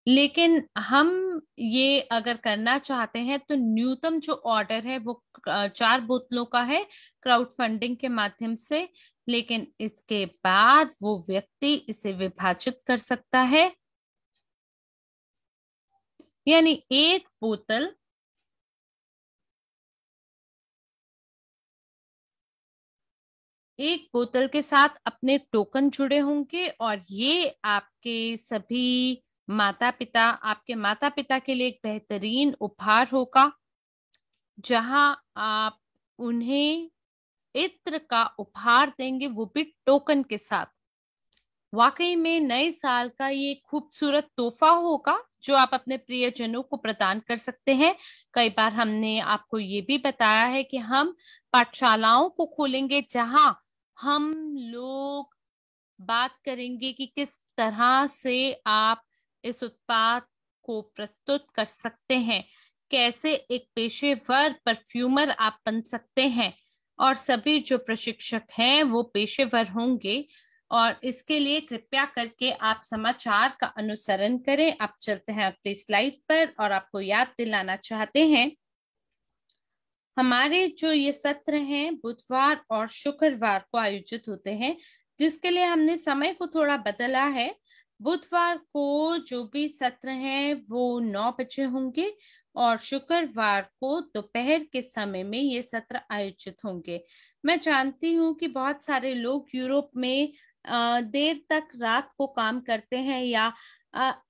Speaker 1: लेकिन हम ये अगर करना चाहते हैं तो न्यूनतम जो ऑर्डर है वो चार बोतलों का है क्राउड फंडिंग के माध्यम से लेकिन इसके बाद वो व्यक्ति इसे विभाजित कर सकता है यानी एक बोतल एक बोतल के साथ अपने टोकन जुड़े होंगे और ये आपके सभी माता पिता आपके माता पिता के लिए एक बेहतरीन उपहार होगा जहां आप उन्हें इत्र का उपहार देंगे वो भी टोकन के साथ वाकई में नए साल का ये खूबसूरत तोहफा होगा जो आप अपने प्रियजनों को प्रदान कर सकते हैं कई बार हमने आपको ये भी बताया है कि हम पाठशालाओं को खोलेंगे जहां हम लोग बात करेंगे कि किस तरह से आप इस उत्पाद को प्रस्तुत कर सकते हैं कैसे एक पेशेवर परफ्यूमर आप बन सकते हैं और सभी जो प्रशिक्षक हैं वो पेशेवर होंगे और इसके लिए कृपया करके आप समाचार का अनुसरण करें आप चलते हैं अगले स्लाइड पर और आपको याद दिलाना चाहते हैं हमारे जो ये सत्र हैं बुधवार और शुक्रवार को आयोजित होते हैं जिसके लिए हमने समय को थोड़ा बदला है बुधवार को जो भी सत्र हैं वो नौ बजे होंगे और शुक्रवार को दोपहर के समय में ये सत्र आयोजित होंगे मैं जानती हूँ कि बहुत सारे लोग यूरोप में देर तक रात को काम करते हैं या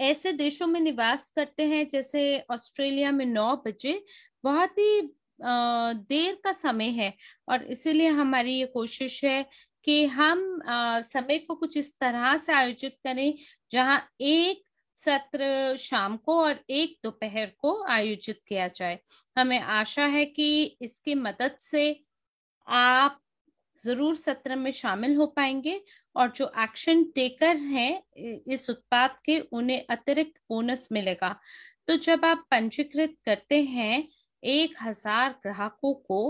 Speaker 1: ऐसे देशों में निवास करते हैं जैसे ऑस्ट्रेलिया में नौ बजे बहुत ही देर का समय है और इसीलिए हमारी ये कोशिश है कि हम आ, समय को कुछ इस तरह से आयोजित करें जहां एक सत्र शाम को और एक दोपहर को आयोजित किया जाए हमें आशा है कि इसकी मदद से आप जरूर सत्र में शामिल हो पाएंगे और जो एक्शन टेकर हैं इस उत्पाद के उन्हें अतिरिक्त बोनस मिलेगा तो जब आप पंजीकृत करते हैं एक हजार ग्राहकों को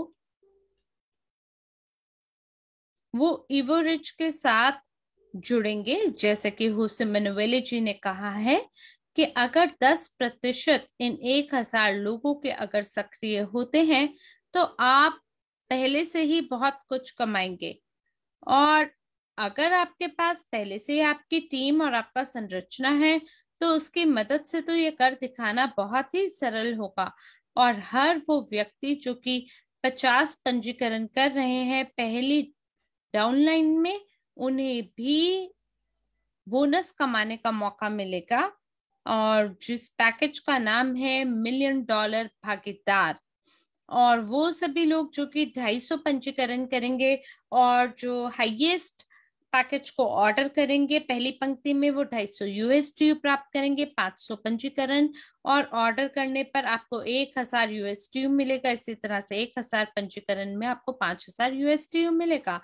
Speaker 1: वो इवोरिच के साथ जुड़ेंगे जैसे कि हुसे मनवेले जी ने कहा है कि अगर 10 प्रतिशत इन 1000 लोगों के अगर सक्रिय होते हैं तो आप पहले से ही बहुत कुछ कमाएंगे और अगर आपके पास पहले से ही आपकी टीम और आपका संरचना है तो उसकी मदद से तो ये कर दिखाना बहुत ही सरल होगा और हर वो व्यक्ति जो कि पचास पंजीकरण कर रहे हैं पहली डाउनलाइन में उन्हें भी बोनस कमाने का मौका मिलेगा और जिस पैकेज का नाम है मिलियन डॉलर भागीदार और वो सभी लोग जो कि 250 पंजीकरण करेंगे और जो हाईएस्ट पैकेज को ऑर्डर करेंगे पहली पंक्ति में वो ढाई सौ यूएसडी प्राप्त करेंगे पांच सौ पंजीकरण और ऑर्डर करने पर आपको एक हजार यूएसटी मिलेगा इसी तरह से एक हजार पंजीकरण में आपको पांच हजार यूएसडी मिलेगा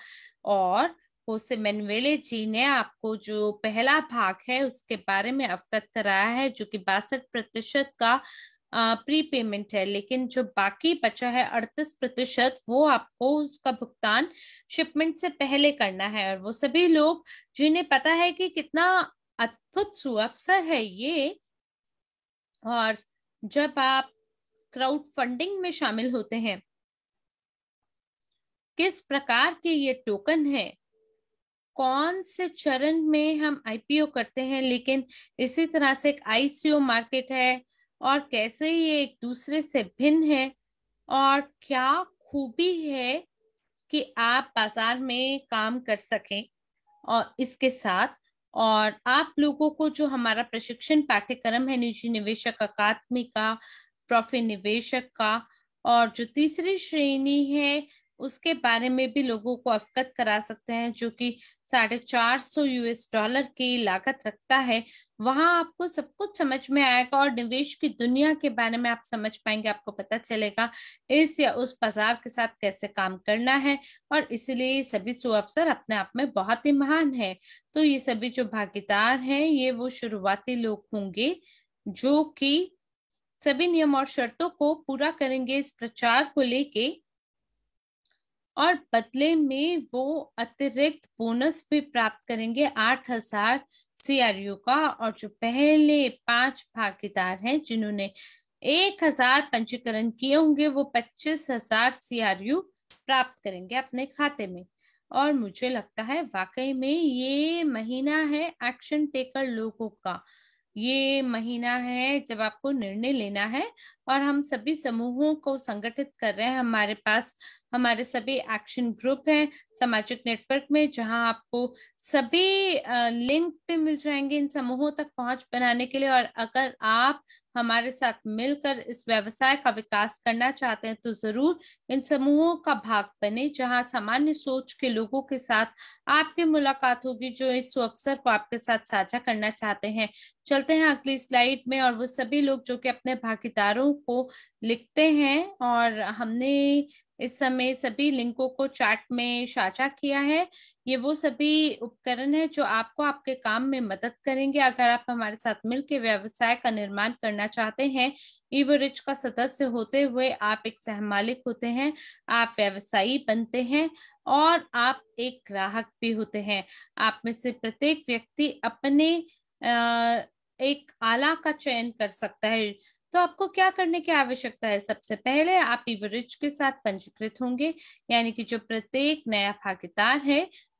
Speaker 1: और होसे मेनवेले जी ने आपको जो पहला भाग है उसके बारे में अवगत कराया है जो कि बासठ प्रतिशत का प्री पेमेंट है लेकिन जो बाकी बचा है अड़तीस प्रतिशत वो आपको उसका भुगतान शिपमेंट से पहले करना है और वो सभी लोग जिन्हें पता है कि कितना अद्भुत सुअवसर है ये और जब आप क्राउड फंडिंग में शामिल होते हैं किस प्रकार के ये टोकन है कौन से चरण में हम आईपीओ करते हैं लेकिन इसी तरह से एक आईसीओ मार्केट है और कैसे ये एक दूसरे से भिन्न है और क्या खूबी है कि आप बाजार में काम कर सकें और इसके साथ और आप लोगों को जो हमारा प्रशिक्षण पाठ्यक्रम है निजी निवेशक अकादमी का प्रॉफिट निवेशक का और जो तीसरी श्रेणी है उसके बारे में भी लोगों को अवगत करा सकते हैं जो कि साढ़े चार सौ यूएस डॉलर की लागत रखता है वहां आपको सब कुछ समझ में आएगा और निवेश की दुनिया के बारे में आप समझ पाएंगे आपको पता चलेगा इस या उस बाजार के साथ कैसे काम करना है और इसलिए सभी अवसर अपने आप में बहुत ही महान है तो ये सभी जो भागीदार हैं ये वो शुरुआती लोग होंगे जो कि सभी नियम और शर्तों को पूरा करेंगे इस प्रचार को लेके और बदले में वो अतिरिक्त बोनस भी प्राप्त करेंगे आठ हजार सीआरयू का और जो पहले पांच भागीदार हैं जिन्होंने एक हजार पंजीकरण किए होंगे वो पच्चीस हजार सीआरयू प्राप्त करेंगे अपने खाते में और मुझे लगता है वाकई में ये महीना है एक्शन टेकर लोगों का ये महीना है जब आपको निर्णय लेना है और हम सभी समूहों को संगठित कर रहे हैं हमारे पास हमारे सभी एक्शन ग्रुप हैं सामाजिक नेटवर्क में जहां आपको सभी लिंक पे मिल जाएंगे इन समूहों तक पहुंच बनाने के लिए और अगर आप हमारे साथ मिलकर इस व्यवसाय का विकास करना चाहते हैं तो जरूर इन समूहों का भाग बने जहां सामान्य सोच के लोगों के साथ आपकी मुलाकात होगी जो इस अवसर को आपके साथ साझा करना चाहते हैं चलते हैं अगली स्लाइड में और वो सभी लोग जो कि अपने भागीदारों लिंकों को लिखते हैं और हमने इस समय सभी लिंकों को चैट में साझा किया है ये वो सभी उपकरण है जो आपको आपके काम में मदद करेंगे अगर आप हमारे साथ मिलकर व्यवसाय का निर्माण करना चाहते हैं ईवरिच का सदस्य होते हुए आप एक सहमालिक होते हैं आप व्यवसायी बनते हैं और आप एक ग्राहक भी होते हैं आप में से प्रत्येक व्यक्ति अपने आ, एक आला का चयन कर सकता है तो आपको क्या करने की आवश्यकता है सबसे पहले आप इवरिज के साथ पंजीकृत होंगे यानी कि जो प्रत्येक नया भागीदार है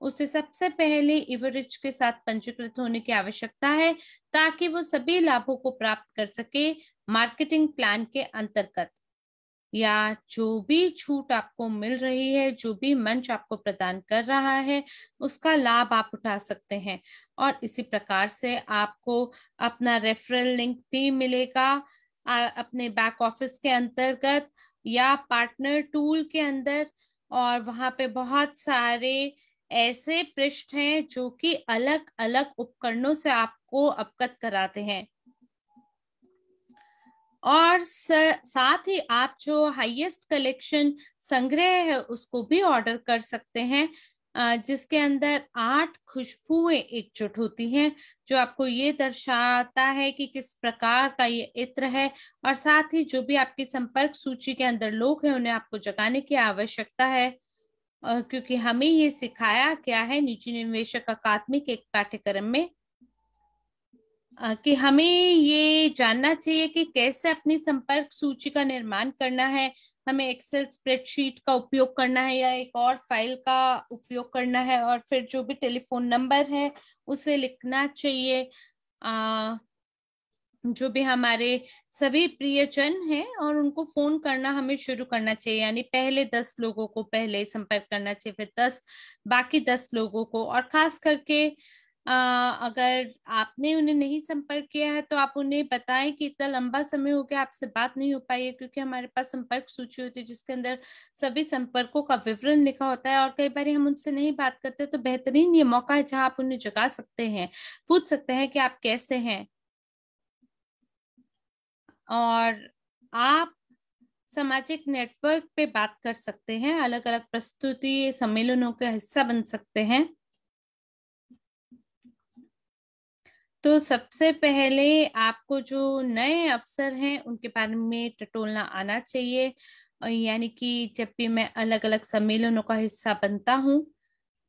Speaker 1: उसे सबसे पहले इवरिज के साथ पंजीकृत होने की आवश्यकता है ताकि वो सभी लाभों को प्राप्त कर सके मार्केटिंग प्लान के अंतर्गत या जो भी छूट आपको मिल रही है जो भी मंच आपको प्रदान कर रहा है उसका लाभ आप उठा सकते हैं और इसी प्रकार से आपको अपना रेफरल लिंक भी मिलेगा अपने बैक ऑफिस के अंतर्गत या पार्टनर टूल के अंदर और वहां पे बहुत सारे ऐसे पृष्ठ हैं जो कि अलग अलग उपकरणों से आपको अवगत कराते हैं और साथ ही आप जो हाईएस्ट कलेक्शन संग्रह है उसको भी ऑर्डर कर सकते हैं जिसके अंदर आठ खुशबुएं एकजुट होती हैं जो आपको ये दर्शाता है कि किस प्रकार का ये इत्र है और साथ ही जो भी आपकी संपर्क सूची के अंदर लोग हैं उन्हें आपको जगाने की आवश्यकता है क्योंकि हमें ये सिखाया क्या है निजी निवेशक अकादमी के एक पाठ्यक्रम में कि हमें ये जानना चाहिए कि कैसे अपनी संपर्क सूची का निर्माण करना है हमें एक्सेल स्प्रेडशीट का उपयोग करना है या एक और फाइल का उपयोग करना है और फिर जो भी टेलीफोन नंबर है उसे लिखना चाहिए आ, जो भी हमारे सभी प्रियजन हैं और उनको फोन करना हमें शुरू करना चाहिए यानी पहले दस लोगों को पहले संपर्क करना चाहिए फिर दस बाकी दस लोगों को और खास करके अगर आपने उन्हें नहीं संपर्क किया है तो आप उन्हें बताएं कि इतना लंबा समय हो गया आपसे बात नहीं हो पाई है क्योंकि हमारे पास संपर्क सूची होती है जिसके अंदर सभी संपर्कों का विवरण लिखा होता है और कई बार हम उनसे नहीं बात करते तो बेहतरीन ये मौका है जहाँ आप उन्हें जगा सकते हैं पूछ सकते हैं कि आप कैसे हैं और आप सामाजिक नेटवर्क पे बात कर सकते हैं अलग अलग प्रस्तुति सम्मेलनों का हिस्सा बन सकते हैं तो सबसे पहले आपको जो नए अफसर हैं उनके बारे में टटोलना आना चाहिए यानी कि जब भी मैं अलग अलग सम्मेलनों का हिस्सा बनता हूँ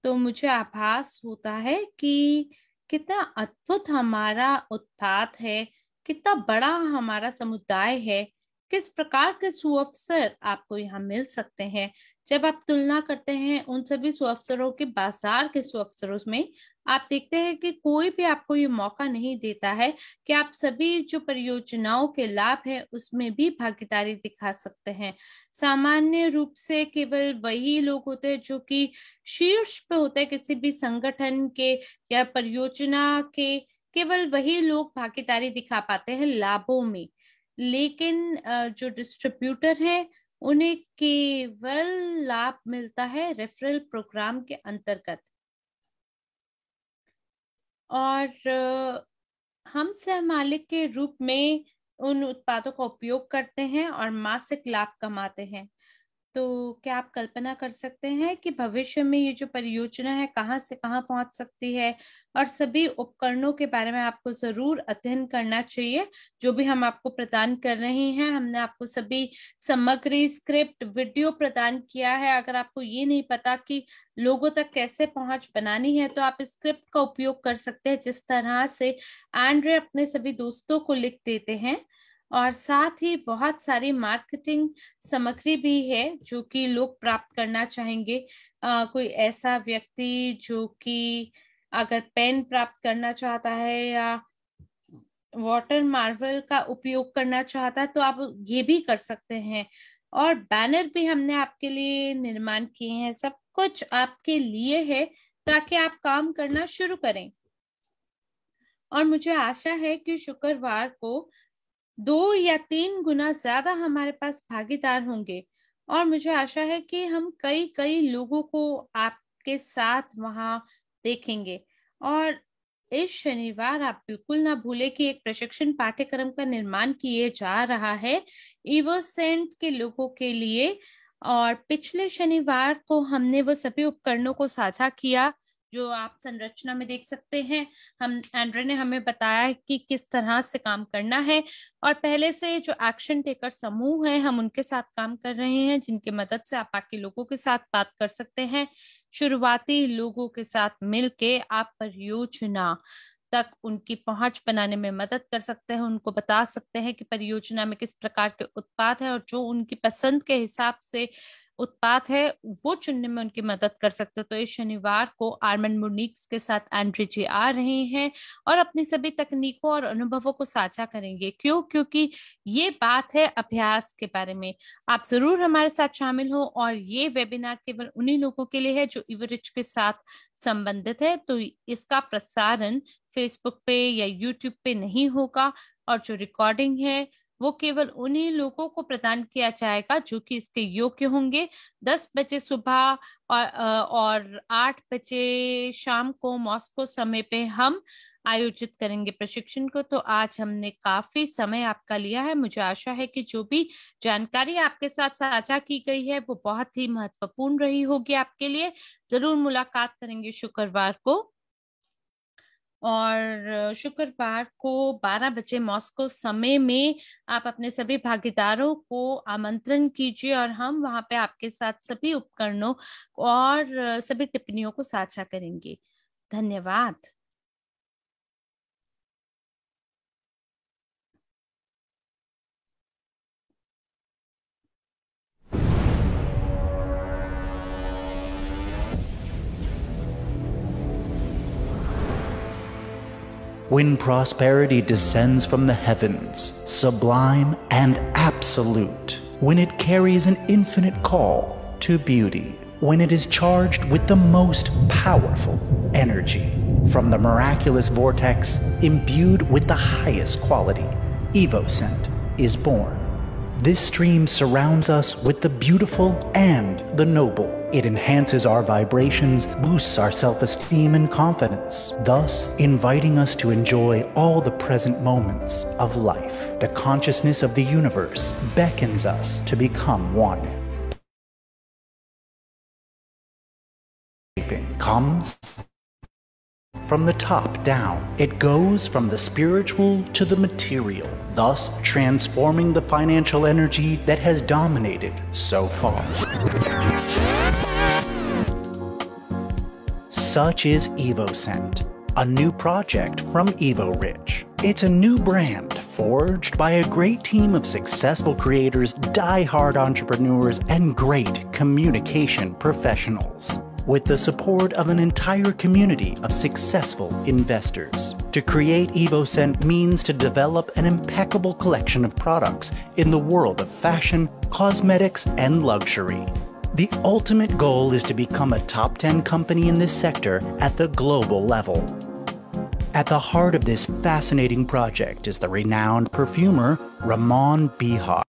Speaker 1: तो मुझे आभास होता है कि कितना अद्भुत हमारा उत्पाद है कितना बड़ा हमारा समुदाय है किस प्रकार के सुअफसर आपको यहाँ मिल सकते हैं जब आप तुलना करते हैं उन सभी सुअफसरों के बाजार के सुअफसरों में आप देखते हैं कि कोई भी आपको ये मौका नहीं देता है कि आप सभी जो परियोजनाओं के लाभ है उसमें भी भागीदारी दिखा सकते हैं सामान्य रूप से केवल वही लोग होते हैं जो कि शीर्ष पे होते हैं किसी भी संगठन के या परियोजना के केवल वही लोग भागीदारी दिखा पाते हैं लाभों में लेकिन जो डिस्ट्रीब्यूटर है उन्हें केवल लाभ मिलता है रेफरल प्रोग्राम के अंतर्गत और हम सह मालिक के रूप में उन उत्पादों का उपयोग करते हैं और मासिक लाभ कमाते हैं तो क्या आप कल्पना कर सकते हैं कि भविष्य में ये जो परियोजना है कहाँ से कहाँ पहुंच सकती है और सभी उपकरणों के बारे में आपको जरूर अध्ययन करना चाहिए जो भी हम आपको प्रदान कर रहे हैं हमने आपको सभी सामग्री स्क्रिप्ट वीडियो प्रदान किया है अगर आपको ये नहीं पता कि लोगों तक कैसे पहुंच बनानी है तो आप स्क्रिप्ट का उपयोग कर सकते हैं जिस तरह से एंड्रे अपने सभी दोस्तों को लिख देते हैं और साथ ही बहुत सारी मार्केटिंग सामग्री भी है जो कि लोग प्राप्त करना चाहेंगे आ, कोई ऐसा व्यक्ति जो कि अगर पेन प्राप्त करना चाहता है या वाटर मार्बल का उपयोग करना चाहता है तो आप ये भी कर सकते हैं और बैनर भी हमने आपके लिए निर्माण किए हैं सब कुछ आपके लिए है ताकि आप काम करना शुरू करें और मुझे आशा है कि शुक्रवार को दो या तीन गुना ज्यादा हमारे पास भागीदार होंगे और मुझे आशा है कि हम कई कई लोगों को आपके साथ वहां देखेंगे और इस शनिवार आप बिल्कुल ना भूले कि एक प्रशिक्षण पाठ्यक्रम का निर्माण किए जा रहा है इवोसेंट के लोगों के लिए और पिछले शनिवार को हमने वो सभी उपकरणों को साझा किया जो आप संरचना में देख सकते हैं हम एंड्रे ने हमें बताया कि किस तरह से काम करना है और पहले से जो एक्शन टेकर समूह है हम उनके साथ काम कर रहे हैं जिनके मदद से आप बाकी लोगों के साथ बात कर सकते हैं शुरुआती लोगों के साथ मिलके आप परियोजना तक उनकी पहुंच बनाने में मदद कर सकते हैं उनको बता सकते हैं कि परियोजना में किस प्रकार के उत्पाद है और जो उनकी पसंद के हिसाब से उत्पाद है वो चुनने में उनकी मदद कर सकते हो तो इस शनिवार को आर्मन मुनिक्स के साथ एंट्री जी आ रहे हैं और अपनी सभी तकनीकों और अनुभवों को साझा करेंगे क्यों क्योंकि ये बात है अभ्यास के बारे में आप जरूर हमारे साथ शामिल हो और ये वेबिनार केवल उन्हीं लोगों के लिए है जो इवरिज के साथ संबंधित है तो इसका प्रसारण फेसबुक पे या यूट्यूब पे नहीं होगा और जो रिकॉर्डिंग है वो केवल उन्हीं लोगों को प्रदान किया जाएगा जो कि इसके योग्य होंगे दस बजे सुबह और और आठ बजे शाम को मॉस्को समय पे हम आयोजित करेंगे प्रशिक्षण को तो आज हमने काफी समय आपका लिया है मुझे आशा है कि जो भी जानकारी आपके साथ साझा की गई है वो बहुत ही महत्वपूर्ण रही होगी आपके लिए जरूर मुलाकात करेंगे शुक्रवार को और शुक्रवार को 12 बजे मॉस्को समय में आप अपने सभी भागीदारों को आमंत्रण कीजिए और हम वहाँ पे आपके साथ सभी उपकरणों और सभी टिप्पणियों को साझा करेंगे धन्यवाद
Speaker 3: when prosperity descends from the heavens, sublime and absolute, when it carries an infinite call to beauty, when it is charged with the most powerful energy from the miraculous vortex imbued with the highest quality, Evocent is born. This stream surrounds us with the beautiful and the noble it enhances our vibrations, boosts our self esteem and confidence, thus inviting us to enjoy all the present moments of life. The consciousness of the universe beckons us to
Speaker 1: become one. Comes from the top down. It goes from the spiritual
Speaker 3: to the material, thus transforming the financial energy that has dominated so far. Such is EvoScent, a new project from EvoRich. It's a new brand forged by a great team of successful creators, die-hard entrepreneurs, and great communication professionals with the support of an entire community of successful investors. To create EvoScent means to develop an impeccable collection of products in the world of fashion, cosmetics, and luxury the ultimate goal is to become a top 10 company in this sector at the global level. At the heart of this fascinating project is the renowned perfumer Ramon Bihar.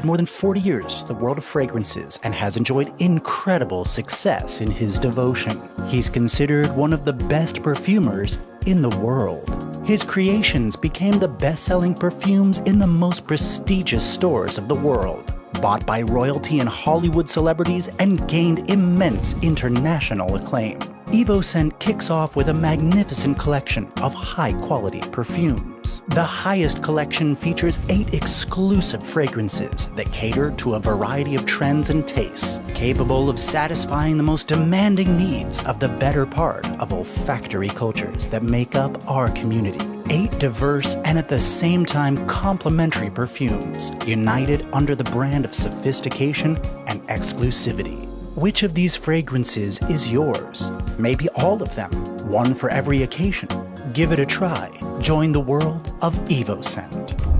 Speaker 3: For more than 40 years, the world of fragrances and has enjoyed incredible success in his devotion. He's considered one of the best perfumers in the world. His creations became the best-selling perfumes in the most prestigious stores of the world bought by royalty and Hollywood celebrities, and gained immense international acclaim. EvoScent kicks off with a magnificent collection of high-quality perfumes. The highest collection features eight exclusive fragrances that cater to a variety of trends and tastes, capable of satisfying the most demanding needs of the better part of olfactory cultures that make up our community eight diverse and at the same time complementary perfumes, united under the brand of sophistication and exclusivity. Which of these fragrances is yours? Maybe all of them, one for every occasion. Give it a try. Join the world of Evoscent.